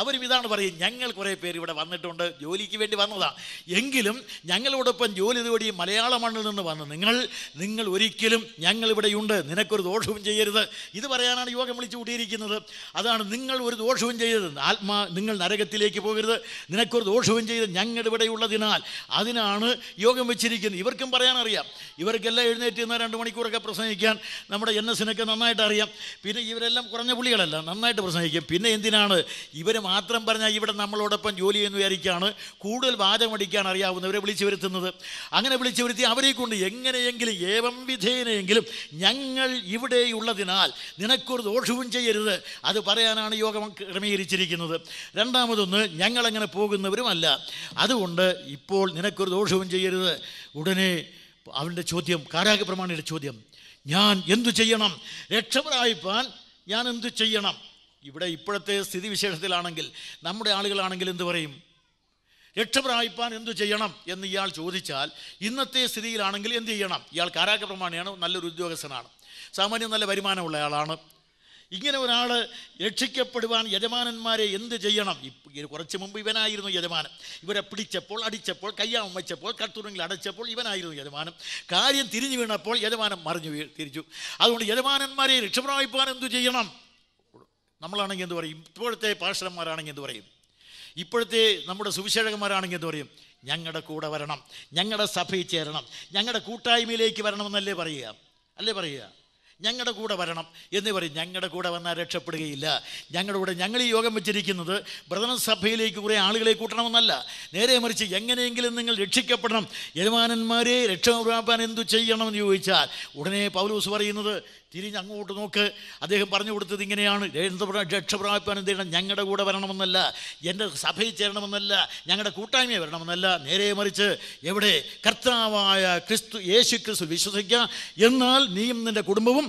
അവരും ഇതാണ് പറയും ഞങ്ങൾ കുറേ പേര് ഇവിടെ വന്നിട്ടുണ്ട് ജോലിക്ക് വേണ്ടി വന്നതാണ് എങ്കിലും ഞങ്ങളോടൊപ്പം ജോലി തേടി മലയാള മണ്ണിൽ നിന്ന് വന്ന് നിങ്ങൾ നിങ്ങൾ ഒരിക്കലും ഞങ്ങൾ ഇവിടെയുണ്ട് നിനക്കൊരു ദോഷവും ചെയ്യരുത് ഇത് പറയാനാണ് യോഗം വിളിച്ചു കൂട്ടിയിരിക്കുന്നത് അതാണ് പറയുകയാണ് നിങ്ങൾ ഒരു ദോഷവും ചെയ്തത് ആത്മാ നിങ്ങൾ നരകത്തിലേക്ക് പോകരുത് നിനക്കൊരു ദോഷവും ചെയ്ത് ഞങ്ങളുടെ ഇവിടെ ഉള്ളതിനാൽ അതിനാണ് യോഗം വെച്ചിരിക്കുന്നത് ഇവർക്കും പറയാനറിയാം ഇവർക്കെല്ലാം എഴുന്നേറ്റ് നിന്ന് രണ്ട് മണിക്കൂറൊക്കെ പ്രസംഗിക്കാൻ നമ്മുടെ എൻ എസിനൊക്കെ നന്നായിട്ട് അറിയാം പിന്നെ ഇവരെല്ലാം കുറഞ്ഞ പുള്ളികളല്ല നന്നായിട്ട് പ്രസംഗിക്കും പിന്നെ എന്തിനാണ് ഇവർ മാത്രം പറഞ്ഞാൽ ഇവിടെ നമ്മളോടൊപ്പം ജോലി ചെയ്യുന്ന വിചാരിക്കാണ് കൂടുതൽ വാചമടിക്കാൻ അറിയാവുന്നവരെ വിളിച്ചു വരുത്തുന്നത് അങ്ങനെ വിളിച്ചു വരുത്തി അവരെ കൊണ്ട് എങ്ങനെയെങ്കിലും ഏവം വിധേയനെങ്കിലും ഞങ്ങൾ ഇവിടെയുള്ളതിനാൽ നിനക്കൊരു ദോഷവും ചെയ്യരുത് അത് പറയാൻ ചെയ്യാനാണ് യോഗം ക്രമീകരിച്ചിരിക്കുന്നത് രണ്ടാമതൊന്ന് ഞങ്ങളങ്ങനെ പോകുന്നവരുമല്ല അതുകൊണ്ട് ഇപ്പോൾ നിനക്കൊരു ദോഷവും ചെയ്യരുത് ഉടനെ അവൻ്റെ ചോദ്യം പ്രമാണിയുടെ ചോദ്യം ഞാൻ എന്തു ചെയ്യണം രക്ഷപരായിപ്പാൻ ഞാൻ എന്തു ചെയ്യണം ഇവിടെ ഇപ്പോഴത്തെ സ്ഥിതിവിശേഷത്തിലാണെങ്കിൽ നമ്മുടെ ആളുകളാണെങ്കിൽ എന്തു പറയും രക്ഷപ്രായിപ്പാൻ എന്തു ചെയ്യണം എന്ന് ഇയാൾ ചോദിച്ചാൽ ഇന്നത്തെ സ്ഥിതിയിലാണെങ്കിൽ എന്തു ചെയ്യണം ഇയാൾ കാരാഗ്രപ്രമാണിയാണ് നല്ലൊരു ഉദ്യോഗസ്ഥനാണ് സാമാന്യം നല്ല വരുമാനമുള്ള ആളാണ് ഇങ്ങനെ ഒരാൾ രക്ഷിക്കപ്പെടുവാൻ യജമാനന്മാരെ എന്ത് ചെയ്യണം കുറച്ച് മുമ്പ് ഇവനായിരുന്നു യജമാനൻ ഇവരെ പിടിച്ചപ്പോൾ അടിച്ചപ്പോൾ കയ്യാമം വെച്ചപ്പോൾ കട്ടുറങ്ങിൽ അടച്ചപ്പോൾ ഇവനായിരുന്നു യജമാനൻ കാര്യം തിരിഞ്ഞു വീണപ്പോൾ യജമാനൻ മറിഞ്ഞു തിരിച്ചു അതുകൊണ്ട് യജമാനന്മാരെ രക്ഷപ്രാപിപ്പാൻ എന്തു ചെയ്യണം നമ്മളാണെങ്കിൽ എന്ത് പറയും ഇപ്പോഴത്തെ പാർഷന്മാരാണെങ്കിൽ എന്ത് പറയും ഇപ്പോഴത്തെ നമ്മുടെ സുവിശേഷകന്മാരാണെങ്കിൽ എന്ത് പറയും ഞങ്ങളുടെ കൂടെ വരണം ഞങ്ങളുടെ സഭയിൽ ചേരണം ഞങ്ങളുടെ കൂട്ടായ്മയിലേക്ക് വരണമെന്നല്ലേ പറയുക അല്ലേ പറയുക ഞങ്ങളുടെ കൂടെ വരണം എന്ന് പറയും ഞങ്ങളുടെ കൂടെ വന്നാൽ രക്ഷപ്പെടുകയില്ല ഞങ്ങളുടെ കൂടെ ഞങ്ങൾ ഈ യോഗം വെച്ചിരിക്കുന്നത് ബ്രദന സഭയിലേക്ക് കുറേ ആളുകളെ കൂട്ടണമെന്നല്ല നേരെ മറിച്ച് എങ്ങനെയെങ്കിലും നിങ്ങൾ രക്ഷിക്കപ്പെടണം യജമാനന്മാരെ രക്ഷ പ്രാപ്പാൻ എന്തു ചെയ്യണമെന്ന് ചോദിച്ചാൽ ഉടനെ പൗലൂസ് പറയുന്നത് തിരിഞ്ഞങ്ങോട്ട് നോക്ക് അദ്ദേഹം പറഞ്ഞു കൊടുത്തത് ഇങ്ങനെയാണ് രക്ഷപ്രാപിക്കാൻ എന്ത് ചെയ്യണം ഞങ്ങളുടെ കൂടെ വരണമെന്നല്ല എൻ്റെ സഭയിൽ ചേരണമെന്നല്ല ഞങ്ങളുടെ കൂട്ടായ്മയെ വരണമെന്നല്ല നേരെ മറിച്ച് എവിടെ കർത്താവായ ക്രിസ്തു യേശു ക്രിസ്തു വിശ്വസിക്കുക എന്നാൽ നീയും നിൻ്റെ കുടുംബവും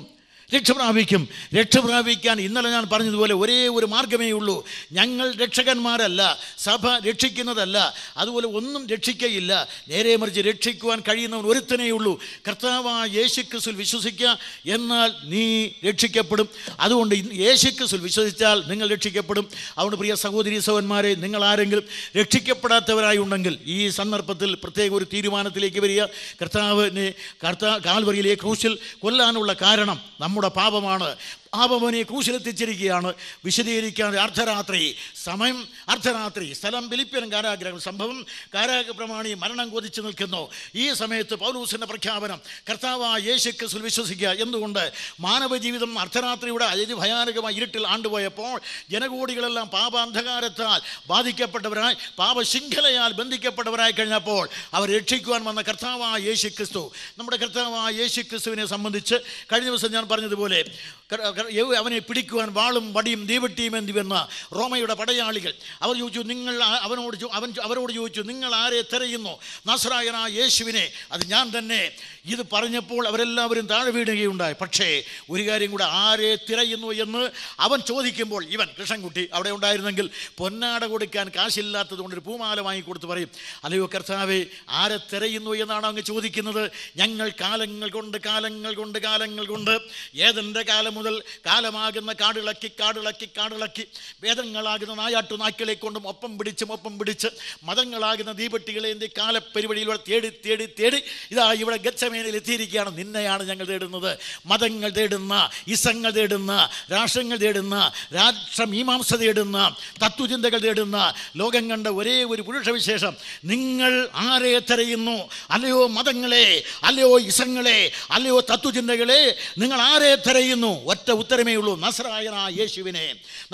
രക്ഷ പ്രാപിക്കും രക്ഷ പ്രാപിക്കാൻ ഇന്നലെ ഞാൻ പറഞ്ഞതുപോലെ ഒരേ ഒരു മാർഗമേ ഉള്ളൂ ഞങ്ങൾ രക്ഷകന്മാരല്ല സഭ രക്ഷിക്കുന്നതല്ല അതുപോലെ ഒന്നും രക്ഷിക്കയില്ല നേരെ മറിച്ച് രക്ഷിക്കുവാൻ കഴിയുന്നവൻ ഒരുത്തനേ ഉള്ളൂ കർത്താവായ യേശുക്രിസ്തുൽ വിശ്വസിക്കുക എന്നാൽ നീ രക്ഷിക്കപ്പെടും അതുകൊണ്ട് യേശുക്രിസ്തുൽ വിശ്വസിച്ചാൽ നിങ്ങൾ രക്ഷിക്കപ്പെടും അതുകൊണ്ട് പ്രിയ സഹോദരി സഹോന്മാരെ നിങ്ങൾ ആരെങ്കിലും രക്ഷിക്കപ്പെടാത്തവരായി ഉണ്ടെങ്കിൽ ഈ സന്ദർഭത്തിൽ പ്രത്യേക ഒരു തീരുമാനത്തിലേക്ക് വരിക കർത്താവിനെ കർത്താവ് കാൽവറിയിലെ ക്രൂശിൽ കൊല്ലാനുള്ള കാരണം നമ്മുടെ നമ്മുടെ പാപമാണ് ആപമോനെ ക്രൂശിലെത്തിച്ചിരിക്കുകയാണ് വിശദീകരിക്കാൻ അർദ്ധരാത്രി സമയം അർദ്ധരാത്രി സ്ഥലം ഫിലിപ്പിയൻ കാരാഗ്രഹം സംഭവം കാരാഗ്രഹ മരണം കൊതിച്ചു നിൽക്കുന്നു ഈ സമയത്ത് പൗലൂസിൻ്റെ പ്രഖ്യാപനം കർത്താവായ യേശു ക്രിസ്തു വിശ്വസിക്കുക എന്തുകൊണ്ട് മാനവ ജീവിതം അർദ്ധരാത്രിയുടെ ഭയാനകമായി ഇരുട്ടിൽ ആണ്ടുപോയപ്പോൾ ജനകോടികളെല്ലാം പാപാന്ധകാരത്താൽ ബാധിക്കപ്പെട്ടവരായി പാപശൃംഖലയാൽ ബന്ധിക്കപ്പെട്ടവരായി കഴിഞ്ഞപ്പോൾ അവർ രക്ഷിക്കുവാൻ വന്ന കർത്താവായ യേശു ക്രിസ്തു നമ്മുടെ കർത്താവായ യേശു ക്രിസ്തുവിനെ സംബന്ധിച്ച് കഴിഞ്ഞ ദിവസം ഞാൻ പറഞ്ഞതുപോലെ അവനെ പിടിക്കുവാൻ വാളും വടിയും ദീപട്ടിയും വന്ന റോമയുടെ പടയാളികൾ അവർ ചോദിച്ചു നിങ്ങൾ അവനോട് അവൻ അവരോട് ചോദിച്ചു നിങ്ങൾ ആരെ തിരയുന്നു നസ്രായനായ യേശുവിനെ അത് ഞാൻ തന്നെ ഇത് പറഞ്ഞപ്പോൾ അവരെല്ലാവരും താഴെ വീഴുകയുണ്ടായി പക്ഷേ ഒരു കാര്യം കൂടെ ആരെ തിരയുന്നു എന്ന് അവൻ ചോദിക്കുമ്പോൾ ഇവൻ കൃഷ്ണൻകുട്ടി അവിടെ ഉണ്ടായിരുന്നെങ്കിൽ പൊന്നാട കൊടുക്കാൻ കാശില്ലാത്തത് കൊണ്ട് ഒരു പൂമാല വാങ്ങിക്കൊടുത്ത് പറയും അല്ലയോ കർത്താവേ ആരെ തിരയുന്നു എന്നാണ് അങ്ങ് ചോദിക്കുന്നത് ഞങ്ങൾ കാലങ്ങൾ കൊണ്ട് കാലങ്ങൾ കൊണ്ട് കാലങ്ങൾ കൊണ്ട് ഏതെൻ്റെ കാലം മുതൽ കാലമാകുന്ന കാടിളക്കി കാടിളക്കി കാടിളക്കി വേദങ്ങളാകുന്ന നായാട്ടു നായ്ക്കളെ കൊണ്ടും ഒപ്പം പിടിച്ചും ഒപ്പം പിടിച്ച് മതങ്ങളാകുന്ന ദീപട്ടികളെ എൻ്റെ കാലപ്പെരുവഴിയിലൂടെ തേടി തേടി തേടി ഇതാ ഇവിടെ ഗച്ഛമേ ഡൊമൈനിൽ എത്തിയിരിക്കുകയാണ് നിന്നെയാണ് ഞങ്ങൾ തേടുന്നത് മതങ്ങൾ തേടുന്ന ഇസങ്ങൾ തേടുന്ന രാഷ്ട്രങ്ങൾ തേടുന്ന രാഷ്ട്രമീമാംസ തേടുന്ന തത്വചിന്തകൾ തേടുന്ന ലോകം കണ്ട ഒരേ ഒരു പുരുഷവിശേഷം നിങ്ങൾ ആരെ തിരയുന്നു അല്ലയോ മതങ്ങളെ അല്ലയോ ഇസങ്ങളെ അല്ലയോ തത്വചിന്തകളെ നിങ്ങൾ ആരെ തിരയുന്നു ഒറ്റ ഉത്തരമേ ഉള്ളൂ നസ്രായന യേശുവിനെ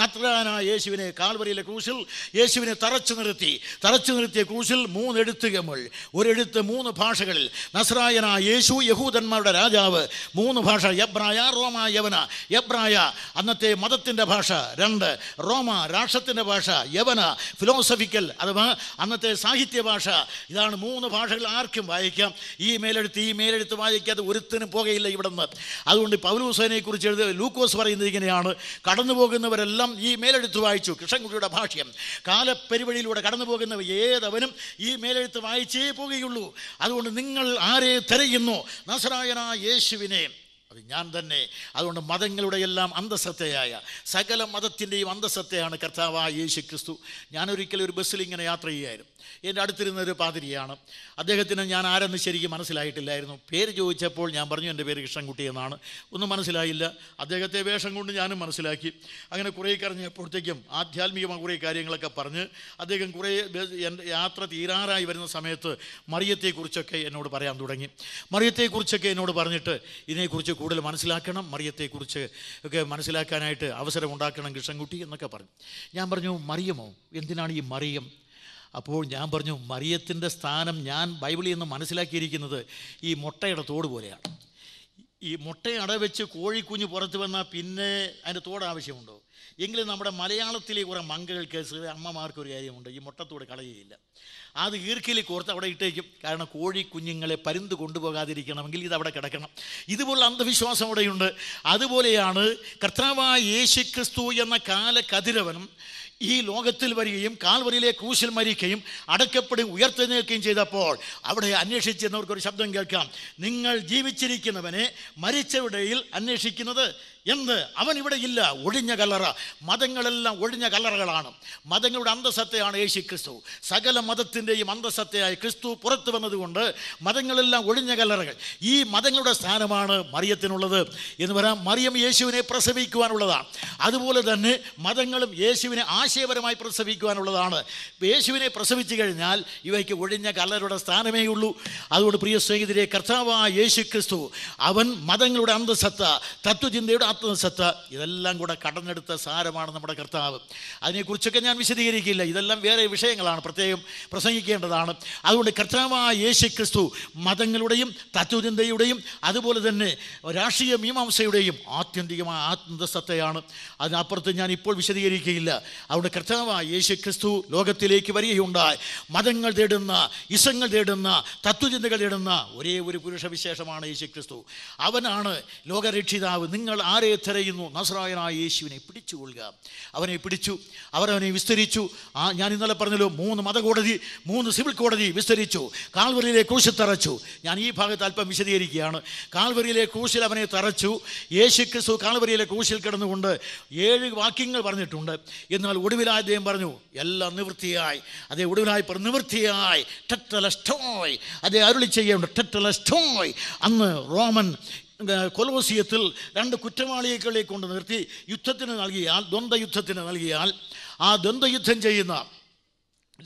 നത്രായന യേശുവിനെ കാൽവരിയിലെ ക്രൂശിൽ യേശുവിനെ തറച്ചു നിർത്തി തറച്ചു നിർത്തിയ ക്രൂശിൽ മൂന്നെഴുത്തുകമൾ ഒരെഴുത്ത് മൂന്ന് ഭാഷകളിൽ നസ്രായന യേശു യഹൂദന്മാരുടെ രാജാവ് മൂന്ന് ഭാഷ എബ്രായ റോമ യവന എബ്രായ അന്നത്തെ മതത്തിൻ്റെ ഭാഷ രണ്ട് റോമ രാഷ്ട്രത്തിൻ്റെ ഭാഷ യവന ഫിലോസഫിക്കൽ അഥവാ അന്നത്തെ സാഹിത്യ ഭാഷ ഇതാണ് മൂന്ന് ഭാഷകൾ ആർക്കും വായിക്കാം ഈ മേലെടുത്ത് ഈ മേലെടുത്ത് വായിക്കാതെ ഒരുത്തിനും പോകയില്ല ഇവിടെ നിന്ന് അതുകൊണ്ട് പൗലൂസേനെക്കുറിച്ച് എഴുതി ലൂക്കോസ് പറയുന്നത് ഇങ്ങനെയാണ് കടന്നു പോകുന്നവരെല്ലാം ഈ മേലെടുത്ത് വായിച്ചു കൃഷ്ണൻകുട്ടിയുടെ ഭാഷ്യം കാലപ്പെരുവഴിയിലൂടെ കടന്നു പോകുന്നവർ ഏതവനും ഈ മേലെടുത്ത് വായിച്ചേ പോകുകയുള്ളൂ അതുകൊണ്ട് നിങ്ങൾ ആരെ തിരയും വിളിക്കുന്നു നസറായനായ യേശുവിനെ അത് ഞാൻ തന്നെ അതുകൊണ്ട് മതങ്ങളുടെ എല്ലാം അന്തസത്തയായ സകല മതത്തിൻ്റെയും അന്തസത്തയാണ് കർത്താവായ യേശു ക്രിസ്തു ഞാനൊരിക്കലും ഒരു ബസ്സിൽ ഇങ്ങനെ യാത്ര ചെയ്യായിരുന്നു എൻ്റെ അടുത്തിരുന്ന ഒരു പാതിരിയാണ് അദ്ദേഹത്തിന് ഞാൻ ആരെന്ന് ശരിക്കും മനസ്സിലായിട്ടില്ലായിരുന്നു പേര് ചോദിച്ചപ്പോൾ ഞാൻ പറഞ്ഞു എൻ്റെ പേര് കൃഷ്ണൻകുട്ടി എന്നാണ് ഒന്നും മനസ്സിലായില്ല അദ്ദേഹത്തെ വേഷം കൊണ്ട് ഞാനും മനസ്സിലാക്കി അങ്ങനെ കുറേ കറിഞ്ഞപ്പോഴത്തേക്കും ആധ്യാത്മികമായ കുറേ കാര്യങ്ങളൊക്കെ പറഞ്ഞ് അദ്ദേഹം കുറേ യാത്ര തീരാറായി വരുന്ന സമയത്ത് മറിയത്തെക്കുറിച്ചൊക്കെ എന്നോട് പറയാൻ തുടങ്ങി മറിയത്തെക്കുറിച്ചൊക്കെ എന്നോട് പറഞ്ഞിട്ട് ഇതിനെക്കുറിച്ച് കൂടുതൽ മനസ്സിലാക്കണം മറിയത്തെക്കുറിച്ച് ഒക്കെ മനസ്സിലാക്കാനായിട്ട് അവസരം ഉണ്ടാക്കണം കൃഷ്ണൻകുട്ടി എന്നൊക്കെ പറഞ്ഞു ഞാൻ പറഞ്ഞു മറിയമോ എന്തിനാണ് ഈ മറിയം അപ്പോൾ ഞാൻ പറഞ്ഞു മറിയത്തിൻ്റെ സ്ഥാനം ഞാൻ ബൈബിളിൽ നിന്ന് മനസ്സിലാക്കിയിരിക്കുന്നത് ഈ മുട്ടയുടെ തോട് പോലെയാണ് ഈ മുട്ടയട വെച്ച് കോഴിക്കുഞ്ഞ് പുറത്ത് വന്നാൽ പിന്നെ അതിൻ്റെ തോട് ആവശ്യമുണ്ടോ എങ്കിലും നമ്മുടെ മലയാളത്തിലെ കുറേ കേസ് അമ്മമാർക്ക് ഒരു കാര്യമുണ്ട് ഈ മുട്ടത്തോട് കളയുകയില്ല അത് ഈർക്കിലി കോർത്ത് അവിടെ ഇട്ടേക്കും കാരണം കോഴി കുഞ്ഞുങ്ങളെ കൊണ്ടുപോകാതിരിക്കണമെങ്കിൽ ഇത് അവിടെ കിടക്കണം ഇതുപോലെ അന്ധവിശ്വാസം അവിടെയുണ്ട് അതുപോലെയാണ് കർത്താവായ യേശു ക്രിസ്തു എന്ന കാലകതിരവനും ഈ ലോകത്തിൽ വരികയും കാൽവരിയിലെ കൂശിൽ മരിക്കുകയും അടക്കപ്പെടി നിൽക്കുകയും ചെയ്തപ്പോൾ അവിടെ അന്വേഷിച്ചിരുന്നവർക്ക് ഒരു ശബ്ദം കേൾക്കാം നിങ്ങൾ ജീവിച്ചിരിക്കുന്നവനെ മരിച്ചവിടയിൽ അന്വേഷിക്കുന്നത് എന്ത് അവൻ ഇവിടെ ഇല്ല ഒഴിഞ്ഞ കലറ മതങ്ങളെല്ലാം ഒഴിഞ്ഞ കലറകളാണ് മതങ്ങളുടെ അന്തസത്തയാണ് യേശു ക്രിസ്തു സകല മതത്തിൻ്റെയും അന്തസത്തയായി ക്രിസ്തു പുറത്തു വന്നതുകൊണ്ട് മതങ്ങളെല്ലാം ഒഴിഞ്ഞ കലറകൾ ഈ മതങ്ങളുടെ സ്ഥാനമാണ് മറിയത്തിനുള്ളത് എന്ന് പറയാം മറിയം യേശുവിനെ പ്രസവിക്കുവാനുള്ളതാണ് അതുപോലെ തന്നെ മതങ്ങളും യേശുവിനെ ആശയപരമായി പ്രസവിക്കുവാനുള്ളതാണ് യേശുവിനെ പ്രസവിച്ചു കഴിഞ്ഞാൽ ഇവയ്ക്ക് ഒഴിഞ്ഞ കലറുടെ സ്ഥാനമേ ഉള്ളൂ അതുകൊണ്ട് പ്രിയ സ്നേഹിതരെ കർത്താവായ യേശു ക്രിസ്തു അവൻ മതങ്ങളുടെ അന്തസത്ത തത്വചിന്തയുടെ ആത്മസത്ത ഇതെല്ലാം കൂടെ കടന്നെടുത്ത സാരമാണ് നമ്മുടെ കർത്താവ് അതിനെക്കുറിച്ചൊക്കെ ഞാൻ വിശദീകരിക്കില്ല ഇതെല്ലാം വേറെ വിഷയങ്ങളാണ് പ്രത്യേകം പ്രസംഗിക്കേണ്ടതാണ് അതുകൊണ്ട് കർത്താവായ യേശു ക്രിസ്തു മതങ്ങളുടെയും തത്വചിന്തയുടെയും അതുപോലെ തന്നെ രാഷ്ട്രീയ മീമാംസയുടെയും ആത്യന്തികമായ ആത്മസത്തയാണ് അതിനപ്പുറത്ത് ഞാൻ ഇപ്പോൾ വിശദീകരിക്കുകയില്ല അതുകൊണ്ട് കർത്താവായ യേശു ക്രിസ്തു ലോകത്തിലേക്ക് വരികയുണ്ടായി മതങ്ങൾ തേടുന്ന ഇസങ്ങൾ തേടുന്ന തത്വചിന്തകൾ തേടുന്ന ഒരേ ഒരു പുരുഷവിശേഷമാണ് യേശു ക്രിസ്തു അവനാണ് ലോകരക്ഷിതാവ് നിങ്ങൾ ആ ആരെ തിരയുന്നു നസ്രായനായ യേശുവിനെ കൊള്ളുക അവനെ പിടിച്ചു അവരവനെ വിസ്തരിച്ചു ആ ഞാൻ ഇന്നലെ പറഞ്ഞല്ലോ മൂന്ന് മതകോടതി മൂന്ന് സിവിൽ കോടതി വിസ്തരിച്ചു കാൽവരിയിലെ ക്രൂശിൽ തറച്ചു ഞാൻ ഈ ഭാഗത്ത് അല്പം വിശദീകരിക്കുകയാണ് കാൽവരിയിലെ ക്രൂശിൽ അവനെ തറച്ചു യേശു ക്രിസ്തു കാൽവരിയിലെ ക്രൂശിൽ കിടന്നുകൊണ്ട് ഏഴ് വാക്യങ്ങൾ പറഞ്ഞിട്ടുണ്ട് എന്നാൽ ഒടുവിലായ ദൈവം പറഞ്ഞു എല്ലാം നിവൃത്തിയായി അതേ ഒടുവിലായി പറഞ്ഞു നിവൃത്തിയായി ടെറ്റലസ്റ്റോയ് അതേ അരുളി ചെയ്യേണ്ട ടെറ്റലസ്റ്റോയ് അന്ന് റോമൻ കൊലവസിയത്തിൽ രണ്ട് കുറ്റവാളികളെ കൊണ്ട് നിർത്തി യുദ്ധത്തിന് നൽകിയാൽ ദ്വന്ദ്വയുദ്ധത്തിന് നൽകിയാൽ ആ ദ്വന്ദ്വയുദ്ധം ചെയ്യുന്ന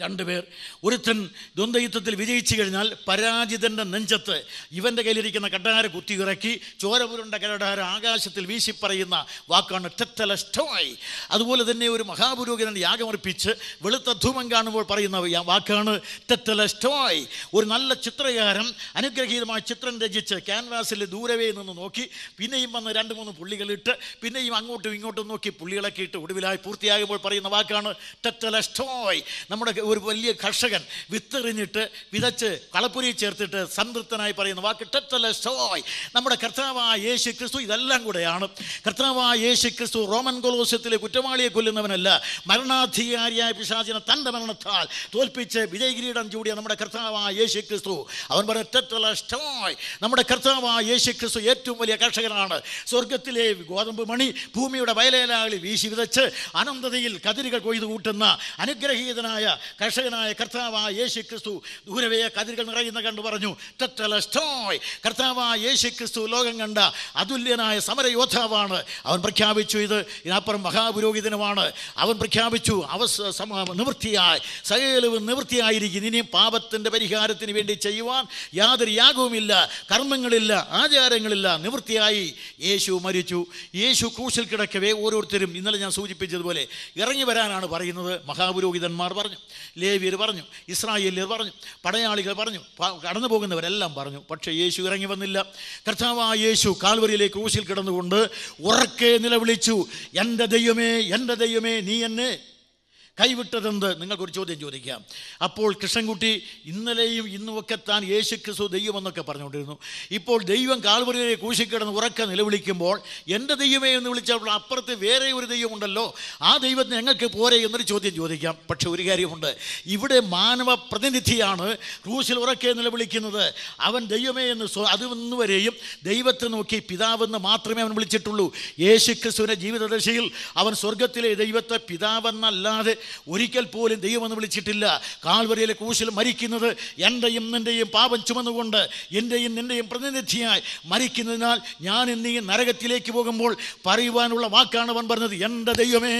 രണ്ടുപേർ ഒരുത്തൻ ദ്വന്ദ്യുദ്ധത്തിൽ വിജയിച്ചു കഴിഞ്ഞാൽ പരാജിതൻ്റെ നെഞ്ചത്ത് ഇവൻ്റെ കയ്യിലിരിക്കുന്ന കട്ടാര കുത്തിയിറക്കി ചോരപുരുണ്ട കരടാര ആകാശത്തിൽ വീശിപ്പറയുന്ന വാക്കാണ് ടെത്തലഷ്ടമായി അതുപോലെ തന്നെ ഒരു മഹാപുരോഹിതൻ യാഗമർപ്പിച്ച് വെളുത്ത ധൂമം കാണുമ്പോൾ പറയുന്ന വാക്കാണ് ടെത്തലഷ്ടമായി ഒരു നല്ല ചിത്രകാരൻ അനുഗ്രഹീതമായ ചിത്രം രചിച്ച് ക്യാൻവാസിൽ ദൂരവേ നിന്ന് നോക്കി പിന്നെയും വന്ന് രണ്ട് മൂന്ന് പുള്ളികളിട്ട് പിന്നെയും അങ്ങോട്ടും ഇങ്ങോട്ടും നോക്കി പുള്ളികളൊക്കെ ഇട്ട് ഒടുവിലായി പൂർത്തിയാകുമ്പോൾ പറയുന്ന വാക്കാണ് ടെത്തലഷ്ടമായി നമ്മുടെ ഒരു വലിയ കർഷകൻ വിത്തെറിഞ്ഞിട്ട് വിതച്ച് കളപ്പുരിയിൽ ചേർത്തിട്ട് സംതൃപ്തനായി പറയുന്ന വാക്ക് ടെറ്റല സോയ് നമ്മുടെ കർത്താവായ യേശു ക്രിസ്തു ഇതെല്ലാം കൂടെയാണ് കർത്താവായ യേശു ക്രിസ്തു റോമൻ കൊലോസ്യത്തിലെ കുറ്റവാളിയെ കൊല്ലുന്നവനല്ല മരണാധികാരിയായ പിശാചിനെ തൻ്റെ മരണത്താൽ തോൽപ്പിച്ച് വിജയകിരീടം ചൂടിയ നമ്മുടെ കർത്താവായ യേശു ക്രിസ്തു അവൻ പറഞ്ഞ ടെറ്റല സ്റ്റോയ് നമ്മുടെ കർത്താവായ യേശു ക്രിസ്തു ഏറ്റവും വലിയ കർഷകനാണ് സ്വർഗത്തിലെ ഗോതമ്പ് മണി ഭൂമിയുടെ വയലേലാകളിൽ വീശി വിതച്ച് അനന്തതയിൽ കതിരുകൾ കൊയ്തു കൂട്ടുന്ന അനുഗ്രഹീതനായ കർഷകനായ കർത്താവായ യേശു ക്രിസ്തു ദൂരവേ കതിരുകൾ നിറയുന്ന കണ്ടു പറഞ്ഞു തെറ്റലസ്റ്റോയ് കർത്താവായ യേശു ക്രിസ്തു ലോകം കണ്ട അതുല്യനായ സമരയോദ്ധാവാണ് അവൻ പ്രഖ്യാപിച്ചു ഇത് ഇതിനപ്പുറം മഹാപുരോഹിതനുമാണ് അവൻ പ്രഖ്യാപിച്ചു അവ നിവൃത്തിയായി സകലവും നിവൃത്തിയായിരിക്കും ഇനിയും പാപത്തിൻ്റെ പരിഹാരത്തിന് വേണ്ടി ചെയ്യുവാൻ യാതൊരു യാഗവുമില്ല കർമ്മങ്ങളില്ല ആചാരങ്ങളില്ല നിവൃത്തിയായി യേശു മരിച്ചു യേശു ക്രൂശിൽ കിടക്കവേ ഓരോരുത്തരും ഇന്നലെ ഞാൻ സൂചിപ്പിച്ചതുപോലെ ഇറങ്ങി വരാനാണ് പറയുന്നത് മഹാപുരോഹിതന്മാർ പറഞ്ഞു ലേവിയർ പറഞ്ഞു ഇസ്രായേലിയർ പറഞ്ഞു പടയാളികൾ പറഞ്ഞു കടന്നു പോകുന്നവരെല്ലാം പറഞ്ഞു പക്ഷേ യേശു ഇറങ്ങി വന്നില്ല കർത്താവായ യേശു കാൽവരിയിലെ ക്രൂശിൽ കിടന്നുകൊണ്ട് ഉറക്കെ നിലവിളിച്ചു എൻ്റെ ദൈവമേ എൻ്റെ ദൈവമേ നീ എന്നെ കൈവിട്ടതെന്ത് നിങ്ങൾക്കൊരു ചോദ്യം ചോദിക്കാം അപ്പോൾ കൃഷ്ണൻകുട്ടി ഇന്നലെയും ഇന്നുമൊക്കെ താൻ യേശു ക്രിസ്തു ദൈവമെന്നൊക്കെ പറഞ്ഞുകൊണ്ടിരുന്നു ഇപ്പോൾ ദൈവം കാൽവറിയിലെ കൂശിക്കിടന്ന് ഉറക്കെ നിലവിളിക്കുമ്പോൾ എൻ്റെ ദൈവമേ എന്ന് വിളിച്ചപ്പോൾ അപ്പുറത്ത് വേറെ ഒരു ദൈവമുണ്ടല്ലോ ആ ദൈവത്തിന് ഞങ്ങൾക്ക് പോരെ എന്നൊരു ചോദ്യം ചോദിക്കാം പക്ഷെ ഒരു കാര്യമുണ്ട് ഇവിടെ മാനവ പ്രതിനിധിയാണ് ക്രൂശിൽ ഉറക്കെ നിലവിളിക്കുന്നത് അവൻ ദൈവമേ എന്ന് അത് വരെയും ദൈവത്തെ നോക്കി പിതാവെന്ന് മാത്രമേ അവൻ വിളിച്ചിട്ടുള്ളൂ യേശു ക്രിസ്തുവിൻ്റെ ജീവിതദശയിൽ അവൻ സ്വർഗത്തിലെ ദൈവത്തെ പിതാവെന്നല്ലാതെ ഒരിക്കൽ പോലും ദൈവമെന്ന് വിളിച്ചിട്ടില്ല കാൽവരയിലെ കൂശിൽ മരിക്കുന്നത് എൻ്റെയും നിൻ്റെയും പാപം ചുമന്നുകൊണ്ട് എൻ്റെയും നിൻ്റെയും പ്രതിനിധിയായി മരിക്കുന്നതിനാൽ ഞാൻ എന്നീ നരകത്തിലേക്ക് പോകുമ്പോൾ പറയുവാനുള്ള വാക്കാണ് അവൻ പറഞ്ഞത് എൻ്റെ ദൈവമേ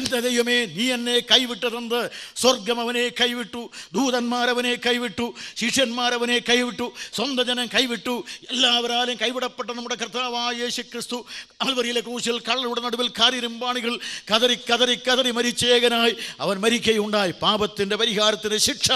എൻ്റെ ദൈവമേ നീ എന്നെ കൈവിട്ടതെന്ത് സ്വർഗം അവനെ കൈവിട്ടു ദൂതന്മാരവനെ കൈവിട്ടു ശിഷ്യന്മാരവനെ കൈവിട്ടു സ്വന്തം ജനം കൈവിട്ടു എല്ലാവരാലും കൈവിടപ്പെട്ട നമ്മുടെ കർത്താവായ യേശു ക്രിസ്തു കാൽവരിയിലെ കൂശിൽ കള്ളയുടെ നടുവിൽ കാരിരുമ്പാണികൾ കതറി കതറി കതറി മരിച്ചേകനായി അവൻ മരിക്കയുണ്ടായി പാപത്തിൻ്റെ പരിഹാരത്തിന് ശിക്ഷ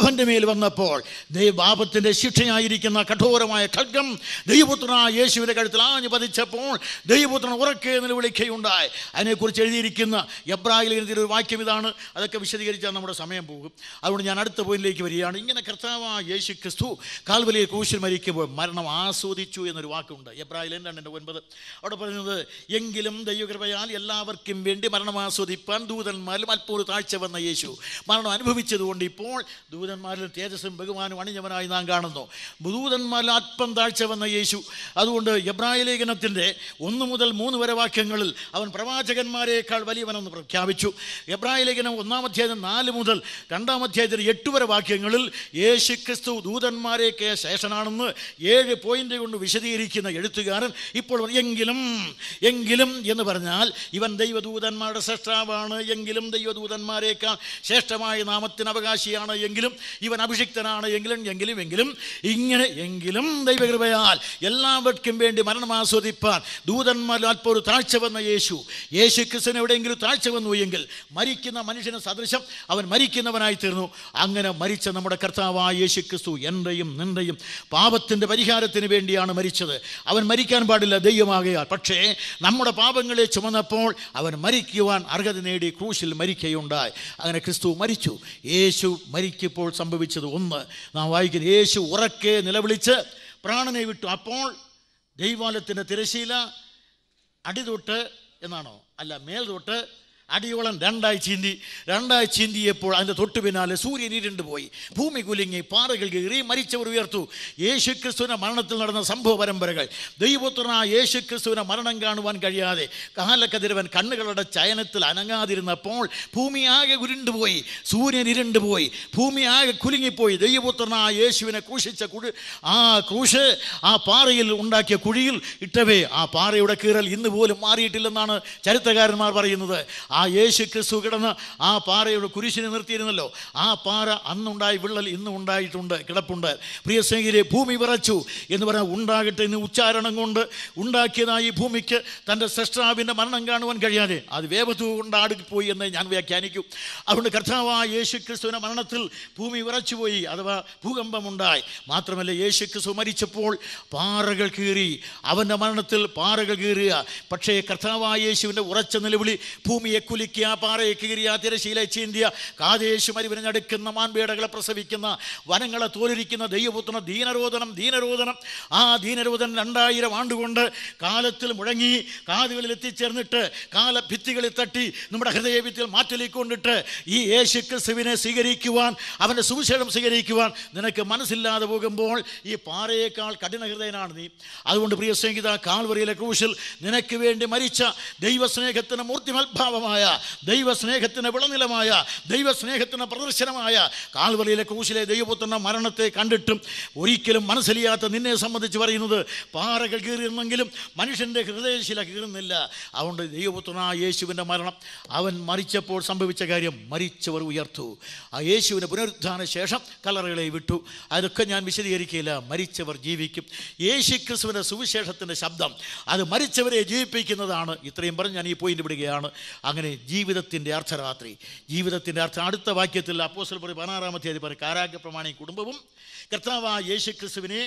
അവൻ്റെ മേൽ വന്നപ്പോൾ ദൈവപാപത്തിൻ്റെ ശിക്ഷയായിരിക്കുന്ന കഠോരമായ ഖഡ്ഗം ദൈവപുത്രനായ യേശുവിൻ്റെ കഴുത്തിൽ ആഞ്ഞു പതിച്ചപ്പോൾ ദൈവപുത്രൻ ഉറക്കെ നിലവിളിക്കുകയുണ്ടായി അതിനെക്കുറിച്ച് എഴുതിയിരിക്കുന്ന എബ്രാഹിലിനത്തിൽ ഒരു വാക്യം ഇതാണ് അതൊക്കെ വിശദീകരിച്ചാൽ നമ്മുടെ സമയം പോകും അതുകൊണ്ട് ഞാൻ അടുത്ത പോയിന്റിലേക്ക് വരികയാണ് ഇങ്ങനെ കർത്താവായ യേശു ക്രിസ്തു കാൽവലിയെ ക്രൂശിൽ മരിക്കുമ്പോൾ മരണം ആസ്വദിച്ചു എന്നൊരു വാക്കുണ്ട് എബ്രാഹിലിൻ എൻ്റെ ഒൻപത് അവിടെ പറയുന്നത് എങ്കിലും ദൈവകൃപയാൽ എല്ലാവർക്കും വേണ്ടി മരണം ആസ്വദിപ്പാൻ ദൂതന്മാരും അൽപ്പോൾ താഴ്ച വന്ന യേശു മരണം അനുഭവിച്ചതുകൊണ്ട് ഇപ്പോൾ ദൂതൻ ദൂതന്മാരിൽ തേജസ്സും ബഹുമാനും അണിഞ്ഞവനായി നാം കാണുന്നു ദൂതന്മാരിൽ ആത്മം താഴ്ച വന്ന യേശു അതുകൊണ്ട് എബ്രായ ലേഖനത്തിൻ്റെ ഒന്ന് മുതൽ മൂന്ന് വരെ വാക്യങ്ങളിൽ അവൻ പ്രവാചകന്മാരെക്കാൾ വലിയവനെന്ന് പ്രഖ്യാപിച്ചു എബ്രായ ലേഖനം ഒന്നാം അധ്യായത്തിൽ നാല് മുതൽ രണ്ടാം അധ്യായത്തിൽ എട്ട് വരെ വാക്യങ്ങളിൽ യേശു ക്രിസ്തു ദൂതന്മാരെയൊക്കെ ശേഷനാണെന്ന് ഏഴ് പോയിന്റ് കൊണ്ട് വിശദീകരിക്കുന്ന എഴുത്തുകാരൻ ഇപ്പോൾ എങ്കിലും എങ്കിലും എന്ന് പറഞ്ഞാൽ ഇവൻ ദൈവദൂതന്മാരുടെ ശ്രേഷ്ഠാവാണ് എങ്കിലും ദൈവദൂതന്മാരെക്കാൾ ശ്രേഷ്ഠമായ നാമത്തിന് അവകാശിയാണ് എങ്കിലും ഇവൻ അഭിഷിക്തനാണ് എങ്കിലും എങ്കിലും എങ്കിലും ഇങ്ങനെ എങ്കിലും ദൈവകൃപയാൽ എല്ലാവർക്കും വേണ്ടി മരണം ആസ്വദിപ്പാൻ ദൂതന്മാരിൽ അല്പം ഒരു താഴ്ച വന്ന യേശു യേശു ക്രിസ്തുവിന് എവിടെയെങ്കിലും താഴ്ച വന്നു എങ്കിൽ മരിക്കുന്ന മനുഷ്യന് സദൃശം അവൻ മരിക്കുന്നവനായി തീർന്നു അങ്ങനെ മരിച്ച നമ്മുടെ കർത്താവായ യേശു ക്രിസ്തു എൻ്റെയും നിൻ്റെയും പാപത്തിൻ്റെ പരിഹാരത്തിന് വേണ്ടിയാണ് മരിച്ചത് അവൻ മരിക്കാൻ പാടില്ല ദൈവമാകയാൽ പക്ഷേ നമ്മുടെ പാപങ്ങളെ ചുമന്നപ്പോൾ അവൻ മരിക്കുവാൻ അർഹത നേടി ക്രൂശിൽ മരിക്കുകയുണ്ടായി അങ്ങനെ ക്രിസ്തു മരിച്ചു യേശു മരിക്കുമ്പോൾ അപ്പോൾ സംഭവിച്ചത് ഒന്ന് നാം വായിക്കുന്നത് യേശു ഉറക്കെ നിലവിളിച്ച് പ്രാണനെ വിട്ടു അപ്പോൾ ദൈവാലയത്തിൻ്റെ തിരശീല അടിതൊട്ട് എന്നാണോ അല്ല മേൽ തൊട്ട് അടിയോളം രണ്ടായി ചീന്തി രണ്ടായി ചീന്തിയപ്പോൾ അതിൻ്റെ തൊട്ടു പിന്നാലെ സൂര്യൻ ഇരുണ്ട് പോയി ഭൂമി കുലുങ്ങി പാറകൾ കീറി മരിച്ചവർ ഉയർത്തു യേശു ക്രിസ്തുവിൻ്റെ മരണത്തിൽ നടന്ന സംഭവ പരമ്പരകൾ ദൈവപുത്രനായ യേശു ക്രിസ്തുവിനെ മരണം കാണുവാൻ കഴിയാതെ കാലക്കതിരവൻ കണ്ണുകളുടെ ചയനത്തിൽ അനങ്ങാതിരുന്നപ്പോൾ ഭൂമി ആകെ ഉരുണ്ടുപോയി സൂര്യൻ പോയി ഭൂമി ആകെ കുലുങ്ങിപ്പോയി ദൈവപുത്രനായ യേശുവിനെ ക്രൂശിച്ച കുഴി ആ ക്രൂശ് ആ പാറയിൽ ഉണ്ടാക്കിയ കുഴിയിൽ ഇട്ടവേ ആ പാറയുടെ കീറൽ ഇന്ന് പോലും മാറിയിട്ടില്ലെന്നാണ് ചരിത്രകാരന്മാർ പറയുന്നത് ആ ആ യേശു ക്രിസ്തു കിടന്ന് ആ പാറയുടെ കുരിശിനെ നിർത്തിയിരുന്നല്ലോ ആ പാറ അന്നുണ്ടായി വിള്ളൽ ഇന്നും ഉണ്ടായിട്ടുണ്ട് കിടപ്പുണ്ട് പ്രിയ സ്നേഹിതരെ ഭൂമി വിറച്ചു എന്ന് പറഞ്ഞാൽ ഉണ്ടാകട്ടെ എന്ന് ഉച്ചാരണം കൊണ്ട് ഉണ്ടാക്കിയതായി ഈ ഭൂമിക്ക് തൻ്റെ സൃഷ്ടാവിൻ്റെ മരണം കാണുവാൻ കഴിയാതെ അത് വേവതു കൊണ്ട് ആടുപോയി എന്ന് ഞാൻ വ്യാഖ്യാനിക്കും അതുകൊണ്ട് കർത്താവായ യേശു ക്രിസ്തുവിൻ്റെ മരണത്തിൽ ഭൂമി വിറച്ചുപോയി അഥവാ ഭൂകമ്പമുണ്ടായി മാത്രമല്ല യേശു ക്രിസ്തു മരിച്ചപ്പോൾ പാറകൾ കീറി അവൻ്റെ മരണത്തിൽ പാറകൾ കീറുക പക്ഷേ കർത്താവായ യേശുവിൻ്റെ ഉറച്ച നിലവിളി ഭൂമിയെ കുലിക്കിയ പാറയ്ക്ക് കിരിയാതിര ശീലച്ചീന്തിയ കാതേശു മരുവിനെ മാൻപേടകളെ പ്രസവിക്കുന്ന വനങ്ങളെ തോലിരിക്കുന്ന ദൈവപുത്ര ദീനരോധനം ദീനരോധനം ആ ദീനരോധനം രണ്ടായിരം ആണ്ടുകൊണ്ട് കാലത്തിൽ മുഴങ്ങി കാതുകളിൽ എത്തിച്ചേർന്നിട്ട് ഭിത്തികളിൽ തട്ടി നമ്മുടെ ഹൃദയഭിത്തിൽ മാറ്റലിക്കൊണ്ടിട്ട് ഈ യേശു ക്രിസ്തുവിനെ സ്വീകരിക്കുവാൻ അവൻ്റെ സുവിശേഷം സ്വീകരിക്കുവാൻ നിനക്ക് മനസ്സില്ലാതെ പോകുമ്പോൾ ഈ പാറയേക്കാൾ ഹൃദയനാണ് നീ അതുകൊണ്ട് പ്രിയ സംഗീത കാൽവറിയിലെ ക്രൂശിൽ നിനക്ക് വേണ്ടി മരിച്ച ദൈവസ്നേഹത്തിന് മൂർത്തിമത്ഭാവമായ പ്രകടനമായ ദൈവസ്നേഹത്തിന് വിളനിലമായ ദൈവസ്നേഹത്തിന് പ്രദർശനമായ കാൽവറിയിലെ കൂശിലെ ദൈവപുത്രൻ്റെ മരണത്തെ കണ്ടിട്ടും ഒരിക്കലും മനസ്സിലിയാത്ത നിന്നെ സംബന്ധിച്ച് പറയുന്നത് പാറകൾ കീറിയിരുന്നെങ്കിലും മനുഷ്യൻ്റെ ഹൃദയശില കീറുന്നില്ല അതുകൊണ്ട് ദൈവപുത്രനായ യേശുവിൻ്റെ മരണം അവൻ മരിച്ചപ്പോൾ സംഭവിച്ച കാര്യം മരിച്ചവർ ഉയർത്തു ആ യേശുവിൻ്റെ പുനരുദ്ധാന ശേഷം കലറുകളെ വിട്ടു അതൊക്കെ ഞാൻ വിശദീകരിക്കില്ല മരിച്ചവർ ജീവിക്കും യേശു ക്രിസ്തുവിൻ്റെ സുവിശേഷത്തിൻ്റെ ശബ്ദം അത് മരിച്ചവരെ ജീവിപ്പിക്കുന്നതാണ് ഇത്രയും പറഞ്ഞ് ഞാൻ ഈ പോയിന്റ് വിടുകയാണ് അങ്ങനെ അങ്ങനെ ജീവിതത്തിൻ്റെ അർദ്ധരാത്രി ജീവിതത്തിൻ്റെ അർത്ഥം അടുത്ത വാക്യത്തിൽ അപ്പോസൽ പറയും പതിനാറാമത്തെ അധിപർ കാരാഗ്യ പ്രമാണി കുടുംബവും കർത്താവായ യേശു ക്രിസ്തുവിനെ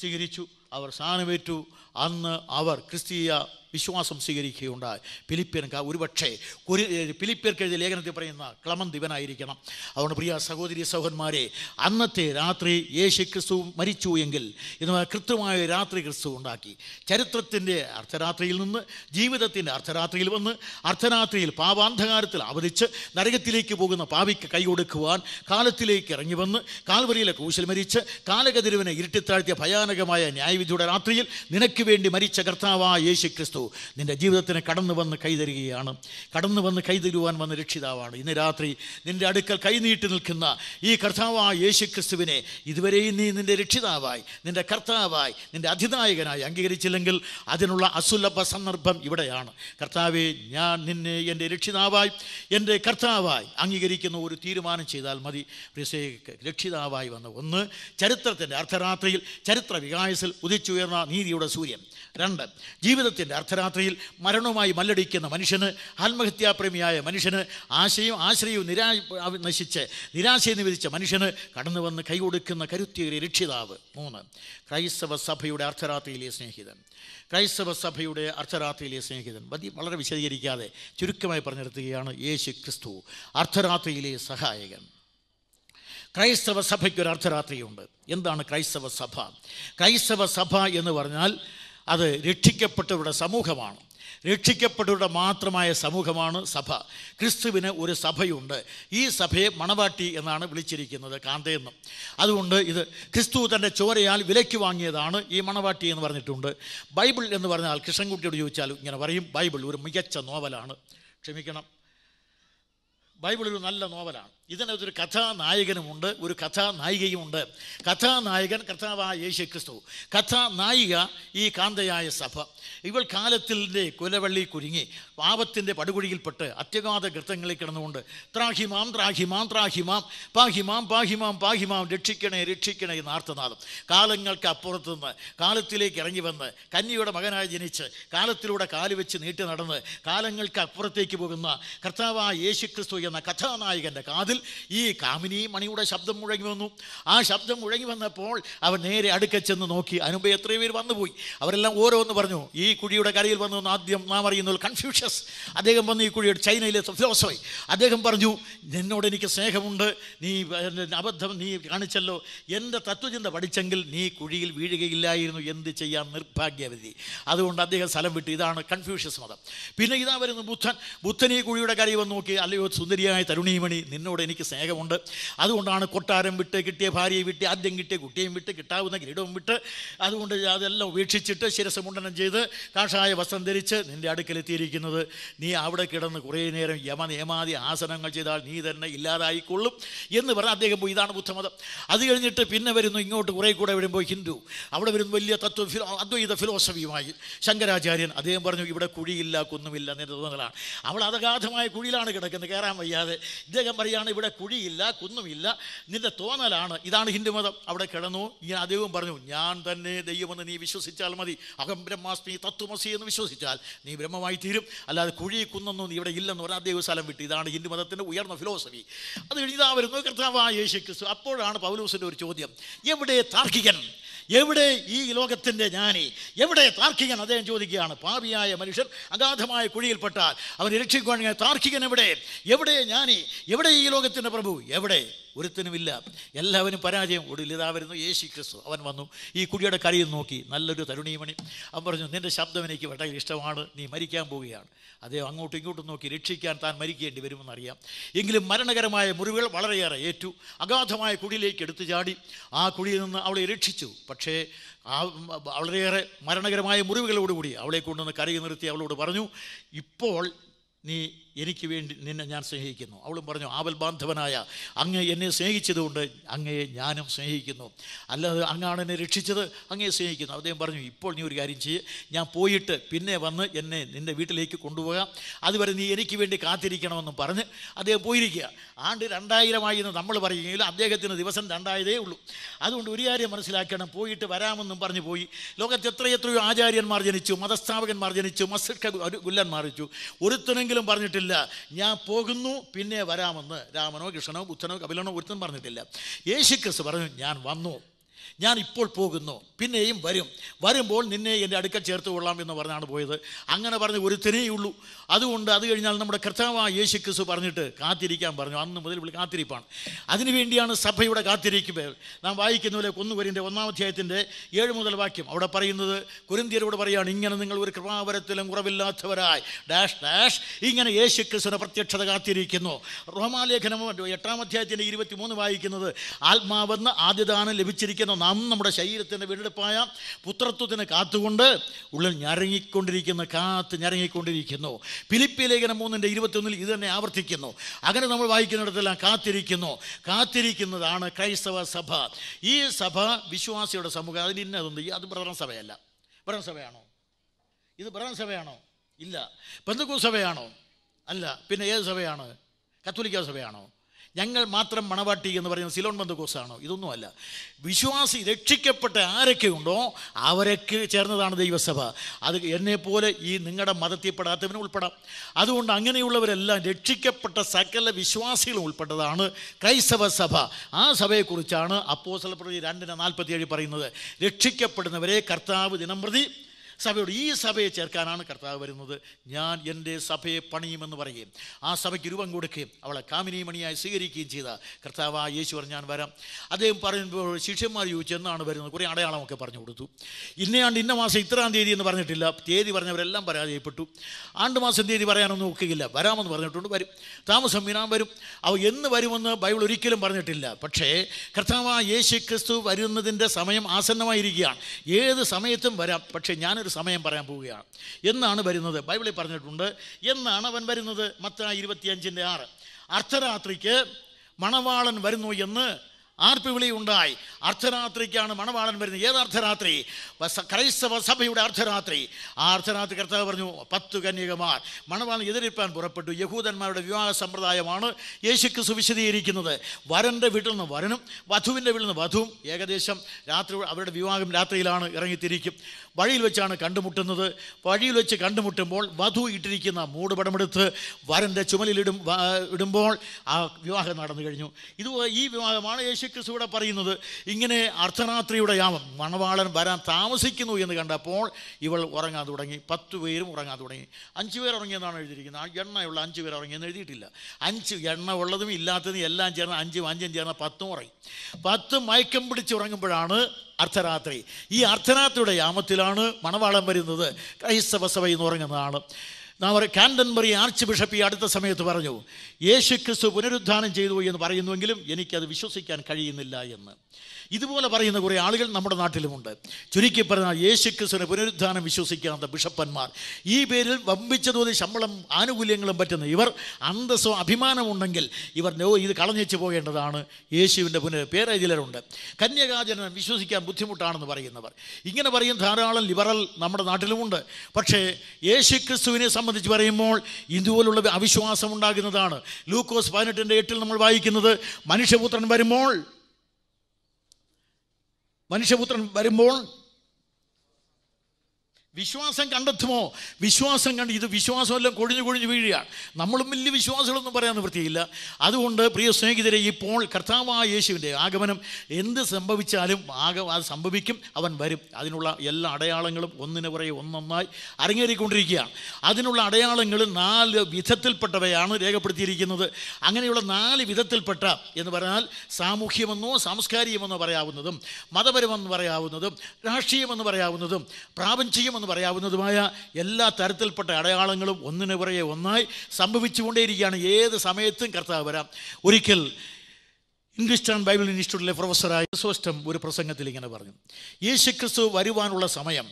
സ്വീകരിച്ചു അവർ സ്ഥാനമേറ്റു അന്ന് അവർ ക്രിസ്തീയ വിശ്വാസം സ്വീകരിക്കുകയുണ്ടായി ഫിലിപ്പിയൻകാർ ഒരുപക്ഷെ കുരി എഴുതിയ ലേഖനത്തിൽ പറയുന്ന ക്ലമം ദിവനായിരിക്കണം അതുകൊണ്ട് പ്രിയ സഹോദരി സഹോദന്മാരെ അന്നത്തെ രാത്രി യേശു ക്രിസ്തു മരിച്ചു എങ്കിൽ ഇന്ന് കൃത്യമായ രാത്രി ക്രിസ്തു ഉണ്ടാക്കി ചരിത്രത്തിൻ്റെ അർദ്ധരാത്രിയിൽ നിന്ന് ജീവിതത്തിൻ്റെ അർദ്ധരാത്രിയിൽ വന്ന് അർദ്ധരാത്രിയിൽ പാപാന്ധകാരത്തിൽ അവതിച്ച് നരകത്തിലേക്ക് പോകുന്ന പാവിക്ക് കൈ കൊടുക്കുവാൻ കാലത്തിലേക്ക് ഇറങ്ങി വന്ന് കാൽവരിയിലെ കൂശൽ മരിച്ച് കാലകതിരുവിനെ ഇരുട്ടിത്താഴ്ത്തിയ ഭയാനകമായ ന്യായ വിധിയുടെ രാത്രിയിൽ നിനക്ക് വേണ്ടി മരിച്ച കർത്താവായ യേശു ക്രിസ്തു നിൻ്റെ ജീവിതത്തിന് കടന്നു വന്ന് കൈതരികയാണ് കടന്നു വന്ന് കൈതരുവാൻ വന്ന രക്ഷിതാവാണ് ഇന്ന് രാത്രി നിൻ്റെ അടുക്കൽ കൈനീട്ടി നിൽക്കുന്ന ഈ കർത്താവായ യേശു ക്രിസ്തുവിനെ ഇതുവരെയും നീ നിൻ്റെ രക്ഷിതാവായി നിൻ്റെ കർത്താവായി നിൻ്റെ അധിനായകനായി അംഗീകരിച്ചില്ലെങ്കിൽ അതിനുള്ള അസുലഭ സന്ദർഭം ഇവിടെയാണ് കർത്താവെ ഞാൻ നിന്നെ എൻ്റെ രക്ഷിതാവായി എൻ്റെ കർത്താവായി അംഗീകരിക്കുന്ന ഒരു തീരുമാനം ചെയ്താൽ മതി രക്ഷിതാവായി വന്ന ഒന്ന് ചരിത്രത്തിൻ്റെ അർദ്ധരാത്രിയിൽ ചരിത്ര വികാസത്തിൽ ഉദിച്ചുയർന്ന നീതിയുടെ സൂര്യൻ രണ്ട് ജീവിതത്തിൻ്റെ അർദ്ധരാത്രിയിൽ മരണവുമായി മല്ലടിക്കുന്ന മനുഷ്യന് ആത്മഹത്യാപ്രേമിയായ മനുഷ്യന് ആശയും ആശ്രയവും നിരാ നശിച്ച് നിരാശയെന്ന് വിധിച്ച മനുഷ്യന് കടന്നു വന്ന് കൈകൊടുക്കുന്ന കരുത്തിയേറിയ രക്ഷിതാവ് മൂന്ന് ക്രൈസ്തവ സഭയുടെ അർദ്ധരാത്രിയിലെ സ്നേഹിതൻ ക്രൈസ്തവ സഭയുടെ അർദ്ധരാത്രിയിലെ സ്നേഹിതൻ മതി വളരെ വിശദീകരിക്കാതെ ചുരുക്കമായി പറഞ്ഞെടുത്തുകയാണ് യേശു ക്രിസ്തു അർദ്ധരാത്രിയിലെ സഹായകൻ ക്രൈസ്തവ സഭയ്ക്ക് ഒരു അർദ്ധരാത്രിയുണ്ട് എന്താണ് ക്രൈസ്തവ സഭ ക്രൈസ്തവ സഭ എന്ന് പറഞ്ഞാൽ അത് രക്ഷിക്കപ്പെട്ടവരുടെ സമൂഹമാണ് രക്ഷിക്കപ്പെട്ടവരുടെ മാത്രമായ സമൂഹമാണ് സഭ ക്രിസ്തുവിന് ഒരു സഭയുണ്ട് ഈ സഭയെ മണവാട്ടി എന്നാണ് വിളിച്ചിരിക്കുന്നത് കാന്തയെന്നും അതുകൊണ്ട് ഇത് ക്രിസ്തു തൻ്റെ ചോരയാൽ വിലയ്ക്ക് വാങ്ങിയതാണ് ഈ മണവാട്ടി എന്ന് പറഞ്ഞിട്ടുണ്ട് ബൈബിൾ എന്ന് പറഞ്ഞാൽ കൃഷ്ണൻകുട്ടിയോട് ചോദിച്ചാൽ ഇങ്ങനെ പറയും ബൈബിൾ ഒരു മികച്ച നോവലാണ് ക്ഷമിക്കണം ബൈബിൾ ഒരു നല്ല നോവലാണ് ഇതിനകത്തൊരു കഥാനായകനുമുണ്ട് ഒരു കഥാനായികയുമുണ്ട് കഥാനായകൻ കർത്താവായ യേശു ക്രിസ്തു കഥാനായിക ഈ കാന്തയായ സഭ ഇവൾ കാലത്തിൻ്റെ കുലവള്ളി കുരുങ്ങി പാപത്തിൻ്റെ പടുകുഴിയിൽപ്പെട്ട് അത്യഗാധ ഗൃത്തങ്ങളിൽ കിടന്നുകൊണ്ട് ത്രാഹിമാം ത്രാഹിമാം ത്രാഹിമാം പാഹിമാം പാഹിമാം പാഹിമാം രക്ഷിക്കണേ രക്ഷിക്കണേ എന്ന് ആർത്തനാദം കാലങ്ങൾക്ക് നിന്ന് കാലത്തിലേക്ക് ഇറങ്ങി വന്ന് കന്യയുടെ മകനായി ജനിച്ച് കാലത്തിലൂടെ കാലുവെച്ച് നീട്ടി നടന്ന് കാലങ്ങൾക്ക് അപ്പുറത്തേക്ക് പോകുന്ന കർത്താവായ യേശുക്രിസ്തു എന്ന കഥാനായകൻ്റെ കാതിൽ ഈ കാമിനി മണിയുടെ ശബ്ദം മുഴങ്ങി വന്നു ആ ശബ്ദം മുഴങ്ങി വന്നപ്പോൾ അവൻ നേരെ അടുക്ക ചെന്ന് നോക്കി അതിനുമ്പ് എത്രയോ പേര് വന്നുപോയി അവരെല്ലാം ഓരോന്ന് പറഞ്ഞു ഈ കുഴിയുടെ കരയിൽ വന്നു ആദ്യം നാം അറിയുന്നത് കൺഫ്യൂഷൻ കൺഫ്യൂഷ്യസ് അദ്ദേഹം വന്ന് ഈ കുഴിയുടെ ചൈനയിലെ ഫിലോസഫി അദ്ദേഹം പറഞ്ഞു നിന്നോട് എനിക്ക് സ്നേഹമുണ്ട് നീ അബദ്ധം നീ കാണിച്ചല്ലോ എൻ്റെ തത്വചിന്ത പഠിച്ചെങ്കിൽ നീ കുഴിയിൽ വീഴുകയില്ലായിരുന്നു എന്ത് ചെയ്യാൻ നിർഭാഗ്യവതി അതുകൊണ്ട് അദ്ദേഹം സ്ഥലം വിട്ടു ഇതാണ് കൺഫ്യൂഷ്യസ് മതം പിന്നെ ഇതാ വരുന്ന ബുദ്ധൻ ബുദ്ധൻ ഈ കുഴിയുടെ കാര്യം വന്ന് നോക്കി അല്ലയോ സുന്ദരിയായ തരുണീമണി നിന്നോട് എനിക്ക് സ്നേഹമുണ്ട് അതുകൊണ്ടാണ് കൊട്ടാരം വിട്ട് കിട്ടിയ ഭാര്യയെ വിട്ട് ആദ്യം കിട്ടിയ കുട്ടിയും വിട്ട് കിട്ടാവുന്ന കിരീടവും വിട്ട് അതുകൊണ്ട് അതെല്ലാം ഉപേക്ഷിച്ചിട്ട് ശിരസ് ചെയ്ത് കാഷായ വസ്ത്രം ധരിച്ച് നിൻ്റെ അടുക്കലെത്തിയിരിക്കുന്നത് പറയുന്നത് നീ അവിടെ കിടന്ന് കുറേ നേരം യമ നിയമാതി ആസനങ്ങൾ ചെയ്താൽ നീ തന്നെ ഇല്ലാതായിക്കൊള്ളും എന്ന് പറഞ്ഞാൽ അദ്ദേഹം പോയി ഇതാണ് ബുദ്ധമതം അത് കഴിഞ്ഞിട്ട് പിന്നെ വരുന്നു ഇങ്ങോട്ട് കുറേ കൂടെ വരുമ്പോൾ ഹിന്ദു അവിടെ വരുന്ന വലിയ തത്വ ഫിലോ അദ്വൈത ഫിലോസഫിയുമായി ശങ്കരാചാര്യൻ അദ്ദേഹം പറഞ്ഞു ഇവിടെ കുഴിയില്ല കുന്നുമില്ല എന്നെ അവൾ അതഗാധമായ കുഴിയിലാണ് കിടക്കുന്നത് കയറാൻ വയ്യാതെ ഇദ്ദേഹം പറയുകയാണ് ഇവിടെ കുഴിയില്ല കുന്നുമില്ല നിന്റെ തോന്നലാണ് ഇതാണ് ഹിന്ദുമതം അവിടെ കിടന്നു ഞാൻ അദ്ദേഹം പറഞ്ഞു ഞാൻ തന്നെ ദൈവമെന്ന് നീ വിശ്വസിച്ചാൽ മതി അഹം ബ്രഹ്മാസ്മി തത്വമസി എന്ന് വിശ്വസിച്ചാൽ നീ ബ്രഹ്മമായി തീരും അല്ലാതെ കുഴി കുന്നൊന്നും ഇവിടെ ഇല്ലെന്ന് ഒരാ അതേ വിട്ടു വിട്ട് ഇതാണ് ഹിന്ദു മതത്തിൻ്റെ ഉയർന്ന ഫിലോസഫി അത് കഴിഞ്ഞാൽ വരുന്നു കർത്താവായ യേശു ക്രിസ്തു അപ്പോഴാണ് പൗലൂസിൻ്റെ ഒരു ചോദ്യം എവിടെ താർക്കികൻ എവിടെ ഈ ലോകത്തിൻ്റെ ജ്ഞാനി എവിടെ താർക്കികൻ അദ്ദേഹം ചോദിക്കുകയാണ് പാവിയായ മനുഷ്യർ അഗാധമായ കുഴിയിൽപ്പെട്ടാൽ അവൻ രക്ഷിക്കുവാണെങ്കിൽ താർക്കികൻ എവിടെ എവിടെ ജ്ഞാനി എവിടെ ഈ ലോകത്തിൻ്റെ പ്രഭു എവിടെ ഒരുത്തനുമില്ല എല്ലാവരും പരാജയം ഒടുവിൽ ഇതാ വരുന്നു യേശു ക്രിസ്തു അവൻ വന്നു ഈ കുടിയുടെ കരയിൽ നോക്കി നല്ലൊരു തരുണീമണി അവൻ പറഞ്ഞു നിൻ്റെ ശബ്ദം എനിക്ക് വളരെ ഇഷ്ടമാണ് നീ മരിക്കാൻ പോവുകയാണ് അദ്ദേഹം അങ്ങോട്ടും ഇങ്ങോട്ടും നോക്കി രക്ഷിക്കാൻ താൻ മരിക്കേണ്ടി വരുമെന്നറിയാം എങ്കിലും മരണകരമായ മുറിവുകൾ വളരെയേറെ ഏറ്റു അഗാധമായ കുടിയിലേക്ക് എടുത്തു ചാടി ആ കുഴിയിൽ നിന്ന് അവളെ രക്ഷിച്ചു പക്ഷേ ആ വളരെയേറെ മരണകരമായ മുറിവുകളോടുകൂടി അവളെ കൊണ്ടുവന്ന് കരയിൽ നിർത്തി അവളോട് പറഞ്ഞു ഇപ്പോൾ നീ എനിക്ക് വേണ്ടി നിന്നെ ഞാൻ സ്നേഹിക്കുന്നു അവളും പറഞ്ഞു ആവൽ ബാന്ധവനായ അങ്ങ് എന്നെ സ്നേഹിച്ചതുകൊണ്ട് അങ്ങയെ ഞാനും സ്നേഹിക്കുന്നു അല്ലാതെ അങ്ങാണ് എന്നെ രക്ഷിച്ചത് അങ്ങയെ സ്നേഹിക്കുന്നു അദ്ദേഹം പറഞ്ഞു ഇപ്പോൾ നീ ഒരു കാര്യം ചെയ്യ് ഞാൻ പോയിട്ട് പിന്നെ വന്ന് എന്നെ നിൻ്റെ വീട്ടിലേക്ക് കൊണ്ടുപോകാം അതുവരെ നീ എനിക്ക് വേണ്ടി കാത്തിരിക്കണമെന്ന് പറഞ്ഞ് അദ്ദേഹം പോയിരിക്കുക ആണ്ട് രണ്ടായിരമായി എന്ന് നമ്മൾ പറയുകയെങ്കിലും അദ്ദേഹത്തിന് ദിവസം രണ്ടായതേ ഉള്ളൂ അതുകൊണ്ട് ഒരു കാര്യം മനസ്സിലാക്കണം പോയിട്ട് വരാമെന്നും പറഞ്ഞു പോയി ലോകത്ത് എത്ര എത്രയോ ആചാര്യന്മാർ ജനിച്ചു മതസ്ഥാപകന്മാർ ജനിച്ചു മസ്തിഷ്ക ഗുല്ലന്മാർ ജനിച്ചു ഒരുത്തനെങ്കിലും പറഞ്ഞിട്ടില്ല പറഞ്ഞിട്ടില്ല ഞാൻ പോകുന്നു പിന്നെ വരാമെന്ന് രാമനോ കൃഷ്ണനോ ബുദ്ധനോ കപിലനോ ഒരുത്തൻ പറഞ്ഞിട്ടില്ല യേശു ക്രിസ്തു പറഞ്ഞു ഞാൻ വന്നു ഞാൻ ഇപ്പോൾ പോകുന്നു പിന്നെയും വരും വരുമ്പോൾ നിന്നെ എൻ്റെ അടുക്കൽ ചേർത്ത് കൊള്ളാം എന്ന് പറഞ്ഞാണ് പോയത് അങ്ങനെ പറഞ്ഞ് ഒരു ഉള്ളൂ അതുകൊണ്ട് അത് കഴിഞ്ഞാൽ നമ്മുടെ കർത്താവായ യേശു ക്രിസ്തു പറഞ്ഞിട്ട് കാത്തിരിക്കാൻ പറഞ്ഞു അന്ന് മുതൽ ഇവിടെ കാത്തിരിപ്പാണ് അതിനുവേണ്ടിയാണ് സഭയുടെ കാത്തിരിക്കുമ്പോൾ നാം വായിക്കുന്ന പോലെ കൊന്നുവരിൻ്റെ ഒന്നാം അധ്യായത്തിൻ്റെ ഏഴ് മുതൽ വാക്യം അവിടെ പറയുന്നത് കുരുന്തിയരോട് പറയുകയാണ് ഇങ്ങനെ നിങ്ങൾ ഒരു കൃപാവരത്തിലും കുറവില്ലാത്തവരായി ഡാഷ് ഡാഷ് ഇങ്ങനെ യേശു ക്രിസ്തുവിനെ പ്രത്യക്ഷത കാത്തിരിക്കുന്നു റോമാലേഖനം എട്ടാം അധ്യായത്തിൻ്റെ ഇരുപത്തി മൂന്ന് വായിക്കുന്നത് ആത്മാവെന്ന് ആദ്യദാനം ലഭിച്ചിരിക്കുന്ന നാം നമ്മുടെ ശരീരത്തിൻ്റെ വീണ്ടെടുപ്പായ പുത്രത്വത്തിന് കാത്തുകൊണ്ട് ഉള്ളിൽ ഞരങ്ങിക്കൊണ്ടിരിക്കുന്ന കാത്ത് ഞരങ്ങിക്കൊണ്ടിരിക്കുന്നു ഫിലിപ്പി ലേഖനം മൂന്നിൻ്റെ ഇരുപത്തിയൊന്നിൽ ഇത് തന്നെ ആവർത്തിക്കുന്നു അങ്ങനെ നമ്മൾ വായിക്കുന്നിടത്തെല്ലാം കാത്തിരിക്കുന്നു കാത്തിരിക്കുന്നതാണ് ക്രൈസ്തവ സഭ ഈ സഭ വിശ്വാസിയുടെ സമൂഹം അതിന് ഇന്നതുണ്ട് അത് ഭരണ സഭയല്ല ഭരണ സഭയാണോ ഇത് ഭരണ സഭയാണോ ഇല്ല ബന്ധുക്കൂ സഭയാണോ അല്ല പിന്നെ ഏത് സഭയാണ് കത്തോലിക്ക സഭയാണോ ഞങ്ങൾ മാത്രം മണവാട്ടി എന്ന് പറയുന്ന സിലോൺ ബന്ധുക്കോസാണോ ഇതൊന്നുമല്ല വിശ്വാസി രക്ഷിക്കപ്പെട്ട ഉണ്ടോ അവരൊക്കെ ചേർന്നതാണ് ദൈവസഭ അത് എന്നെപ്പോലെ ഈ നിങ്ങളുടെ മതത്തിൽപ്പെടാത്തവനും ഉൾപ്പെടാം അതുകൊണ്ട് അങ്ങനെയുള്ളവരെല്ലാം രക്ഷിക്കപ്പെട്ട സകല വിശ്വാസികളും ഉൾപ്പെട്ടതാണ് ക്രൈസ്തവ സഭ ആ സഭയെക്കുറിച്ചാണ് അപ്പോസല പ്രതി രണ്ടിന് ഏഴ് പറയുന്നത് രക്ഷിക്കപ്പെടുന്നവരെ കർത്താവ് ദിനം പ്രതി സഭയോട് ഈ സഭയെ ചേർക്കാനാണ് കർത്താവ് വരുന്നത് ഞാൻ എൻ്റെ സഭയെ പണിയുമെന്ന് പറയുകയും ആ സഭയ്ക്ക് രൂപം കൊടുക്കുകയും അവളെ കാമിനി മണിയായി സ്വീകരിക്കുകയും ചെയ്ത കർത്താവ് ആ പറഞ്ഞു ഞാൻ വരാം അദ്ദേഹം പറയുമ്പോൾ ശിഷ്യന്മാർ ചോദിച്ചു എന്നാണ് വരുന്നത് കുറേ അടയാളമൊക്കെ പറഞ്ഞു കൊടുത്തു ഇന്നയാണ്ട് ഇന്ന മാസം ഇത്രാം തീയതി എന്ന് പറഞ്ഞിട്ടില്ല തീയതി പറഞ്ഞവരെല്ലാം പരാജയപ്പെട്ടു ആണ്ട് മാസം തീയതി പറയാനൊന്നും ഒക്കുകയില്ല വരാമെന്ന് പറഞ്ഞിട്ടുണ്ട് വരും താമസം വീണാൻ വരും അവ എന്ന് വരുമെന്ന് ബൈബിൾ ഒരിക്കലും പറഞ്ഞിട്ടില്ല പക്ഷേ കർത്താവ് യേശു ക്രിസ്തു വരുന്നതിൻ്റെ സമയം ആസന്നമായിരിക്കുകയാണ് ഏത് സമയത്തും വരാം പക്ഷേ ഞാൻ ഒരു സമയം പറയാൻ പോവുകയാണ് എന്നാണ് വരുന്നത് ബൈബിളിൽ പറഞ്ഞിട്ടുണ്ട് എന്നാണ് അവൻ വരുന്നത് മത്ത ഇരുപത്തിയഞ്ചിൻ്റെ ആറ് അർദ്ധരാത്രിക്ക് മണവാളൻ വരുന്നു എന്ന് ആർപ്പിവിളി ഉണ്ടായി അർദ്ധരാത്രിക്കാണ് മണവാളൻ വരുന്നത് ഏത് അർദ്ധരാത്രി ക്രൈസ്തവ സഭയുടെ അർദ്ധരാത്രി ആ അർദ്ധരാത്രി കർത്താവ് പറഞ്ഞു പത്തു കന്യകമാർ മണവാളൻ എതിരിപ്പാൻ പുറപ്പെട്ടു യഹൂദന്മാരുടെ വിവാഹ സമ്പ്രദായമാണ് യേശുക്ക് സുവിശദീകരിക്കുന്നത് വരൻ്റെ വീട്ടിൽ നിന്ന് വരനും വധുവിൻ്റെ വീട്ടിൽ നിന്ന് വധുവും ഏകദേശം രാത്രി അവരുടെ വിവാഹം രാത്രിയിലാണ് ഇറങ്ങിത്തിരിക്കും വഴിയിൽ വെച്ചാണ് കണ്ടുമുട്ടുന്നത് വഴിയിൽ വെച്ച് കണ്ടുമുട്ടുമ്പോൾ വധു ഇട്ടിരിക്കുന്ന മൂടുപടമെടുത്ത് വരൻ്റെ ചുമലിലിടും ഇടുമ്പോൾ ആ വിവാഹം നടന്നു കഴിഞ്ഞു ഇത് ഈ വിവാഹമാണ് യേശു ക്രിസ്തുവിടെ പറയുന്നത് ഇങ്ങനെ അർദ്ധരാത്രിയുടെ യാമം മണവാളൻ വരാൻ താമസിക്കുന്നു എന്ന് കണ്ടപ്പോൾ ഇവൾ ഉറങ്ങാൻ തുടങ്ങി പത്ത് പേരും ഉറങ്ങാൻ തുടങ്ങി അഞ്ച് പേർ ഉറങ്ങിയെന്നാണ് എഴുതിയിരിക്കുന്നത് ആ എണ്ണയുള്ള അഞ്ച് പേർ ഉറങ്ങിയെന്ന് എഴുതിയിട്ടില്ല അഞ്ച് എണ്ണ ഉള്ളതും ഇല്ലാത്തതും എല്ലാം ചേർന്ന് അഞ്ചും അഞ്ചും ചേർന്ന് പത്തും ഉറങ്ങി പത്ത് മയക്കം പിടിച്ച് ഉറങ്ങുമ്പോഴാണ് അർദ്ധരാത്രി ഈ അർദ്ധരാത്രിയുടെ യാമത്തിലാണ് മണവാളം വരുന്നത് ക്രൈസ്തവ സഭ എന്ന് പറയുന്നതാണ് നാം കാൻഡൻബറി ആർച്ച് ബിഷപ്പ് ഈ അടുത്ത സമയത്ത് പറഞ്ഞു യേശു ക്രിസ്തു പുനരുദ്ധാനം ചെയ്തു എന്ന് പറയുന്നുവെങ്കിലും എനിക്കത് വിശ്വസിക്കാൻ കഴിയുന്നില്ല എന്ന് ഇതുപോലെ പറയുന്ന കുറേ ആളുകൾ നമ്മുടെ നാട്ടിലുമുണ്ട് ചുരുക്കി പറഞ്ഞാൽ യേശു ക്രിസ്തുവിനെ പുനരുദ്ധാനം വിശ്വസിക്കാത്ത ബിഷപ്പന്മാർ ഈ പേരിൽ വമ്പിച്ച തോതിൽ ശമ്പളം ആനുകൂല്യങ്ങളും പറ്റുന്ന ഇവർ അന്തസ്സോ അഭിമാനമുണ്ടെങ്കിൽ ഇവർ നോ ഇത് കളഞ്ഞു പോകേണ്ടതാണ് യേശുവിൻ്റെ പുനർ പേരെ ചിലരുണ്ട് വിശ്വസിക്കാൻ ബുദ്ധിമുട്ടാണെന്ന് പറയുന്നവർ ഇങ്ങനെ പറയും ധാരാളം ലിബറൽ നമ്മുടെ നാട്ടിലുമുണ്ട് പക്ഷേ യേശു ക്രിസ്തുവിനെ സംബന്ധിച്ച് പറയുമ്പോൾ ഇതുപോലുള്ള അവിശ്വാസം ഉണ്ടാകുന്നതാണ് ലൂക്കോസ് പതിനെട്ടിൻ്റെ എട്ടിൽ നമ്മൾ വായിക്കുന്നത് മനുഷ്യപുത്രൻ വരുമ്പോൾ മനുഷ്യപുത്രൻ വരുമ്പോൾ വിശ്വാസം കണ്ടെത്തുമോ വിശ്വാസം കണ്ട് ഇത് വിശ്വാസമെല്ലാം കൊഴിഞ്ഞു കൊഴിഞ്ഞു വീഴുകയാണ് നമ്മളും വലിയ വിശ്വാസികളൊന്നും പറയാൻ നിവൃത്തിയില്ല അതുകൊണ്ട് പ്രിയ സ്നേഹിതരെ ഇപ്പോൾ കർത്താവായ യേശുവിൻ്റെ ആഗമനം എന്ത് സംഭവിച്ചാലും ആക അത് സംഭവിക്കും അവൻ വരും അതിനുള്ള എല്ലാ അടയാളങ്ങളും ഒന്നിനു പുറകെ ഒന്നൊന്നായി അരങ്ങേറിക്കൊണ്ടിരിക്കുകയാണ് അതിനുള്ള അടയാളങ്ങൾ നാല് വിധത്തിൽപ്പെട്ടവയാണ് രേഖപ്പെടുത്തിയിരിക്കുന്നത് അങ്ങനെയുള്ള നാല് വിധത്തിൽപ്പെട്ട എന്ന് പറഞ്ഞാൽ സാമൂഹ്യമെന്നോ സാംസ്കാരികമെന്നോ പറയാവുന്നതും മതപരമെന്ന് പറയാവുന്നതും രാഷ്ട്രീയമെന്ന് പറയാവുന്നതും പ്രാപഞ്ചികമെന്ന് എന്ന് പറയാവുന്നതുമായ എല്ലാ തരത്തിൽപ്പെട്ട അടയാളങ്ങളും ഒന്നിനു പുറകെ ഒന്നായി സംഭവിച്ചുകൊണ്ടേയിരിക്കുകയാണ് ഏത് സമയത്തും കർത്താവ് വരാം ഒരിക്കൽ ഇംഗ്ലീഷ് ബൈബിൾ ഇൻസ്റ്റിറ്റ്യൂട്ടിലെ പ്രൊഫസറായ സോസ്റ്റം ഒരു പ്രസംഗത്തിൽ ഇങ്ങനെ പറഞ്ഞു ക്രിസ്തു വരുവാനുള്ള സമയം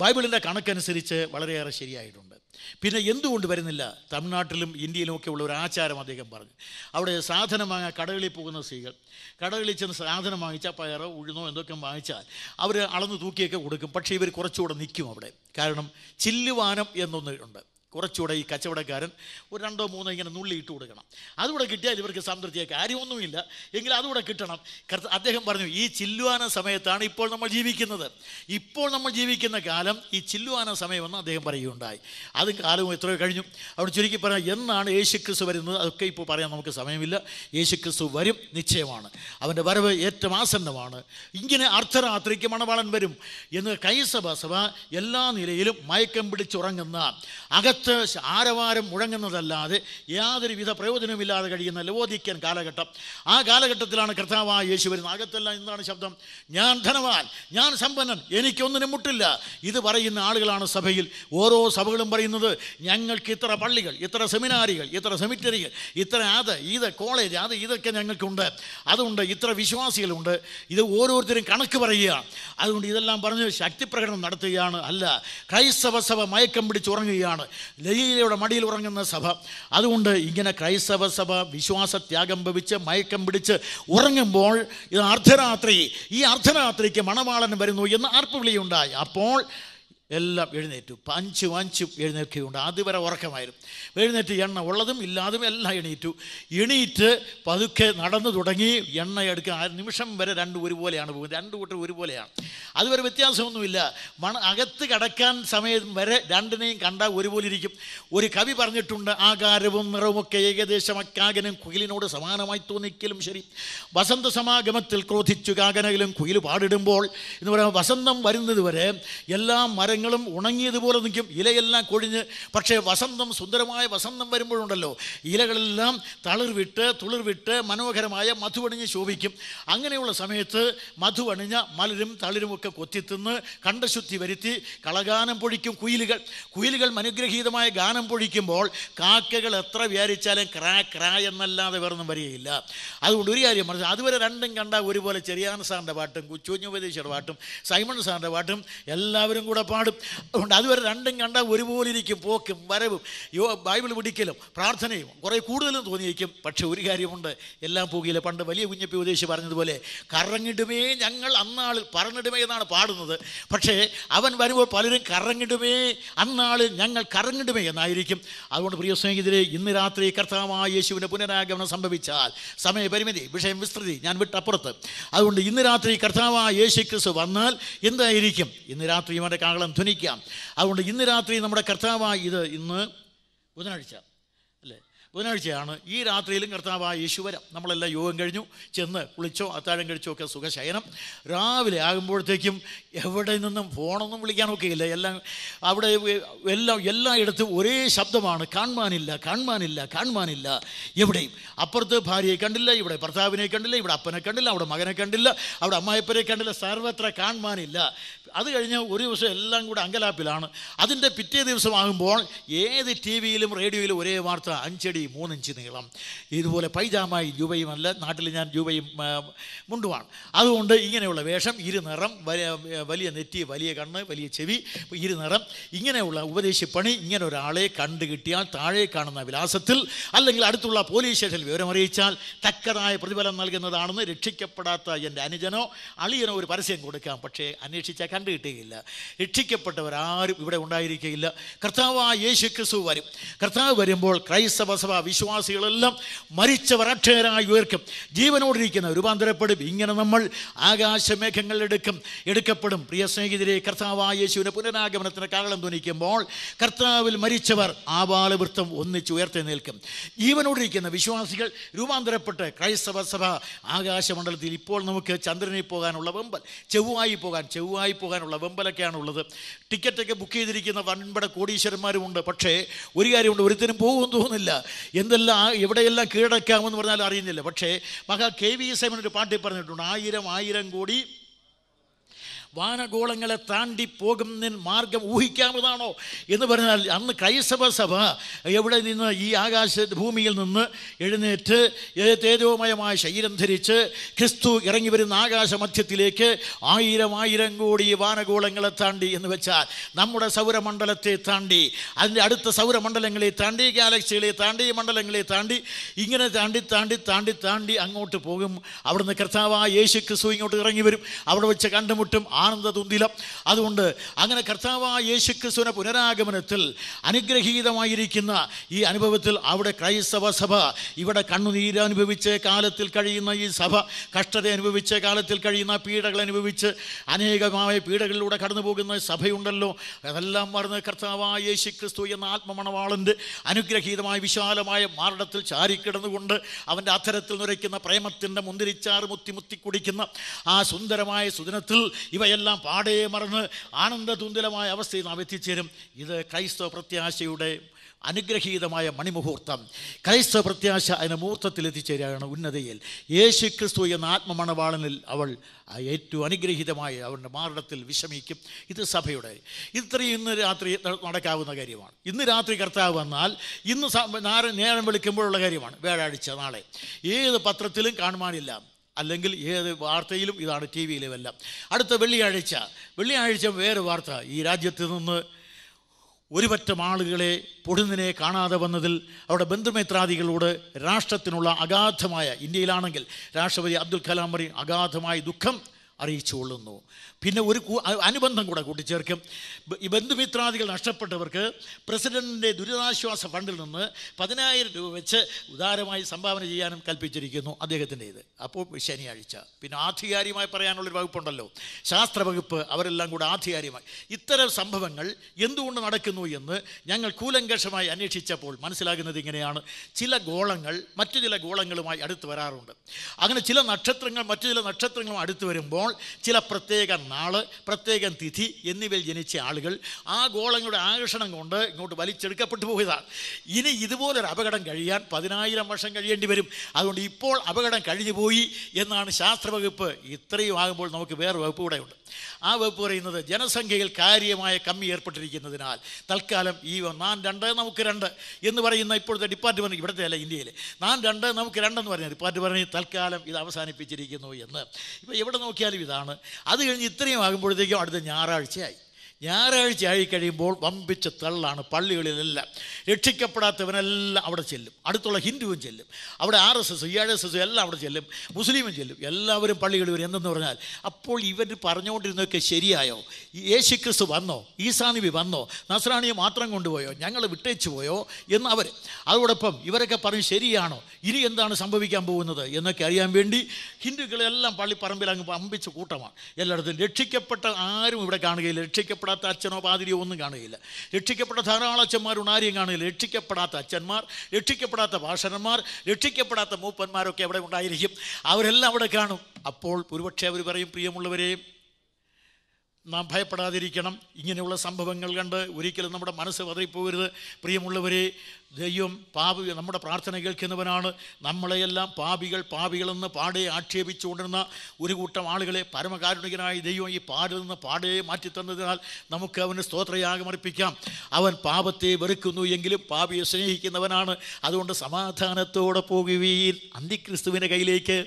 ബൈബിളിൻ്റെ കണക്കനുസരിച്ച് വളരെയേറെ ശരിയായിട്ടുണ്ട് പിന്നെ എന്തുകൊണ്ട് വരുന്നില്ല തമിഴ്നാട്ടിലും ഇന്ത്യയിലും ഒക്കെ ഉള്ള ഒരു ആചാരം അദ്ദേഹം പറഞ്ഞു അവിടെ സാധനം വാങ്ങാൻ കടകളിൽ പോകുന്ന സ്ത്രീകൾ കടകളിൽ ചെന്ന് സാധനം വാങ്ങിച്ചാൽ പയറോ ഉഴുന്നോ എന്തൊക്കെ വാങ്ങിച്ചാൽ അവർ അളന്ന് തൂക്കിയൊക്കെ കൊടുക്കും പക്ഷേ ഇവർ കുറച്ചുകൂടെ നിൽക്കും അവിടെ കാരണം ചില്ലുവാനം എന്നൊന്നുണ്ട് കുറച്ചുകൂടെ ഈ കച്ചവടക്കാരൻ ഒരു രണ്ടോ മൂന്നോ ഇങ്ങനെ നുള്ളി ഇട്ട് കൊടുക്കണം അതുകൂടെ കിട്ടിയാൽ ഇവർക്ക് സംതൃപ്തിയായ കാര്യമൊന്നുമില്ല എങ്കിൽ അതുകൂടെ കിട്ടണം അദ്ദേഹം പറഞ്ഞു ഈ ചില്ലുവാന സമയത്താണ് ഇപ്പോൾ നമ്മൾ ജീവിക്കുന്നത് ഇപ്പോൾ നമ്മൾ ജീവിക്കുന്ന കാലം ഈ ചില്ലുവാന സമയമെന്ന് അദ്ദേഹം പറയുകയുണ്ടായി അതും കാലവും എത്രയോ കഴിഞ്ഞു അവിടെ ചുരുക്കി പറഞ്ഞാൽ എന്നാണ് യേശുക്രിസ്തു വരുന്നത് അതൊക്കെ ഇപ്പോൾ പറയാൻ നമുക്ക് സമയമില്ല യേശുക്രിസ്തു വരും നിശ്ചയമാണ് അവൻ്റെ വരവ് ഏറ്റവും ആസന്നമാണ് ഇങ്ങനെ അർദ്ധരാത്രിക്ക് മണവാളൻ വരും എന്ന് കൈസഭ സഭ എല്ലാ നിലയിലും മയക്കം പിടിച്ചുറങ്ങുന്ന അകത്ത് ലോകത്ത് ആരവാരം മുഴങ്ങുന്നതല്ലാതെ യാതൊരുവിധ പ്രയോജനമില്ലാതെ കഴിയുന്ന ലവോദിക്കൻ കാലഘട്ടം ആ കാലഘട്ടത്തിലാണ് കർത്താവായ യേശു വരുന്നത് അകത്തല്ല എന്താണ് ശബ്ദം ഞാൻ ധനവാൻ ഞാൻ സമ്പന്നൻ എനിക്കൊന്നിനും മുട്ടില്ല ഇത് പറയുന്ന ആളുകളാണ് സഭയിൽ ഓരോ സഭകളും പറയുന്നത് ഞങ്ങൾക്ക് ഇത്ര പള്ളികൾ ഇത്ര സെമിനാരികൾ ഇത്ര സെമിറ്ററികൾ ഇത്ര അത് ഇത് കോളേജ് അത് ഇതൊക്കെ ഞങ്ങൾക്കുണ്ട് അതുകൊണ്ട് ഇത്ര വിശ്വാസികളുണ്ട് ഇത് ഓരോരുത്തരും കണക്ക് പറയുക അതുകൊണ്ട് ഇതെല്ലാം പറഞ്ഞ് ശക്തിപ്രകടനം നടത്തുകയാണ് അല്ല ക്രൈസ്തവ സഭ മയക്കം പിടിച്ചുറങ്ങുകയാണ് ലയിലയുടെ മടിയിൽ ഉറങ്ങുന്ന സഭ അതുകൊണ്ട് ഇങ്ങനെ ക്രൈസ്തവ സഭ വിശ്വാസ ത്യാഗം ഭവിച്ച് മയക്കം പിടിച്ച് ഉറങ്ങുമ്പോൾ ഇത് അർദ്ധരാത്രി ഈ അർദ്ധരാത്രിക്ക് മണവാളൻ വരുന്നു എന്ന് ആർപ്പുവിളിയുണ്ടായി അപ്പോൾ എല്ലാം എഴുന്നേറ്റു അഞ്ചും അഞ്ചും എഴുന്നേൽക്കുകയുണ്ട് അതുവരെ ഉറക്കമായിരുന്നു എഴുന്നേറ്റ് എണ്ണ ഉള്ളതും ഇല്ലാതും എല്ലാം എണീറ്റു എണീറ്റ് പതുക്കെ നടന്നു തുടങ്ങി എണ്ണ എടുക്കുക ആ നിമിഷം വരെ രണ്ടും ഒരുപോലെയാണ് പോകുന്നത് രണ്ട് കൂട്ടരും ഒരുപോലെയാണ് അതുവരെ വ്യത്യാസമൊന്നുമില്ല മണ അകത്ത് കടക്കാൻ സമയം വരെ രണ്ടിനെയും കണ്ടാൽ ഒരുപോലെ ഇരിക്കും ഒരു കവി പറഞ്ഞിട്ടുണ്ട് ആകാരവും നിറവുമൊക്കെ ഏകദേശം അക്കാകനും കുയിലിനോട് സമാനമായി തോന്നിക്കലും ശരി വസന്ത സമാഗമത്തിൽ ക്രോധിച്ചു കാകനകിലും കുയിൽ പാടിടുമ്പോൾ എന്ന് പറയുമ്പോൾ വസന്തം വരുന്നത് വരെ എല്ലാ മര മരങ്ങളും ഉണങ്ങിയതുപോലെ നിൽക്കും ഇലയെല്ലാം കൊഴിഞ്ഞ് പക്ഷേ വസന്തം സുന്ദരമായ വസന്തം വരുമ്പോഴുണ്ടല്ലോ ഇലകളെല്ലാം തളിർവിട്ട് തുളിർവിട്ട് മനോഹരമായ മധുവണിഞ്ഞ് ശോഭിക്കും അങ്ങനെയുള്ള സമയത്ത് മധുവണിഞ്ഞ മലരും തളിരുമൊക്കെ കൊത്തിത്തിന്ന് കണ്ടശുദ്ധി വരുത്തി കളഗാനം പൊഴിക്കും കുയിലുകൾ കുയിലുകൾ അനുഗ്രഹീതമായ ഗാനം പൊഴിക്കുമ്പോൾ കാക്കകൾ എത്ര വിചാരിച്ചാലും ക്രാ ക്രാ എന്നല്ലാതെ വേറൊന്നും വരികയില്ല അതുകൊണ്ട് ഒരു കാര്യം മനസ്സിലായി അതുവരെ രണ്ടും കണ്ട ഒരുപോലെ ചെറിയാൻ സാറിൻ്റെ പാട്ടും കുച്ചുഞ്ഞുപദേശിയുടെ പാട്ടും സൈമൺ സാറിൻ്റെ പാട്ടും എല്ലാവരും കൂടെ പാടും വെളിപാടും അതുകൊണ്ട് അതുവരെ രണ്ടും കണ്ട ഒരുപോലെ ഇരിക്കും പോക്കും വരവും യോ ബൈബിൾ പിടിക്കലും പ്രാർത്ഥനയും കുറേ കൂടുതലും തോന്നിയിരിക്കും പക്ഷേ ഒരു കാര്യമുണ്ട് എല്ലാം പോകില്ല പണ്ട് വലിയ കുഞ്ഞപ്പി ഉദ്ദേശി പറഞ്ഞതുപോലെ കറങ്ങിടുമേ ഞങ്ങൾ അന്നാളിൽ പറഞ്ഞിടുമേ എന്നാണ് പാടുന്നത് പക്ഷേ അവൻ വരുമ്പോൾ പലരും കറങ്ങിടുമേ അന്നാളിൽ ഞങ്ങൾ കറങ്ങിടുമേ എന്നായിരിക്കും അതുകൊണ്ട് പ്രിയ സ്നേഹിതരെ ഇന്ന് രാത്രി കർത്താവായ യേശുവിൻ്റെ പുനരാഗമനം സംഭവിച്ചാൽ സമയപരിമിതി വിഷയം വിസ്തൃതി ഞാൻ വിട്ടപ്പുറത്ത് അതുകൊണ്ട് ഇന്ന് രാത്രി കർത്താവായ യേശു ക്രിസ്തു വന്നാൽ എന്തായിരിക്കും ഇന്ന് രാത്രി അവൻ്റെ കാകളം ധ്വനിക്കാം അതുകൊണ്ട് ഇന്ന് രാത്രി നമ്മുടെ കർത്താവായി ഇത് ഇന്ന് ബുധനാഴ്ച ബുധനാഴ്ചയാണ് ഈ രാത്രിയിലും കർത്താവായ യേശു വരാം നമ്മളെല്ലാം യോഗം കഴിഞ്ഞു ചെന്ന് കുളിച്ചോ അത്താഴം കഴിച്ചോ ഒക്കെ സുഖശയനം രാവിലെ ആകുമ്പോഴത്തേക്കും എവിടെ നിന്നും ഫോണൊന്നും വിളിക്കാനൊക്കെ ഇല്ല എല്ലാം അവിടെ എല്ലാം എല്ലായിടത്തും ഒരേ ശബ്ദമാണ് കാണുവാനില്ല കാണുവാനില്ല കാണുവാനില്ല എവിടെയും അപ്പുറത്ത് ഭാര്യയെ കണ്ടില്ല ഇവിടെ ഭർത്താവിനെ കണ്ടില്ല ഇവിടെ അപ്പനെ കണ്ടില്ല അവിടെ മകനെ കണ്ടില്ല അവിടെ അമ്മായിപ്പനെ കണ്ടില്ല സർവത്ര കാണുവാനില്ല അത് കഴിഞ്ഞ് ഒരു ദിവസം എല്ലാം കൂടെ അങ്കലാപ്പിലാണ് അതിൻ്റെ പിറ്റേ ദിവസമാകുമ്പോൾ ഏത് ടി വിയിലും റേഡിയോയിലും ഒരേ വാർത്ത അഞ്ചടി മൂന്നിഞ്ച് നീളം ഇതുപോലെ പൈജാമായി അല്ല നാട്ടിൽ ഞാൻ രൂപയും മുണ്ടുമാണ് അതുകൊണ്ട് ഇങ്ങനെയുള്ള വേഷം ഇരുനിറം വലിയ നെറ്റി വലിയ കണ്ണ് വലിയ ചെവി ഇരുനിറം ഇങ്ങനെയുള്ള ഉപദേശിപ്പണി ഇങ്ങനെ ഒരാളെ കണ്ടു കിട്ടിയാൽ താഴെ കാണുന്ന വിലാസത്തിൽ അല്ലെങ്കിൽ അടുത്തുള്ള പോലീസ് സ്റ്റേഷനിൽ വിവരമറിയിച്ചാൽ തക്കതായ പ്രതിഫലം നൽകുന്നതാണെന്ന് രക്ഷിക്കപ്പെടാത്ത എൻ്റെ അനുജനോ അളിയനോ ഒരു പരസ്യം കൊടുക്കാം പക്ഷേ അന്വേഷിച്ചാൽ കണ്ടുകിട്ടുകയില്ല രക്ഷിക്കപ്പെട്ടവരാരും ഇവിടെ ഉണ്ടായിരിക്കുകയില്ല കർത്താവായ യേശു ക്രിസ്തു വരും കർത്താവ് വരുമ്പോൾ ക്രൈസ്തവ സഭ വിശ്വാസികളെല്ലാം മരിച്ചവർ അക്ഷയരായി ഉയർക്കും ജീവനോടിരിക്കുന്ന രൂപാന്തരപ്പെടും ഇങ്ങനെ നമ്മൾ ആകാശമേഘങ്ങൾ എടുക്കും എടുക്കപ്പെടും പ്രിയ സ്നേഹിതരെ കർത്താവായ യേശുവിനെ പുനരാഗമനത്തിന് കാരണം ധ്വനിക്കുമ്പോൾ കർത്താവിൽ മരിച്ചവർ ആപാലവൃത്തം ഒന്നിച്ച് ഉയർത്തി നിൽക്കും ജീവനോടിരിക്കുന്ന വിശ്വാസികൾ രൂപാന്തരപ്പെട്ട് ക്രൈസ്തവ സഭ ആകാശമണ്ഡലത്തിൽ ഇപ്പോൾ നമുക്ക് ചന്ദ്രനിൽ പോകാനുള്ള വെമ്പൽ ചെവ്വായി പോകാൻ ചെവ്വായി പോകാനുള്ള ഉള്ളത് ടിക്കറ്റൊക്കെ ബുക്ക് ചെയ്തിരിക്കുന്ന വൻപട കോടീശ്വരന്മാരുമുണ്ട് പക്ഷേ ഒരു കാര്യമുണ്ട് ഒരുത്തിനും പോകുമെന്ന് തോന്നുന്നില്ല എന്തെല്ലാം എവിടെയെല്ലാം കീഴടക്കാമെന്ന് പറഞ്ഞാൽ അറിയുന്നില്ല പക്ഷേ മഹാ കെ വി സൈമൻ ഒരു പാട്ടിൽ പറഞ്ഞിട്ടുണ്ട് ആയിരം ആയിരം കോടി വാനഗോളങ്ങളെ താണ്ടി പോകുന്നതിന് മാർഗം ഊഹിക്കാവുന്നതാണോ എന്ന് പറഞ്ഞാൽ അന്ന് ക്രൈസ്തവ സഭ എവിടെ നിന്ന് ഈ ആകാശ ഭൂമിയിൽ നിന്ന് എഴുന്നേറ്റ് തേജോമയമായ ശരീരം ധരിച്ച് ക്രിസ്തു ഇറങ്ങി വരുന്ന ആകാശമധ്യത്തിലേക്ക് ആയിരം ആയിരം കോടി വാനഗോളങ്ങളെ താണ്ടി എന്ന് വെച്ചാൽ നമ്മുടെ സൗരമണ്ഡലത്തെ താണ്ടി അതിൻ്റെ അടുത്ത സൗരമണ്ഡലങ്ങളെ താണ്ടി ഗാലക്സികളെ താണ്ടി മണ്ഡലങ്ങളെ താണ്ടി ഇങ്ങനെ താണ്ടി താണ്ടി താണ്ടി താണ്ടി അങ്ങോട്ട് പോകും അവിടുന്ന് കർത്താവായ യേശു ക്രിസ്തു ഇങ്ങോട്ട് ഇറങ്ങി വരും അവിടെ വെച്ച് കണ്ടുമുട്ടും ആനന്ദതുന്തിലം അതുകൊണ്ട് അങ്ങനെ കർത്താവായ യേശു ക്രിസ്തുവിൻ്റെ പുനരാഗമനത്തിൽ അനുഗ്രഹീതമായിരിക്കുന്ന ഈ അനുഭവത്തിൽ അവിടെ ക്രൈസ്തവ സഭ ഇവിടെ കണ്ണുനീര് അനുഭവിച്ച് കാലത്തിൽ കഴിയുന്ന ഈ സഭ കഷ്ടത അനുഭവിച്ച് കാലത്തിൽ കഴിയുന്ന പീഡകൾ അനുഭവിച്ച് അനേകമായ പീഡകളിലൂടെ കടന്നു പോകുന്ന സഭയുണ്ടല്ലോ അതെല്ലാം മറന്ന് കർത്താവായ യേശു ക്രിസ്തു എന്ന ആത്മമണവാളൻ്റെ അനുഗ്രഹീതമായ വിശാലമായ ചാരി ചാരിക്കിടന്നുകൊണ്ട് അവൻ്റെ അത്തരത്തിൽ നിറയ്ക്കുന്ന പ്രേമത്തിൻ്റെ മുന്തിരിച്ചാറ് മുത്തി മുത്തി കുടിക്കുന്ന ആ സുന്ദരമായ സുദിനത്തിൽ ഇവ ഇവയെല്ലാം പാടേ മറന്ന് ആനന്ദ തുന്തിലമായ അവസ്ഥയിൽ നാം എത്തിച്ചേരും ഇത് ക്രൈസ്തവ പ്രത്യാശയുടെ അനുഗ്രഹീതമായ മണിമുഹൂർത്തം ക്രൈസ്തവ പ്രത്യാശ അതിന് മുഹൂർത്തത്തിൽ എത്തിച്ചേരുകയാണ് ഉന്നതയിൽ യേശു ക്രിസ്തു എന്ന ആത്മമണവാളനിൽ അവൾ ഏറ്റവും അനുഗ്രഹീതമായ അവളുടെ മാറിടത്തിൽ വിഷമിക്കും ഇത് സഭയുടെ ഇത്രയും ഇന്ന് രാത്രി നടക്കാവുന്ന കാര്യമാണ് ഇന്ന് രാത്രി കർത്താവ് വന്നാൽ ഇന്ന് നേരം വിളിക്കുമ്പോഴുള്ള കാര്യമാണ് വ്യാഴാഴ്ച നാളെ ഏത് പത്രത്തിലും കാണുവാനില്ല അല്ലെങ്കിൽ ഏത് വാർത്തയിലും ഇതാണ് ടി വിയിലുമെല്ലാം അടുത്ത വെള്ളിയാഴ്ച വെള്ളിയാഴ്ച വേറെ വാർത്ത ഈ രാജ്യത്ത് നിന്ന് ഒരുപറ്റം ആളുകളെ പൊടുന്നിനെ കാണാതെ വന്നതിൽ അവരുടെ ബന്ധുമിത്രാദികളോട് രാഷ്ട്രത്തിനുള്ള അഗാധമായ ഇന്ത്യയിലാണെങ്കിൽ രാഷ്ട്രപതി അബ്ദുൽ കലാം പറയും അഗാധമായ ദുഃഖം അറിയിച്ചു കൊള്ളുന്നു പിന്നെ ഒരു അനുബന്ധം കൂടെ കൂട്ടിച്ചേർക്കും ഈ ബന്ധുമിത്രാദികൾ നഷ്ടപ്പെട്ടവർക്ക് പ്രസിഡൻറ്റിൻ്റെ ദുരിതാശ്വാസ ഫണ്ടിൽ നിന്ന് പതിനായിരം രൂപ വെച്ച് ഉദാരമായി സംഭാവന ചെയ്യാനും കൽപ്പിച്ചിരിക്കുന്നു അദ്ദേഹത്തിൻ്റെ ഇത് അപ്പോൾ ശനിയാഴ്ച പിന്നെ ആധികാരികമായി പറയാനുള്ളൊരു വകുപ്പുണ്ടല്ലോ ശാസ്ത്ര വകുപ്പ് അവരെല്ലാം കൂടെ ആധികാരികമായി ഇത്തരം സംഭവങ്ങൾ എന്തുകൊണ്ട് നടക്കുന്നു എന്ന് ഞങ്ങൾ കൂലങ്കഷമായി അന്വേഷിച്ചപ്പോൾ മനസ്സിലാകുന്നത് ഇങ്ങനെയാണ് ചില ഗോളങ്ങൾ മറ്റു ചില ഗോളങ്ങളുമായി അടുത്ത് വരാറുണ്ട് അങ്ങനെ ചില നക്ഷത്രങ്ങൾ മറ്റു ചില നക്ഷത്രങ്ങളും അടുത്ത് വരുമ്പോൾ ചില പ്രത്യേക നാള് പ്രത്യേകം തിഥി എന്നിവയിൽ ജനിച്ച ആളുകൾ ആ ഗോളങ്ങളുടെ ആകർഷണം കൊണ്ട് ഇങ്ങോട്ട് വലിച്ചെടുക്കപ്പെട്ടു പോയതാണ് ഇനി ഇതുപോലൊരു അപകടം കഴിയാൻ പതിനായിരം വർഷം കഴിയേണ്ടി വരും അതുകൊണ്ട് ഇപ്പോൾ അപകടം കഴിഞ്ഞു പോയി എന്നാണ് ശാസ്ത്രവകുപ്പ് ഇത്രയും ആകുമ്പോൾ നമുക്ക് വേറെ വകുപ്പ് ഉണ്ട് ആ വകുപ്പ് പറയുന്നത് ജനസംഖ്യയിൽ കാര്യമായ കമ്മി ഏർപ്പെട്ടിരിക്കുന്നതിനാൽ തൽക്കാലം ഈ നാൻ രണ്ട് നമുക്ക് രണ്ട് എന്ന് പറയുന്ന ഇപ്പോഴത്തെ ഡിപ്പാർട്ട്മെൻറ്റ് ഇവിടുത്തെ അല്ല ഇന്ത്യയിൽ നാൻ രണ്ട് നമുക്ക് രണ്ടെന്ന് പറഞ്ഞ ഡിപ്പാർട്ട്മെൻറ്റ് തൽക്കാലം ഇത് അവസാനിപ്പിച്ചിരിക്കുന്നു എന്ന് ഇപ്പോൾ എവിടെ നോക്കിയാലും ഇതാണ് അത് കഴിഞ്ഞ് ഇത്രയും ആകുമ്പോഴത്തേക്കും അടുത്ത ഞായറാഴ്ചയായി ഞായറാഴ്ച ആയി കഴിയുമ്പോൾ വമ്പിച്ച തള്ളാണ് പള്ളികളിലെല്ലാം രക്ഷിക്കപ്പെടാത്തവനെല്ലാം അവിടെ ചെല്ലും അടുത്തുള്ള ഹിന്ദുവും ചെല്ലും അവിടെ ആർ എസ് എസ് ഇ ആർ എസ് എസ് എല്ലാം അവിടെ ചെല്ലും മുസ്ലിമും ചെല്ലും എല്ലാവരും പള്ളികളിൽ വരും എന്തെന്ന് പറഞ്ഞാൽ അപ്പോൾ ഇവർ പറഞ്ഞുകൊണ്ടിരുന്നതൊക്കെ ശരിയായോ യേശുക്രിസ്തു വന്നോ ഈസാനിബി വന്നോ നസ്രാണിയെ മാത്രം കൊണ്ടുപോയോ ഞങ്ങൾ വിട്ടേച്ചു പോയോ എന്ന് അവർ അതോടൊപ്പം ഇവരൊക്കെ പറഞ്ഞു ശരിയാണോ ഇനി എന്താണ് സംഭവിക്കാൻ പോകുന്നത് എന്നൊക്കെ അറിയാൻ വേണ്ടി ഹിന്ദുക്കളെല്ലാം പള്ളിപ്പറമ്പിൽ അങ്ങ് പമ്പിച്ച് കൂട്ടമാണ് എല്ലായിടത്തും രക്ഷിക്കപ്പെട്ട ആരും ഇവിടെ കാണുകയില്ല രക്ഷിക്കപ്പെട്ട രക്ഷിക്കപ്പെടാത്ത അച്ഛനോ പാതിരിയോ ഒന്നും കാണുകയില്ല രക്ഷിക്കപ്പെട്ട ധാരാളം അച്ഛന്മാരുണ്ട് ആരെയും കാണുകയില്ല രക്ഷിക്കപ്പെടാത്ത അച്ഛന്മാർ രക്ഷിക്കപ്പെടാത്ത ഭാഷന്മാർ രക്ഷിക്കപ്പെടാത്ത മൂപ്പന്മാരൊക്കെ അവിടെ ഉണ്ടായിരിക്കും അവരെല്ലാം അവിടെ കാണും അപ്പോൾ ഒരുപക്ഷെ അവർ പറയും പ്രിയമുള്ളവരെയും നാം ഭയപ്പെടാതിരിക്കണം ഇങ്ങനെയുള്ള സംഭവങ്ങൾ കണ്ട് ഒരിക്കലും നമ്മുടെ മനസ്സ് വതറിപ്പോകരുത് പ്രിയമുള്ളവരെ ദൈവം പാപി നമ്മുടെ പ്രാർത്ഥന കേൾക്കുന്നവനാണ് നമ്മളെയെല്ലാം പാപികൾ പാപികളെന്ന് പാടെ ആക്ഷേപിച്ചുകൊണ്ടിരുന്ന ഒരു കൂട്ടം ആളുകളെ പരമകാരുണികനായി ദൈവം ഈ പാടിൽ നിന്ന് പാടെ മാറ്റിത്തന്നതിനാൽ നമുക്ക് അവന് സ്തോത്രയാഗമർപ്പിക്കാം അവൻ പാപത്തെ വെറുക്കുന്നു എങ്കിലും പാപിയെ സ്നേഹിക്കുന്നവനാണ് അതുകൊണ്ട് സമാധാനത്തോടെ പോകുകയും അന്തിക്രിസ്തുവിൻ്റെ കയ്യിലേക്ക്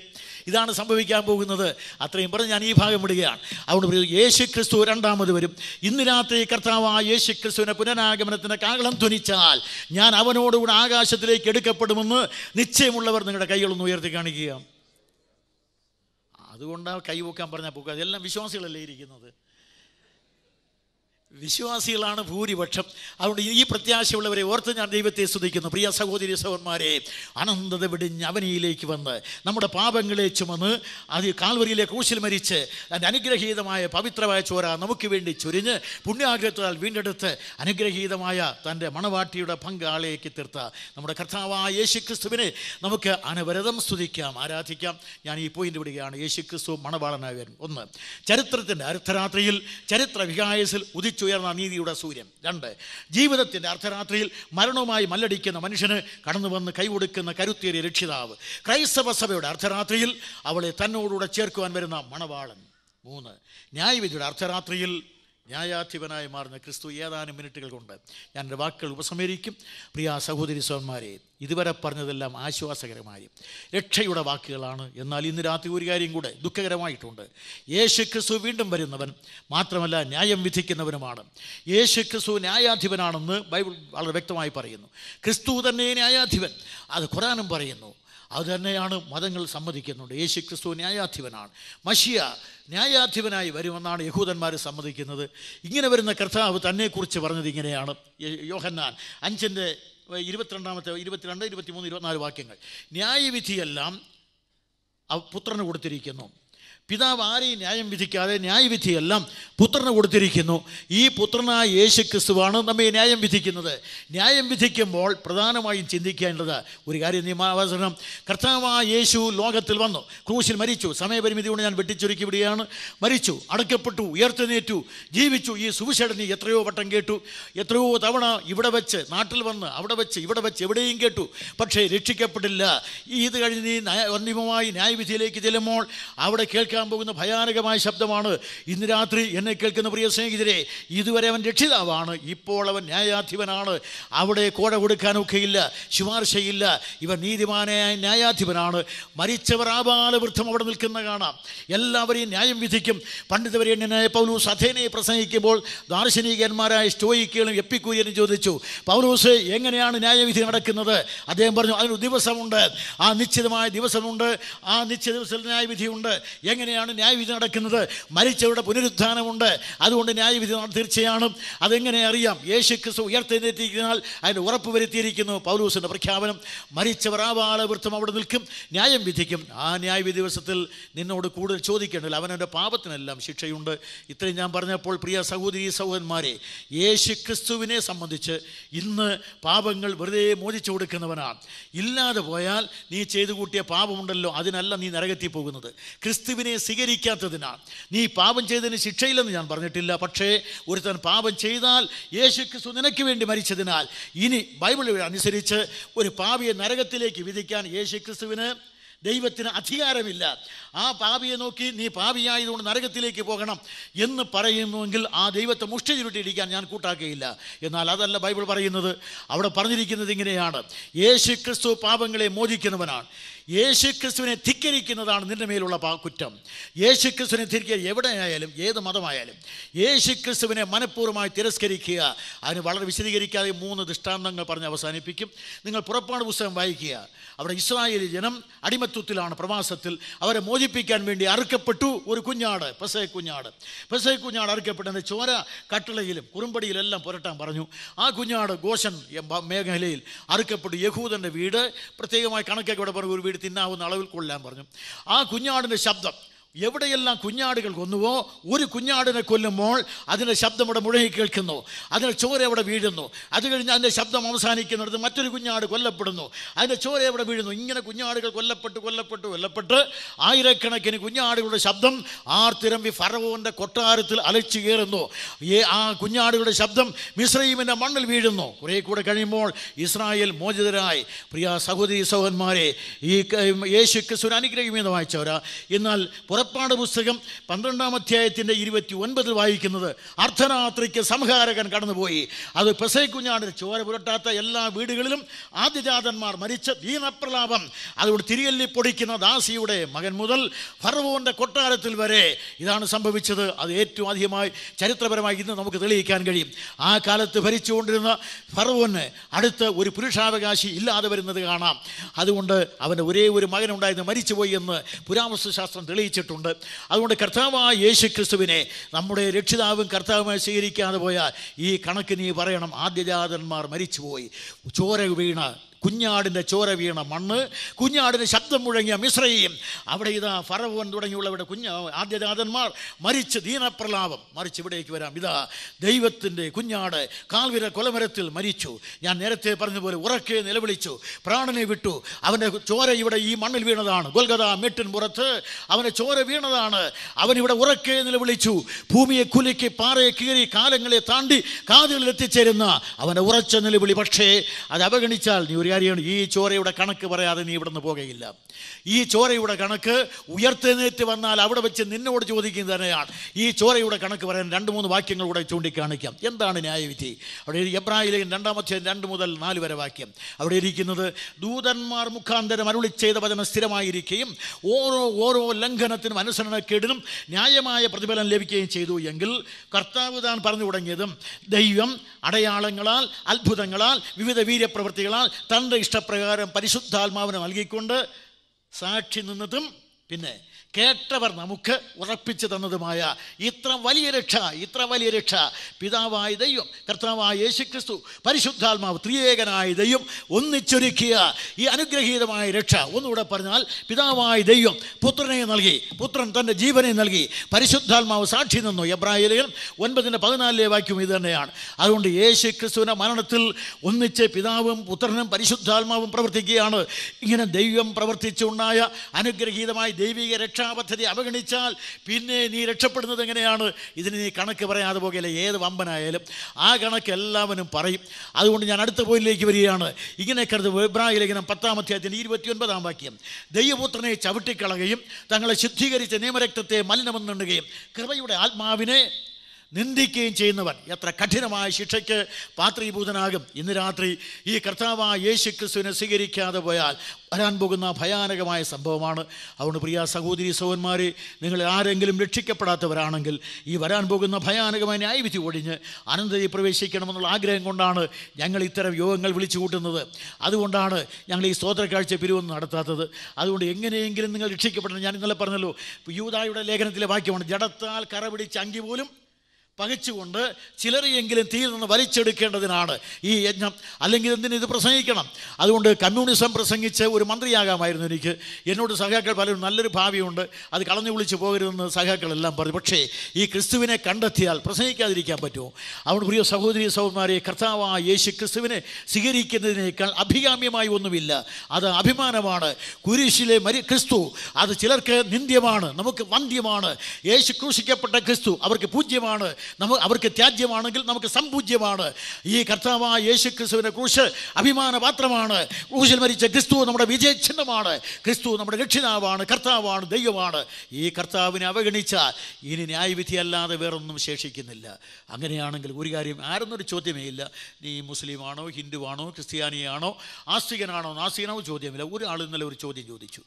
ഇതാണ് സംഭവിക്കാൻ പോകുന്നത് അത്രയും പറഞ്ഞ് ഞാൻ ഈ ഭാഗം വിടുകയാണ് അതുകൊണ്ട് യേശു ക്രിസ്തു രണ്ടാമത് വരും ഇന്ന് രാത്രി കർത്താവായ യേശു ക്രിസ്തുവിനെ പുനരാഗമനത്തിൻ്റെ കാകളം ധ്വനിച്ചാൽ ഞാൻ അവനോടുകൂടെ ആകാശത്തിലേക്ക് എടുക്കപ്പെടുമെന്ന് നിശ്ചയമുള്ളവർ നിങ്ങളുടെ കൈകളൊന്ന് ഉയർത്തി കാണിക്കുക അതുകൊണ്ടാണ് കൈവക്കാൻ പറഞ്ഞാൽ പോക്കുക അതെല്ലാം വിശ്വാസികളല്ലേ ഇരിക്കുന്നത് വിശ്വാസികളാണ് ഭൂരിപക്ഷം അതുകൊണ്ട് ഈ പ്രത്യാശയുള്ളവരെ ഓർത്ത് ഞാൻ ദൈവത്തെ സ്തുതിക്കുന്നു പ്രിയ സഹോദരി സഹോന്മാരെ അനന്തത വിടിഞ്ഞ് അവനിയിലേക്ക് വന്ന് നമ്മുടെ പാപങ്ങളെ ചുമന്ന് അത് കാൽവരിയിലെ ക്രൂശിൽ മരിച്ച് അതിൻ്റെ അനുഗ്രഹീതമായ പവിത്രമായ ചോര നമുക്ക് വേണ്ടി ചൊരിഞ്ഞ് പുണ്യാഗ്രഹത്താൽ വീണ്ടെടുത്ത് അനുഗ്രഹീതമായ തൻ്റെ മണവാട്ടിയുടെ പങ്കാളിയേക്ക് തീർത്ത നമ്മുടെ കർത്താവായ യേശു ക്രിസ്തുവിനെ നമുക്ക് അനവരതം സ്തുതിക്കാം ആരാധിക്കാം ഞാൻ ഈ പോയിന്റ് വിടുകയാണ് യേശു ക്രിസ്തു മണവാളനായി ഒന്ന് ചരിത്രത്തിൻ്റെ അർദ്ധരാത്രിയിൽ ചരിത്ര വികായസിൽ ഉദിച്ചു ഉയർന്ന നീതിയുടെ സൂര്യൻ രണ്ട് ജീവിതത്തിൻ്റെ അർദ്ധരാത്രിയിൽ മരണവുമായി മല്ലടിക്കുന്ന മനുഷ്യന് കടന്നു വന്ന് കൈകൊടുക്കുന്ന കരുത്തേറിയ രക്ഷിതാവ് ക്രൈസ്തവ സഭയുടെ അർദ്ധരാത്രിയിൽ അവളെ തന്നോടുകൂടെ ചേർക്കുവാൻ വരുന്ന മണവാളൻ മൂന്ന് ന്യായവിധിയുടെ അർദ്ധരാത്രിയിൽ ന്യായാധിപനായി മാറുന്ന ക്രിസ്തു ഏതാനും മിനിറ്റുകൾ കൊണ്ട് ഞാൻ എൻ്റെ വാക്കുകൾ ഉപസമരിക്കും പ്രിയ സഹോദരി സോന്മാരെ ഇതുവരെ പറഞ്ഞതെല്ലാം ആശ്വാസകരമായി രക്ഷയുടെ വാക്കുകളാണ് എന്നാൽ ഇന്ന് രാത്രി ഒരു കാര്യം കൂടെ ദുഃഖകരമായിട്ടുണ്ട് യേശു ക്രിസ്തു വീണ്ടും വരുന്നവൻ മാത്രമല്ല ന്യായം വിധിക്കുന്നവനുമാണ് യേശു ക്രിസ്തു ന്യായാധിപനാണെന്ന് ബൈബിൾ വളരെ വ്യക്തമായി പറയുന്നു ക്രിസ്തു തന്നെ ന്യായാധിപൻ അത് ഖുറാനും പറയുന്നു അതുതന്നെയാണ് മതങ്ങൾ സമ്മതിക്കുന്നുണ്ട് യേശു ക്രിസ്തു ന്യായാധിപനാണ് മഷിയ ന്യായാധിപനായി വരുമെന്നാണ് യഹൂദന്മാർ സമ്മതിക്കുന്നത് ഇങ്ങനെ വരുന്ന കർത്താവ് തന്നെക്കുറിച്ച് പറഞ്ഞത് ഇങ്ങനെയാണ് യോഹന്നാൻ അഞ്ചിൻ്റെ ഇരുപത്തിരണ്ടാമത്തെ ഇരുപത്തിരണ്ട് ഇരുപത്തിമൂന്ന് ഇരുപത്തിനാല് വാക്യങ്ങൾ ന്യായവിധിയെല്ലാം പുത്രന് കൊടുത്തിരിക്കുന്നു പിതാവ് ആരെയും ന്യായം വിധിക്കാതെ ന്യായവിധിയെല്ലാം പുത്രന് കൊടുത്തിരിക്കുന്നു ഈ പുത്രനായ യേശു ക്രിസ്തുവാണ് നമ്മെ ന്യായം വിധിക്കുന്നത് ന്യായം വിധിക്കുമ്പോൾ പ്രധാനമായും ചിന്തിക്കേണ്ടത് ഒരു കാര്യം നിയമാവസരം കർത്താവായ യേശു ലോകത്തിൽ വന്നു ക്രൂശിൽ മരിച്ചു സമയപരിമിതി കൊണ്ട് ഞാൻ വെട്ടിച്ചുരുക്കി വിടുകയാണ് മരിച്ചു അടക്കപ്പെട്ടു ഉയർത്തുനേറ്റു ജീവിച്ചു ഈ സുവിശേഷം എത്രയോ വട്ടം കേട്ടു എത്രയോ തവണ ഇവിടെ വെച്ച് നാട്ടിൽ വന്ന് അവിടെ വെച്ച് ഇവിടെ വെച്ച് എവിടെയും കേട്ടു പക്ഷേ രക്ഷിക്കപ്പെട്ടില്ല ഇത് കഴിഞ്ഞ് നീ അന്തിമമായി ന്യായവിധിയിലേക്ക് ചെല്ലുമ്പോൾ അവിടെ കേൾക്കാൻ വരാൻ പോകുന്ന ഭയാനകമായ ശബ്ദമാണ് ഇന്ന് രാത്രി എന്നെ കേൾക്കുന്ന പ്രിയ സ്നേഹിതരെ ഇതുവരെ അവൻ രക്ഷിതാവാണ് ഇപ്പോൾ അവൻ ന്യായാധിപനാണ് അവിടെ കോട കൊടുക്കാനൊക്കെയില്ല ശുപാർശയില്ല ഇവൻ നീതിമാനായ ന്യായാധിപനാണ് മരിച്ചവർ ആബാലവൃദ്ധം അവിടെ നിൽക്കുന്ന കാണാം എല്ലാവരെയും ന്യായം വിധിക്കും പണ്ഡിതവരേണ്യനായ പൗലൂസ് അധേനയെ പ്രസംഗിക്കുമ്പോൾ ദാർശനികന്മാരായ സ്റ്റോയിക്കുകളും എപ്പിക്കൂര്യനും ചോദിച്ചു പൗലൂസ് എങ്ങനെയാണ് ന്യായവിധി നടക്കുന്നത് അദ്ദേഹം പറഞ്ഞു അതിനൊരു ദിവസമുണ്ട് ആ നിശ്ചിതമായ ദിവസമുണ്ട് ആ നിശ്ചിത ദിവസത്തിൽ ന്യായവിധിയുണ്ട് എങ്ങനെ എങ്ങനെയാണ് ന്യായവിധി നടക്കുന്നത് മരിച്ചവരുടെ പുനരുത്ഥാനമുണ്ട് അതുകൊണ്ട് ന്യായവിധി തീർച്ചയാണ് അതെങ്ങനെ അറിയാം യേശു ക്രിസ്തു ഉയർത്തെഴുന്നേറ്റിരിക്കുന്നാൽ അതിന് ഉറപ്പ് വരുത്തിയിരിക്കുന്നു പൗലൂസിൻ്റെ പ്രഖ്യാപനം മരിച്ചവർ ആ വൃത്തം അവിടെ നിൽക്കും ന്യായം വിധിക്കും ആ ന്യായവിധി ദിവസത്തിൽ നിന്നോട് കൂടുതൽ ചോദിക്കേണ്ടത് അവനവൻ്റെ പാപത്തിനെല്ലാം ശിക്ഷയുണ്ട് ഇത്രയും ഞാൻ പറഞ്ഞപ്പോൾ പ്രിയ സഹോദരി സഹോദരന്മാരെ യേശു ക്രിസ്തുവിനെ സംബന്ധിച്ച് ഇന്ന് പാപങ്ങൾ വെറുതെ മോചിച്ചു കൊടുക്കുന്നവനാണ് ഇല്ലാതെ പോയാൽ നീ ചെയ്തു കൂട്ടിയ പാപമുണ്ടല്ലോ അതിനല്ല നീ നരകത്തിൽ പോകുന്നത് ക്രിസ്തുവിനെ നിന്നെ സ്വീകരിക്കാത്തതിനാൽ നീ പാപം ചെയ്തതിന് ശിക്ഷയില്ലെന്ന് ഞാൻ പറഞ്ഞിട്ടില്ല പക്ഷേ ഒരുത്തൻ പാപം ചെയ്താൽ യേശു ക്രിസ്തു നിനക്ക് വേണ്ടി മരിച്ചതിനാൽ ഇനി ബൈബിൾ അനുസരിച്ച് ഒരു പാപിയെ നരകത്തിലേക്ക് വിധിക്കാൻ യേശു ക്രിസ്തുവിന് ദൈവത്തിന് അധികാരമില്ല ആ പാപിയെ നോക്കി നീ പാപിയായതുകൊണ്ട് നരകത്തിലേക്ക് പോകണം എന്ന് പറയുന്നുവെങ്കിൽ ആ ദൈവത്തെ മുഷ്ടി ചുരുട്ടിയിരിക്കാൻ ഞാൻ കൂട്ടാക്കുകയില്ല എന്നാൽ അതല്ല ബൈബിൾ പറയുന്നത് അവിടെ പറഞ്ഞിരിക്കുന്നത് ഇങ്ങനെയാണ് യേശു ക്രിസ്തു പാപങ്ങളെ മോചിക്കുന്നവനാണ് യേശു ക്രിസ്തുവിനെ ധിക്കരിക്കുന്നതാണ് നിൻ്റെ മേലുള്ള കുറ്റം യേശു ക്രിസ്തുവിനെ ധിക്കരിക്കുക എവിടെയായാലും ഏത് മതമായാലും യേശു ക്രിസ്തുവിനെ മനഃപൂർവ്വമായി തിരസ്കരിക്കുക അതിന് വളരെ വിശദീകരിക്കാതെ മൂന്ന് ദൃഷ്ടാന്തങ്ങൾ പറഞ്ഞ് അവസാനിപ്പിക്കും നിങ്ങൾ പുറപ്പാട് പുസ്തകം വായിക്കുക അവിടെ ഇസ്രായേലി ജനം അടിമത്വത്തിലാണ് പ്രവാസത്തിൽ അവരെ മോചിപ്പിക്കാൻ വേണ്ടി അറുക്കപ്പെട്ടു ഒരു കുഞ്ഞാട് പെസേ കുഞ്ഞാട് പെസേ കുഞ്ഞാട് അറുക്കപ്പെട്ടതിൻ്റെ ചോര കട്ടിളയിലും കുറുമ്പടിയിലെല്ലാം പുരട്ടാൻ പറഞ്ഞു ആ കുഞ്ഞാട് ഘോഷൻ മേഖലയിൽ അറുക്കപ്പെട്ടു യഹൂദൻ്റെ വീട് പ്രത്യേകമായി കണക്കൊക്കെ ഇവിടെ പറഞ്ഞു ഒരു വീട് തിന്നാവുന്ന അളവിൽ കൊള്ളാൻ പറഞ്ഞു ആ കുഞ്ഞാടിൻ്റെ ശബ്ദം എവിടെയെല്ലാം കുഞ്ഞാടുകൾ കൊന്നുവോ ഒരു കുഞ്ഞാടിനെ കൊല്ലുമ്പോൾ അതിൻ്റെ ശബ്ദം ഇവിടെ മുഴകി കേൾക്കുന്നു അതിൻ്റെ ചോര എവിടെ വീഴുന്നു അത് കഴിഞ്ഞ് അതിൻ്റെ ശബ്ദം അവസാനിക്കുന്നിടത്ത് മറ്റൊരു കുഞ്ഞാട് കൊല്ലപ്പെടുന്നു അതിൻ്റെ ചോര എവിടെ വീഴുന്നു ഇങ്ങനെ കുഞ്ഞാടുകൾ കൊല്ലപ്പെട്ട് കൊല്ലപ്പെട്ട് കൊല്ലപ്പെട്ട് ആയിരക്കണക്കിന് കുഞ്ഞാടുകളുടെ ശബ്ദം ആർത്തിരമ്പി ഫറവോൻ്റെ കൊട്ടാരത്തിൽ അലച്ചു കയറുന്നു ആ കുഞ്ഞാടുകളുടെ ശബ്ദം മിശ്രീമിൻ്റെ മണ്ണിൽ വീഴുന്നു കുറേ കൂടെ കഴിയുമ്പോൾ ഇസ്രായേൽ മോചിതരായി പ്രിയ സഹോദരി സഹോദരന്മാരെ ഈ യേശുക്ക് ക്രിസ്തുവിന് വായിച്ചവരാ എന്നാൽ പുറ കടപ്പാട് പുസ്തകം പന്ത്രണ്ടാം അധ്യായത്തിൻ്റെ ഇരുപത്തി ഒൻപതിൽ വായിക്കുന്നത് അർദ്ധരാത്രിക്ക് സംഹാരകൻ കടന്നുപോയി അത് പെസൈക്കുഞ്ഞാടിൽ ചോര പുരട്ടാത്ത എല്ലാ വീടുകളിലും ആദ്യജാതന്മാർ മരിച്ച ദീനപ്രലാപം അതുകൊണ്ട് തിരിയല്ലി പൊടിക്കുന്ന ദാസിയുടെ മകൻ മുതൽ ഫർവോൻ്റെ കൊട്ടാരത്തിൽ വരെ ഇതാണ് സംഭവിച്ചത് അത് ഏറ്റവും അധികമായി ചരിത്രപരമായി ഇന്ന് നമുക്ക് തെളിയിക്കാൻ കഴിയും ആ കാലത്ത് ഭരിച്ചുകൊണ്ടിരുന്ന ഫറവോന് അടുത്ത് ഒരു പുരുഷാവകാശി ഇല്ലാതെ വരുന്നത് കാണാം അതുകൊണ്ട് അവൻ്റെ ഒരേ ഒരു മകനുണ്ടായിരുന്നു മരിച്ചുപോയി എന്ന് പുരാവസ്തുശാസ്ത്രം തെളിയിച്ചിട്ടുണ്ട് നൽകിയിട്ടുണ്ട് അതുകൊണ്ട് കർത്താവായ യേശു ക്രിസ്തുവിനെ നമ്മുടെ രക്ഷിതാവും കർത്താവുമായി സ്വീകരിക്കാതെ പോയാൽ ഈ കണക്ക് നീ പറയണം ആദ്യജാതന്മാർ മരിച്ചുപോയി ചോര വീണ കുഞ്ഞാടിൻ്റെ ചോര വീണ മണ്ണ് കുഞ്ഞാടിന് ശബ്ദം മുഴങ്ങിയ മിശ്രയും അവിടെ ഇതാ ഫറവോൻ തുടങ്ങിയുള്ളവരുടെ കുഞ്ഞ ആദ്യജാതന്മാർ മരിച്ച് ദീനപ്രലാപം മറിച്ച് ഇവിടേക്ക് വരാം ഇതാ ദൈവത്തിൻ്റെ കുഞ്ഞാട് കാൽവിര കൊലമരത്തിൽ മരിച്ചു ഞാൻ നേരത്തെ പറഞ്ഞതുപോലെ ഉറക്കെ നിലവിളിച്ചു പ്രാണനെ വിട്ടു അവൻ്റെ ചോര ഇവിടെ ഈ മണ്ണിൽ വീണതാണ് കൊൽഗത മെട്ടിൻ പുറത്ത് അവൻ്റെ ചോര വീണതാണ് അവൻ ഇവിടെ ഉറക്കെ നിലവിളിച്ചു ഭൂമിയെ കുലുക്കി പാറയെ കീറി കാലങ്ങളെ താണ്ടി കാതുകളിൽ എത്തിച്ചേരുന്ന അവൻ്റെ ഉറച്ച നിലവിളി പക്ഷേ അത് അവഗണിച്ചാൽ നീ ഒരു കാര്യമാണ് ഈ ചോരയുടെ കണക്ക് പറയാതെ നീ ഇവിടെ നിന്ന് പോകുകയില്ല ഈ ചോരയുടെ കണക്ക് ഉയർത്തെഴുന്നേറ്റ് വന്നാൽ അവിടെ വെച്ച് നിന്നോട് ചോദിക്കുന്നത് തന്നെയാണ് ഈ ചോരയുടെ കണക്ക് പറയാൻ രണ്ട് മൂന്ന് വാക്യങ്ങൾ കൂടെ ചൂണ്ടിക്കാണിക്കാം എന്താണ് ന്യായവിധി അവിടെ എബ്രാഹിലേയും രണ്ടാമത്തെ രണ്ട് മുതൽ നാല് വരെ വാക്യം അവിടെ ഇരിക്കുന്നത് ദൂതന്മാർ മുഖാന്തരം അരുളി ചെയ്ത വചനം സ്ഥിരമായിരിക്കുകയും ഓരോ ഓരോ ലംഘനത്തിനും അനുസരണക്കേടിനും ന്യായമായ പ്രതിഫലം ലഭിക്കുകയും ചെയ്തു എങ്കിൽ കർത്താവ് താൻ പറഞ്ഞു തുടങ്ങിയതും ദൈവം അടയാളങ്ങളാൽ അത്ഭുതങ്ങളാൽ വിവിധ വീര്യപ്രവൃത്തികളാൽ തൻ്റെ ഇഷ്ടപ്രകാരം പരിശുദ്ധാത്മാവിനെ നൽകിക്കൊണ്ട് സാക്ഷി നിന്നതും പിന്നെ കേട്ടവർ നമുക്ക് ഉറപ്പിച്ചു തന്നതുമായ ഇത്ര വലിയ രക്ഷ ഇത്ര വലിയ രക്ഷ പിതാവായ ദൈവം കർത്താവായ യേശുക്രിസ്തു പരിശുദ്ധാത്മാവ് ത്രിയേകനായ ദൈവം ഒന്നിച്ചൊരുക്കിയ ഈ അനുഗ്രഹീതമായ രക്ഷ ഒന്നുകൂടെ പറഞ്ഞാൽ പിതാവായ ദൈവം പുത്രനെ നൽകി പുത്രൻ തൻ്റെ ജീവനെ നൽകി പരിശുദ്ധാത്മാവ് സാക്ഷി നിന്നു എബ്രാഹിലേഖൻ ഒൻപതിൻ്റെ പതിനാലിലെ വാക്യം ഇത് തന്നെയാണ് അതുകൊണ്ട് യേശു ക്രിസ്തുവിൻ്റെ മരണത്തിൽ ഒന്നിച്ച് പിതാവും പുത്രനും പരിശുദ്ധാത്മാവും പ്രവർത്തിക്കുകയാണ് ഇങ്ങനെ ദൈവം പ്രവർത്തിച്ചുണ്ടായ അനുഗ്രഹീതമായ ദൈവിക രക്ഷ രക്ഷാ പദ്ധതി അവഗണിച്ചാൽ പിന്നെ നീ രക്ഷപ്പെടുന്നത് എങ്ങനെയാണ് ഇതിന് നീ കണക്ക് പറയാതെ പോകില്ല ഏത് വമ്പനായാലും ആ കണക്ക് എല്ലാവനും പറയും അതുകൊണ്ട് ഞാൻ അടുത്ത പോയിലേക്ക് വരികയാണ് ഇങ്ങനെ കരുത് ഇബ്രാഹിം ലേഖനം പത്താം അധ്യായത്തിൻ്റെ ഇരുപത്തിയൊൻപതാം വാക്യം ദൈവപുത്രനെ ചവിട്ടിക്കളകയും തങ്ങളെ ശുദ്ധീകരിച്ച നിയമരക്തത്തെ മലിനമെന്നുണ്ടുകയും കൃപയുടെ ആത്മാവിനെ നിന്ദിക്കുകയും ചെയ്യുന്നവൻ എത്ര കഠിനമായ ശിക്ഷയ്ക്ക് പാത്രീഭൂതനാകും ഇന്ന് രാത്രി ഈ കർത്താവായ യേശു ക്രിസ്തുവിനെ സ്വീകരിക്കാതെ പോയാൽ വരാൻ പോകുന്ന ഭയാനകമായ സംഭവമാണ് അതുകൊണ്ട് പ്രിയ സഹോദരി സഹോന്മാരെ നിങ്ങൾ ആരെങ്കിലും രക്ഷിക്കപ്പെടാത്തവരാണെങ്കിൽ ഈ വരാൻ പോകുന്ന ഭയാനകമായ ന്യായവിധി ഒഴിഞ്ഞ് അനന്തതയിൽ പ്രവേശിക്കണമെന്നുള്ള ആഗ്രഹം കൊണ്ടാണ് ഞങ്ങൾ ഇത്തരം യോഗങ്ങൾ വിളിച്ചു കൂട്ടുന്നത് അതുകൊണ്ടാണ് ഞങ്ങൾ ഈ സ്തോത്ര കാഴ്ച പിരിവൊന്നും നടത്താത്തത് അതുകൊണ്ട് എങ്ങനെയെങ്കിലും നിങ്ങൾ രക്ഷിക്കപ്പെടണം ഞാൻ ഇന്നലെ പറഞ്ഞല്ലോ യൂതായുടെ ലേഖനത്തിലെ വാക്യമാണ് ജഡത്താൽ കറപിടിച്ച അങ്കി പോലും പകച്ചുകൊണ്ട് ചിലരെയെങ്കിലും തീയിൽ നിന്ന് വലിച്ചെടുക്കേണ്ടതിനാണ് ഈ യജ്ഞം അല്ലെങ്കിൽ എന്തിനു ഇത് പ്രസംഗിക്കണം അതുകൊണ്ട് കമ്മ്യൂണിസം പ്രസംഗിച്ച് ഒരു മന്ത്രിയാകാമായിരുന്നു എനിക്ക് എന്നോട് സഹാക്കൾ പലരും നല്ലൊരു ഭാവിയുണ്ട് അത് കളഞ്ഞു വിളിച്ച് പോകരുതെന്ന് സഹാക്കളെല്ലാം പറഞ്ഞു പക്ഷേ ഈ ക്രിസ്തുവിനെ കണ്ടെത്തിയാൽ പ്രസംഗിക്കാതിരിക്കാൻ പറ്റുമോ അവിടെ പ്രിയ സഹോദരി സഹോദരിമാരെ കർത്താവായ യേശു ക്രിസ്തുവിനെ സ്വീകരിക്കുന്നതിനേക്കാൾ അഭികാമ്യമായി ഒന്നുമില്ല അത് അഭിമാനമാണ് കുരിശിലെ മരി ക്രിസ്തു അത് ചിലർക്ക് നിന്ദ്യമാണ് നമുക്ക് വന്ധ്യമാണ് യേശു ക്രൂശിക്കപ്പെട്ട ക്രിസ്തു അവർക്ക് പൂജ്യമാണ് നമുക്ക് അവർക്ക് ത്യാജ്യമാണെങ്കിൽ നമുക്ക് സമ്പൂജ്യമാണ് ഈ കർത്താവായ യേശു ക്രിസ്തുവിനെ കുറിച്ച് അഭിമാനപാത്രമാണ് ക്രൂശിൽ മരിച്ച ക്രിസ്തു നമ്മുടെ വിജയചിഹ്നമാണ് ക്രിസ്തു നമ്മുടെ രക്ഷിതാവാണ് കർത്താവാണ് ദൈവമാണ് ഈ കർത്താവിനെ അവഗണിച്ചാൽ ഇനി ന്യായവിധി അല്ലാതെ വേറൊന്നും ശേഷിക്കുന്നില്ല അങ്ങനെയാണെങ്കിൽ ഒരു കാര്യം ആരെന്നൊരു ചോദ്യമേ ഇല്ല നീ മുസ്ലിമാണോ ഹിന്ദുവാണോ ക്രിസ്ത്യാനിയാണോ ആസ്തികനാണോ നാസ്തികനാണോ ചോദ്യമില്ല ഒരാൾ ഇന്നലെ ഒരു ചോദ്യം ചോദിച്ചു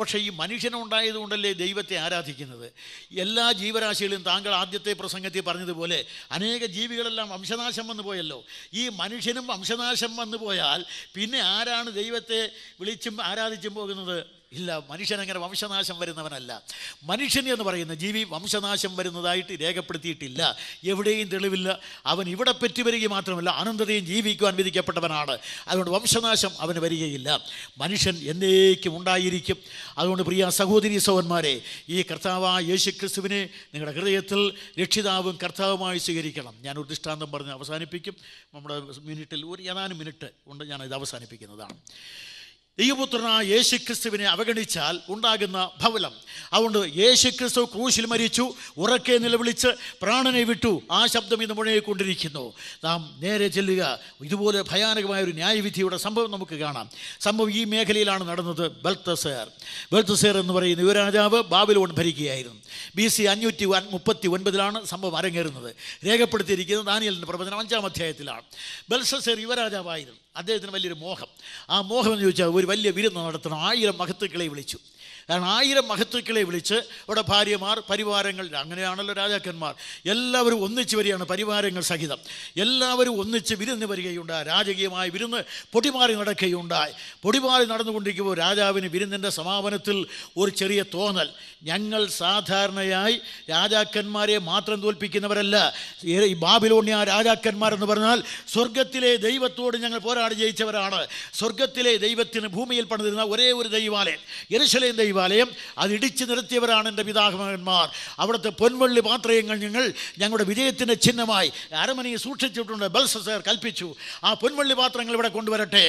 പക്ഷേ ഈ മനുഷ്യനുണ്ടായതുകൊണ്ടല്ലേ ദൈവത്തെ ആരാധിക്കുന്നത് എല്ലാ ജീവരാശികളും താങ്കൾ ആദ്യത്തെ പ്രസംഗത്തിൽ പറഞ്ഞതുപോലെ അനേക ജീവികളെല്ലാം വംശനാശം വന്നു പോയല്ലോ ഈ മനുഷ്യനും വംശനാശം വന്നു പോയാൽ പിന്നെ ആരാണ് ദൈവത്തെ വിളിച്ചും ആരാധിച്ചും പോകുന്നത് ഇല്ല മനുഷ്യൻ അങ്ങനെ വംശനാശം വരുന്നവനല്ല മനുഷ്യൻ എന്ന് പറയുന്ന ജീവി വംശനാശം വരുന്നതായിട്ട് രേഖപ്പെടുത്തിയിട്ടില്ല എവിടെയും തെളിവില്ല അവൻ ഇവിടെ പറ്റി വരിക മാത്രമല്ല അനന്തതയും ജീവിക്കുവാൻ വിധിക്കപ്പെട്ടവനാണ് അതുകൊണ്ട് വംശനാശം അവന് വരികയില്ല മനുഷ്യൻ എന്നേക്കും ഉണ്ടായിരിക്കും അതുകൊണ്ട് പ്രിയ സഹോദരി സഹോന്മാരെ ഈ കർത്താവായ യേശു ക്രിസ്തുവിനെ നിങ്ങളുടെ ഹൃദയത്തിൽ രക്ഷിതാവും കർത്താവുമായി സ്വീകരിക്കണം ഒരു ദൃഷ്ടാന്തം പറഞ്ഞ് അവസാനിപ്പിക്കും നമ്മുടെ മിനിറ്റിൽ ഒരു ഏതാനും മിനിറ്റ് കൊണ്ട് ഇത് അവസാനിപ്പിക്കുന്നതാണ് ദൈവപുത്രനായ യേശുക്രിസ്തുവിനെ അവഗണിച്ചാൽ ഉണ്ടാകുന്ന ഭവലം അതുകൊണ്ട് യേശുക്രിസ്തു ക്രൂശിൽ മരിച്ചു ഉറക്കെ നിലവിളിച്ച് പ്രാണനെ വിട്ടു ആ ശബ്ദം ഇന്ന് മുഴയിക്കൊണ്ടിരിക്കുന്നു നാം നേരെ ചെല്ലുക ഇതുപോലെ ഭയാനകമായ ഒരു ന്യായവിധിയുടെ സംഭവം നമുക്ക് കാണാം സംഭവം ഈ മേഖലയിലാണ് നടന്നത് ബൽത്തസേർ ബൽത്തസേർ എന്ന് പറയുന്ന യുവരാജാവ് ബാബിലോൺ ഭരിക്കുകയായിരുന്നു ബി സി അഞ്ഞൂറ്റി മുപ്പത്തി ഒൻപതിലാണ് സംഭവം അരങ്ങേറുന്നത് രേഖപ്പെടുത്തിയിരിക്കുന്നത് ദാനിയലിൻ്റെ പ്രവചനം അഞ്ചാം അധ്യായത്തിലാണ് ബൽസസേർ യുവരാജാവായിരുന്നു അദ്ദേഹത്തിന് വലിയൊരു മോഹം ആ മോഹം എന്ന് ചോദിച്ചാൽ ഒരു വലിയ വിരുന്ന് നടത്തണം ആയിരം മഹത്തുക്കളെ വിളിച്ചു കാരണം ആയിരം മഹത്തുക്കളെ വിളിച്ച് ഇവിടെ ഭാര്യമാർ പരിവാരങ്ങൾ അങ്ങനെയാണല്ലോ രാജാക്കന്മാർ എല്ലാവരും ഒന്നിച്ച് വരികയാണ് പരിവാരങ്ങൾ സഹിതം എല്ലാവരും ഒന്നിച്ച് വിരുന്ന് വരികയുണ്ടായി രാജകീയമായ വിരുന്ന് പൊടിമാറി നടക്കുകയുണ്ടായി പൊടിമാറി നടന്നുകൊണ്ടിരിക്കുമ്പോൾ രാജാവിന് വിരുന്നിൻ്റെ സമാപനത്തിൽ ഒരു ചെറിയ തോന്നൽ ഞങ്ങൾ സാധാരണയായി രാജാക്കന്മാരെ മാത്രം തോൽപ്പിക്കുന്നവരല്ല ഈ ബാബിലോണിയ രാജാക്കന്മാരെന്ന് പറഞ്ഞാൽ സ്വർഗത്തിലെ ദൈവത്തോട് ഞങ്ങൾ പോരാടി ജയിച്ചവരാണ് സ്വർഗത്തിലെ ദൈവത്തിന് ഭൂമിയിൽ പണിതിരുന്ന ഒരേ ഒരു ദൈവാലയം യരുശലേം ദൈവം ദേവാലയം അത് ഇടിച്ചു നിർത്തിയവരാണ് എൻ്റെ പിതാമഹന്മാർ അവിടുത്തെ പൊൻവള്ളി പാത്രയങ്ങൾ ഞങ്ങൾ ഞങ്ങളുടെ വിജയത്തിൻ്റെ ചിഹ്നമായി അരമനയെ സൂക്ഷിച്ചിട്ടുണ്ട് ബൽസസർ കൽപ്പിച്ചു ആ പൊൻവള്ളി പാത്രങ്ങൾ ഇവിടെ കൊണ്ടുവരട്ടെ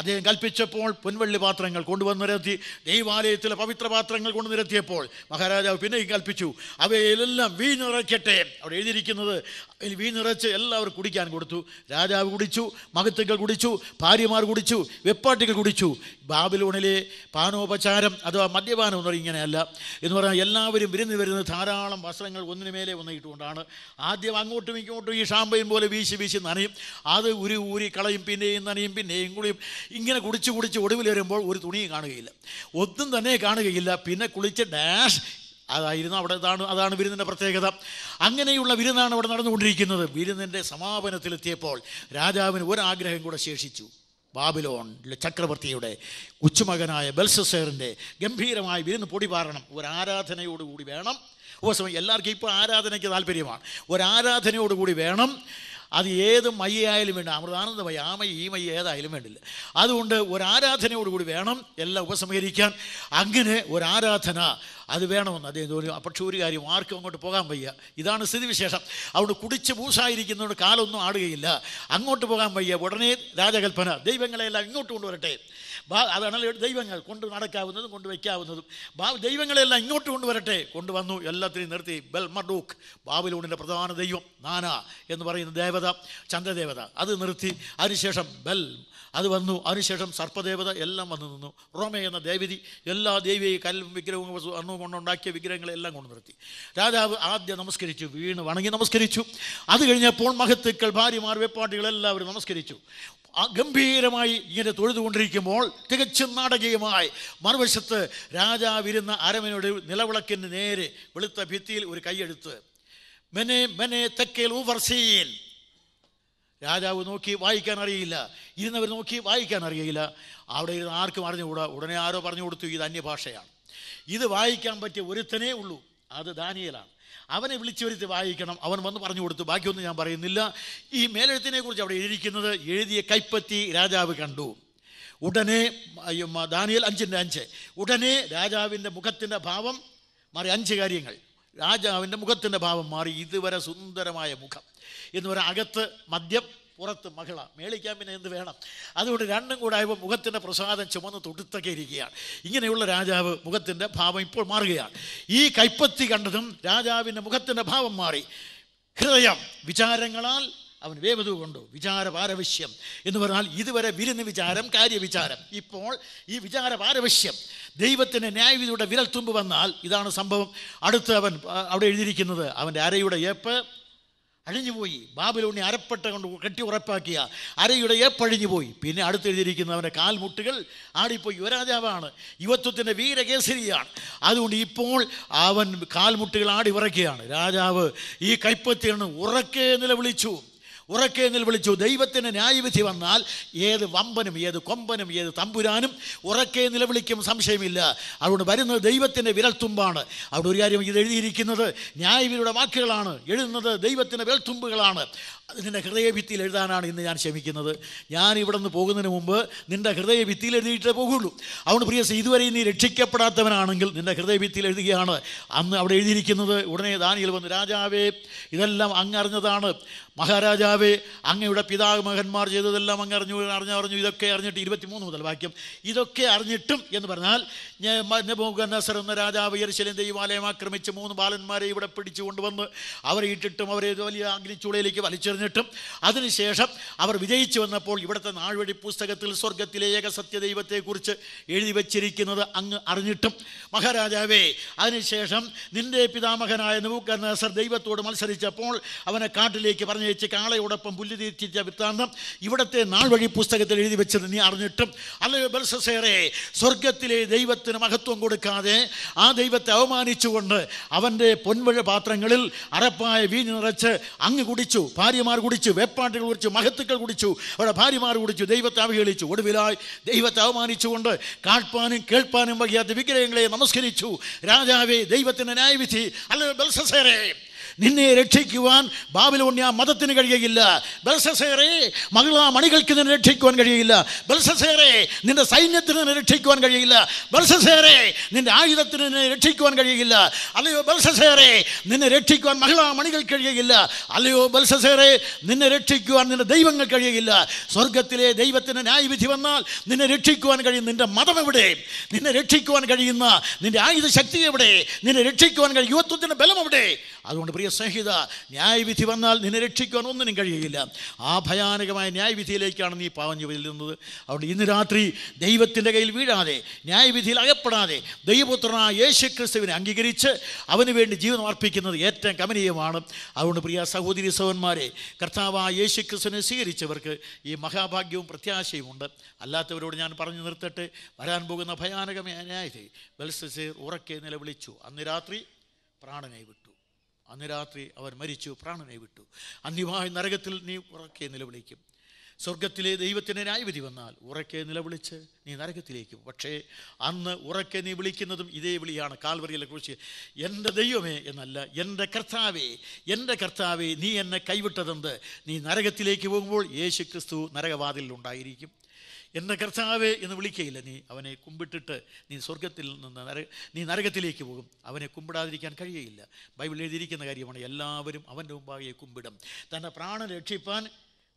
അദ്ദേഹം കൽപ്പിച്ചപ്പോൾ പൊൻവള്ളി പാത്രങ്ങൾ കൊണ്ടുവന്ന് നിരത്തി ദൈവാലയത്തിലെ പവിത്ര പാത്രങ്ങൾ കൊണ്ടു നിരത്തിയപ്പോൾ മഹാരാജാവ് പിന്നെയും കൽപ്പിച്ചു അവയിലെല്ലാം വീഞ്ഞിറയ്ക്കട്ടെ അവിടെ എഴുതിയിരിക്കുന്നത് അതിൽ വീ നിറച്ച് എല്ലാവരും കുടിക്കാൻ കൊടുത്തു രാജാവ് കുടിച്ചു മഹത്തുക്കൾ കുടിച്ചു ഭാര്യമാർ കുടിച്ചു വെപ്പാട്ടികൾ കുടിച്ചു ബാബിലോണിലെ പാനോപചാരം അഥവാ മദ്യപാനം എന്ന് പറഞ്ഞാൽ ഇങ്ങനെയല്ല എന്ന് പറഞ്ഞാൽ എല്ലാവരും വിരുന്ന് വരുന്നത് ധാരാളം വസ്ത്രങ്ങൾ ഒന്നിനുമേലെ ഒന്നിട്ടുകൊണ്ടാണ് ആദ്യം അങ്ങോട്ടും ഇങ്ങോട്ടും ഈ ഷാമ്പയും പോലെ വീശി വീശി നനയും അത് ഉരി ഊരി കളയും പിന്നെയും നനയും പിന്നെയും കുളിയും ഇങ്ങനെ കുടിച്ച് കുടിച്ച് ഒടുവിൽ വരുമ്പോൾ ഒരു തുണിയും കാണുകയില്ല ഒന്നും തന്നെ കാണുകയില്ല പിന്നെ കുളിച്ച് ഡാഷ് അതായിരുന്നു അവിടെ ഇതാണ് അതാണ് വിരുന്നിൻ്റെ പ്രത്യേകത അങ്ങനെയുള്ള വിരുന്നാണ് അവിടെ നടന്നുകൊണ്ടിരിക്കുന്നത് വിരുന്നിൻ്റെ സമാപനത്തിലെത്തിയപ്പോൾ രാജാവിന് ഒരാഗ്രഹം കൂടെ ശേഷിച്ചു ബാബിലോൺ ചക്രവർത്തിയുടെ കൊച്ചുമകനായ ബൽസസേറിൻ്റെ ഗംഭീരമായ വിരുന്ന് പൊടി പാരണം ഒരാരാധനയോടുകൂടി വേണം ഉപസമയം എല്ലാവർക്കും ഇപ്പോൾ ആരാധനയ്ക്ക് താല്പര്യമാണ് ഒരാരാധനയോടുകൂടി വേണം അത് ഏത് മയ്യായാലും വേണ്ട അമൃതാനന്ദമയ ആ മൈ ഈ മയ്യ ഏതായാലും വേണ്ടില്ല അതുകൊണ്ട് ഒരാരാധനയോടുകൂടി വേണം എല്ലാം ഉപസംഹരിക്കാൻ അങ്ങനെ ഒരാരാധന അത് വേണമെന്ന് അദ്ദേഹം തോന്നി പക്ഷേ ഒരു കാര്യം ആർക്കും അങ്ങോട്ട് പോകാൻ വയ്യ ഇതാണ് സ്ഥിതിവിശേഷം അവിടെ കുടിച്ച് പൂസായിരിക്കുന്നതുകൊണ്ട് കാലൊന്നും ആടുകയില്ല അങ്ങോട്ട് പോകാൻ വയ്യ ഉടനെ രാജകൽപ്പന ദൈവങ്ങളെല്ലാം ഇങ്ങോട്ട് കൊണ്ടുവരട്ടെ അതാണ് ദൈവങ്ങൾ കൊണ്ട് നടക്കാവുന്നതും കൊണ്ട് വയ്ക്കാവുന്നതും ബാ ദൈവങ്ങളെല്ലാം ഇങ്ങോട്ട് കൊണ്ടുവരട്ടെ കൊണ്ടുവന്നു എല്ലാത്തിനെയും നിർത്തി ബെൽമഡൂക്ക് ബാബിലൂണിൻ്റെ പ്രധാന ദൈവം നാന എന്ന് പറയുന്ന ദേവത ചന്ദ്രദേവത അത് നിർത്തി അതിനുശേഷം ബെൽ അത് വന്നു അതിനുശേഷം സർപ്പദേവത എല്ലാം വന്നു നിന്നു റോമ എന്ന ദേവതി എല്ലാ ദേവിയെയും കല്ലും വിഗ്രഹവും അണ്ണു കൊണ്ടുണ്ടാക്കിയ വിഗ്രഹങ്ങളെല്ലാം കൊണ്ടു നിർത്തി രാജാവ് ആദ്യം നമസ്കരിച്ചു വീണ് വണങ്ങി നമസ്കരിച്ചു അത് കഴിഞ്ഞപ്പോൾ മഹത്തുക്കൾ ഭാര്യമാർ വെപ്പാട്ടികൾ എല്ലാവരും നമസ്കരിച്ചു ഗംഭീരമായി ഇങ്ങനെ തൊഴുതുകൊണ്ടിരിക്കുമ്പോൾ തികച്ചും നാടകീയമായി മറുവശത്ത് രാജാവിരുന്ന അരമനയുടെ നിലവിളക്കിന് നേരെ വെളുത്ത ഭിത്തിയിൽ ഒരു കൈയെടുത്ത് മെനെ മെനെ തെക്കേൽ ഊവർസീൻ രാജാവ് നോക്കി വായിക്കാൻ അറിയില്ല ഇരുന്നവർ നോക്കി വായിക്കാൻ അറിയില്ല അവിടെ ഇരുന്ന് ആർക്കും അറിഞ്ഞുകൂടാ ഉടനെ ആരോ പറഞ്ഞു കൊടുത്തു ഇത് അന്യഭാഷയാണ് ഇത് വായിക്കാൻ പറ്റിയ ഒരുത്തനേ ഉള്ളൂ അത് ദാനിയലാണ് അവനെ വിളിച്ചു വരുത്തി വായിക്കണം അവൻ വന്ന് പറഞ്ഞു കൊടുത്തു ബാക്കിയൊന്നും ഞാൻ പറയുന്നില്ല ഈ മേലെഴുത്തിനെ കുറിച്ച് അവിടെ എഴുതിയിരിക്കുന്നത് എഴുതിയ കൈപ്പത്തി രാജാവ് കണ്ടു ഉടനെ ദാനിയൽ അഞ്ചിൻ്റെ അഞ്ച് ഉടനെ രാജാവിൻ്റെ മുഖത്തിൻ്റെ ഭാവം മാറി അഞ്ച് കാര്യങ്ങൾ രാജാവിൻ്റെ മുഖത്തിൻ്റെ ഭാവം മാറി ഇതുവരെ സുന്ദരമായ മുഖം എന്ന് പറയാം അകത്ത് മദ്യം പുറത്ത് മഹിള മേളിക്കാൻ പിന്നെ എന്ത് വേണം അതുകൊണ്ട് രണ്ടും ആയപ്പോൾ മുഖത്തിൻ്റെ പ്രസാദം ചുമന്ന് തൊടുത്തൊക്കെ ഇരിക്കുകയാണ് ഇങ്ങനെയുള്ള രാജാവ് മുഖത്തിൻ്റെ ഭാവം ഇപ്പോൾ മാറുകയാണ് ഈ കൈപ്പത്തി കണ്ടതും രാജാവിൻ്റെ മുഖത്തിൻ്റെ ഭാവം മാറി ഹൃദയം വിചാരങ്ങളാൽ അവൻ വേവതു കൊണ്ടു പാരവശ്യം എന്ന് പറഞ്ഞാൽ ഇതുവരെ വിരുന്ന് വിചാരം കാര്യവിചാരം ഇപ്പോൾ ഈ പാരവശ്യം ദൈവത്തിൻ്റെ ന്യായവിധിയുടെ വിരൽ തുമ്പ് വന്നാൽ ഇതാണ് സംഭവം അടുത്ത് അവൻ അവിടെ എഴുതിയിരിക്കുന്നത് അവൻ്റെ അരയുടെ ഏപ്പ് പോയി ബാബിലോണി അരപ്പെട്ട കൊണ്ട് കെട്ടി ഉറപ്പാക്കിയ അരയുടെ പോയി പിന്നെ അടുത്തെഴുതിയിരിക്കുന്ന അവൻ്റെ കാൽമുട്ടുകൾ ആടിപ്പോയി യുവരാജാവാണ് യുവത്വത്തിൻ്റെ വീരകേസരിയാണ് അതുകൊണ്ട് ഇപ്പോൾ അവൻ കാൽമുട്ടുകൾ ആടി ഉറക്കുകയാണ് രാജാവ് ഈ കൈപ്പത്തിയാണ് ഉറക്കെ നിലവിളിച്ചു ഉറക്കെ നിൽ വിളിച്ചു ദൈവത്തിന് ന്യായവിധി വന്നാൽ ഏത് വമ്പനും ഏത് കൊമ്പനും ഏത് തമ്പുരാനും ഉറക്കെ നിലവിളിക്കും സംശയമില്ല അതുകൊണ്ട് വരുന്നത് ദൈവത്തിൻ്റെ വിരൽത്തുമ്പാണ് അവിടെ ഒരു കാര്യം ഇത് എഴുതിയിരിക്കുന്നത് ന്യായവിധിയുടെ വാക്കുകളാണ് എഴുതുന്നത് ദൈവത്തിൻ്റെ വിരൽത്തുമ്പുകളാണ് നിൻ്റെ ഹൃദയഭിത്തിയിൽ എഴുതാനാണ് ഇന്ന് ഞാൻ ശ്രമിക്കുന്നത് ഞാൻ ഇവിടെ നിന്ന് പോകുന്നതിന് മുമ്പ് നിൻ്റെ ഹൃദയഭിത്തിയിൽ എഴുതിയിട്ടേ പോകുള്ളൂ അതുകൊണ്ട് പ്രിയ ഇതുവരെ നീ രക്ഷിക്കപ്പെടാത്തവനാണെങ്കിൽ നിൻ്റെ ഹൃദയഭിത്തിയിൽ എഴുതുകയാണ് അന്ന് അവിടെ എഴുതിയിരിക്കുന്നത് ഉടനെ ദാനിയിൽ വന്നു രാജാവേ ഇതെല്ലാം അങ്ങറിഞ്ഞതാണ് മഹാരാജാവേ അങ്ങയുടെ പിതാവ് മകന്മാർ ചെയ്തതെല്ലാം അങ്ങ് അറിഞ്ഞു അറിഞ്ഞു അറിഞ്ഞു ഇതൊക്കെ അറിഞ്ഞിട്ട് ഇരുപത്തിമൂന്ന് മുതൽ വാക്യം ഇതൊക്കെ അറിഞ്ഞിട്ടും എന്ന് പറഞ്ഞാൽ നസർ എന്ന രാജാവ് യർശലിൻ ദൈവാലയം ആക്രമിച്ച് മൂന്ന് ബാലന്മാരെ ഇവിടെ പിടിച്ചു കൊണ്ടുവന്ന് അവരെ ഇട്ടിട്ടും അവരെ വലിയ അഗ്നിച്ചൂളയിലേക്ക് വലിച്ചെറിഞ്ഞു പതിനെട്ടും അതിനുശേഷം അവർ വിജയിച്ചു വന്നപ്പോൾ ഇവിടുത്തെ നാൾവഴി പുസ്തകത്തിൽ സ്വർഗത്തിലെ ഏക സത്യദൈവത്തെക്കുറിച്ച് എഴുതി വച്ചിരിക്കുന്നത് അങ്ങ് അറിഞ്ഞിട്ടും മഹാരാജാവേ അതിനുശേഷം നിന്റെ പിതാമഹനായ നബൂക്കർണാസർ ദൈവത്തോട് മത്സരിച്ചപ്പോൾ അവനെ കാട്ടിലേക്ക് പറഞ്ഞയച്ച് കാളയോടൊപ്പം പുല്ല് തീർത്തിച്ച വൃത്താന്തം ഇവിടുത്തെ നാൾവഴി പുസ്തകത്തിൽ എഴുതി വെച്ചത് നീ അറിഞ്ഞിട്ടും അല്ലയോ ബൽസസേറെ സ്വർഗത്തിലെ ദൈവത്തിന് മഹത്വം കൊടുക്കാതെ ആ ദൈവത്തെ അവമാനിച്ചുകൊണ്ട് അവൻ്റെ പൊൻവഴ പാത്രങ്ങളിൽ അറപ്പായ വീഞ്ഞ് നിറച്ച് അങ്ങ് കുടിച്ചു ഭാര്യമാർ പുരുഷന്മാർ കുടിച്ചു വേപ്പാട്ടുകൾ കുടിച്ചു മഹത്തുക്കൾ കുടിച്ചു അവരുടെ ഭാര്യമാർ കുടിച്ചു ദൈവത്തെ അവഹേളിച്ചു ഒടുവിലായി ദൈവത്തെ അവമാനിച്ചുകൊണ്ട് കാഴ്പ്പാനും കേൾപ്പാനും വയ്യാത്ത വിഗ്രഹങ്ങളെ നമസ്കരിച്ചു രാജാവേ ദൈവത്തിൻ്റെ ന്യായവിധി അല്ലെ ബൽസസേരേ നിന്നെ രക്ഷിക്കുവാൻ ബാബിലോണിയ മതത്തിന് കഴിയുകയില്ല ബൽസസേറെ മകളാ മണികൾക്ക് നിന്നെ രക്ഷിക്കുവാൻ കഴിയുകയില്ല ബൽസസേറെ നിന്റെ സൈന്യത്തിന് നിന്നെ രക്ഷിക്കുവാൻ കഴിയില്ല ബൽസസേറെ നിന്റെ ആയുധത്തിന് നിന്നെ രക്ഷിക്കുവാൻ കഴിയില്ല അല്ലയോ ബൽസസേറെ നിന്നെ രക്ഷിക്കുവാൻ മകളാ മണികൾ കഴിയുകയില്ല അല്ലയോ ബൽസസേറെ നിന്നെ രക്ഷിക്കുവാൻ നിന്റെ ദൈവങ്ങൾ കഴിയുകയില്ല സ്വർഗത്തിലെ ദൈവത്തിന് ന്യായവിധി വന്നാൽ നിന്നെ രക്ഷിക്കുവാൻ കഴിയും നിന്റെ മതം എവിടെ നിന്നെ രക്ഷിക്കുവാൻ കഴിയുന്ന നിന്റെ ആയുധ ശക്തി എവിടെ നിന്നെ രക്ഷിക്കുവാൻ കഴിയും യുവത്വത്തിൻ്റെ ബലം എവിടെ അതുകൊണ്ട് പ്രിയ സ്നേഹിത ന്യായവിധി വന്നാൽ നിന്നെ രക്ഷിക്കുവാൻ ഒന്നിനും കഴിയുകയില്ല ആ ഭയാനകമായ ന്യായവിധിയിലേക്കാണ് നീ പാവഞ്ഞു വരുന്നത് അതുകൊണ്ട് ഇന്ന് രാത്രി ദൈവത്തിൻ്റെ കയ്യിൽ വീഴാതെ ന്യായവിധിയിൽ അകപ്പെടാതെ ദൈവപുത്രനായ യേശു ക്രിസ്തുവിനെ അംഗീകരിച്ച് അവന് വേണ്ടി ജീവിതം അർപ്പിക്കുന്നത് ഏറ്റവും കമനീയമാണ് അതുകൊണ്ട് പ്രിയ സഹോദരി സഹോന്മാരെ കർത്താവായ യേശു ക്രിസ്തുവിനെ സ്വീകരിച്ചവർക്ക് ഈ മഹാഭാഗ്യവും പ്രത്യാശയും ഉണ്ട് അല്ലാത്തവരോട് ഞാൻ പറഞ്ഞു നിർത്തട്ടെ വരാൻ പോകുന്ന ഭയാനകമായ ന്യായതി ബൽസസീർ ഉറക്കെ നിലവിളിച്ചു അന്ന് രാത്രി പ്രാണനെ വിട്ടു അന്ന് രാത്രി അവൻ മരിച്ചു പ്രാണനെ വിട്ടു അന്യമായ നരകത്തിൽ നീ ഉറക്കെ നിലവിളിക്കും സ്വർഗത്തിലെ ദൈവത്തിന് ന്യായവിധി വന്നാൽ ഉറക്കെ നിലവിളിച്ച് നീ നരകത്തിലേക്ക് പക്ഷേ അന്ന് ഉറക്കെ നീ വിളിക്കുന്നതും ഇതേ വിളിയാണ് കാൽവറിയിലെ കുറിച്ച് എൻ്റെ ദൈവമേ എന്നല്ല എൻ്റെ കർത്താവേ എൻ്റെ കർത്താവേ നീ എന്നെ കൈവിട്ടതെന്ത് നീ നരകത്തിലേക്ക് പോകുമ്പോൾ യേശു ക്രിസ്തു നരകവാതിലുണ്ടായിരിക്കും എന്നെ കർത്താവേ എന്ന് വിളിക്കയില്ല നീ അവനെ കുമ്പിട്ടിട്ട് നീ സ്വർഗത്തിൽ നിന്ന് നര നീ നരകത്തിലേക്ക് പോകും അവനെ കുമ്പിടാതിരിക്കാൻ കഴിയയില്ല ബൈബിൾ എഴുതിയിരിക്കുന്ന കാര്യമാണ് എല്ലാവരും അവൻ്റെ മുമ്പാകെ കുമ്പിടും തൻ്റെ പ്രാണൻ രക്ഷിപ്പാൻ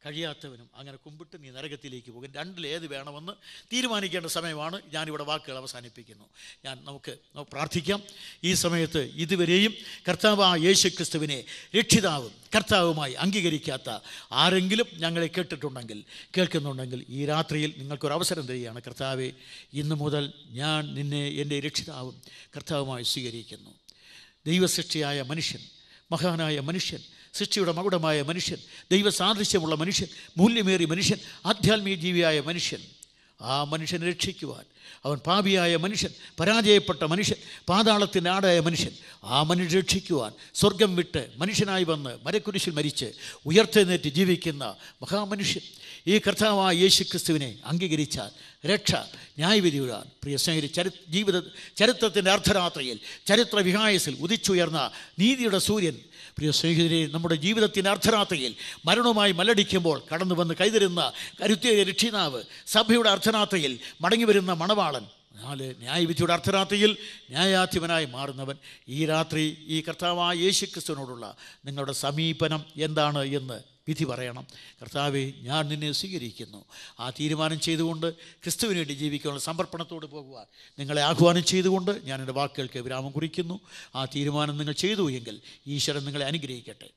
കഴിയാത്തവനും അങ്ങനെ കുമ്പിട്ട് നീ നരകത്തിലേക്ക് പോകും ഏത് വേണമെന്ന് തീരുമാനിക്കേണ്ട സമയമാണ് ഞാനിവിടെ വാക്കുകൾ അവസാനിപ്പിക്കുന്നു ഞാൻ നമുക്ക് പ്രാർത്ഥിക്കാം ഈ സമയത്ത് ഇതുവരെയും കർത്താവ് യേശു ക്രിസ്തുവിനെ രക്ഷിതാവും കർത്താവുമായി അംഗീകരിക്കാത്ത ആരെങ്കിലും ഞങ്ങളെ കേട്ടിട്ടുണ്ടെങ്കിൽ കേൾക്കുന്നുണ്ടെങ്കിൽ ഈ രാത്രിയിൽ നിങ്ങൾക്കൊരു അവസരം തരികയാണ് കർത്താവെ ഇന്ന് മുതൽ ഞാൻ നിന്നെ എൻ്റെ രക്ഷിതാവും കർത്താവുമായി സ്വീകരിക്കുന്നു ദൈവസൃഷ്ടിയായ മനുഷ്യൻ മഹാനായ മനുഷ്യൻ സൃഷ്ടിയുടെ മകുടമായ മനുഷ്യൻ ദൈവസാദൃശ്യമുള്ള മനുഷ്യൻ മൂല്യമേറിയ മനുഷ്യൻ ആധ്യാത്മിക ജീവിയായ മനുഷ്യൻ ആ മനുഷ്യനെ രക്ഷിക്കുവാൻ അവൻ പാപിയായ മനുഷ്യൻ പരാജയപ്പെട്ട മനുഷ്യൻ പാതാളത്തിൻ്റെ ആടായ മനുഷ്യൻ ആ മനുഷ്യനെ രക്ഷിക്കുവാൻ സ്വർഗം വിട്ട് മനുഷ്യനായി വന്ന് മരക്കുരിശിൽ മരിച്ച് ഉയർത്തെഴുന്നേറ്റ് ജീവിക്കുന്ന മഹാമനുഷ്യൻ ഈ കർത്താവായ യേശു ക്രിസ്തുവിനെ അംഗീകരിച്ചാൽ രക്ഷ വിടാൻ പ്രിയ സ്നേഹിത ചരി ജീവിത ചരിത്രത്തിൻ്റെ അർദ്ധരാത്രിയിൽ ചരിത്ര വിഹായസിൽ ഉദിച്ചുയർന്ന നീതിയുടെ സൂര്യൻ പ്രിയ സ്നേഹിതരെ നമ്മുടെ ജീവിതത്തിൻ്റെ അർദ്ധരാത്രിയിൽ മരണവുമായി മലടിക്കുമ്പോൾ കടന്നു വന്ന് കൈതരുന്ന കരുത്തിയ രക്ഷിതാവ് സഭയുടെ അർദ്ധരാത്രിയിൽ മടങ്ങി വരുന്ന മണവാളൻ നാല് ന്യായവിധിയുടെ അർദ്ധരാത്രിയിൽ ന്യായാധിപനായി മാറുന്നവൻ ഈ രാത്രി ഈ കർത്താവായ യേശുക്രിസ്തുവിനോടുള്ള നിങ്ങളുടെ സമീപനം എന്താണ് എന്ന് വിധി പറയണം കർത്താവെ ഞാൻ നിന്നെ സ്വീകരിക്കുന്നു ആ തീരുമാനം ചെയ്തുകൊണ്ട് ക്രിസ്തുവിന് വേണ്ടി ജീവിക്കാനുള്ള സമർപ്പണത്തോട് പോകുവാൻ നിങ്ങളെ ആഹ്വാനം ചെയ്തുകൊണ്ട് ഞാൻ എൻ്റെ വാക്കുകൾക്ക് വിരാമം കുറിക്കുന്നു ആ തീരുമാനം നിങ്ങൾ ചെയ്തു എങ്കിൽ ഈശ്വരൻ നിങ്ങളെ അനുഗ്രഹിക്കട്ടെ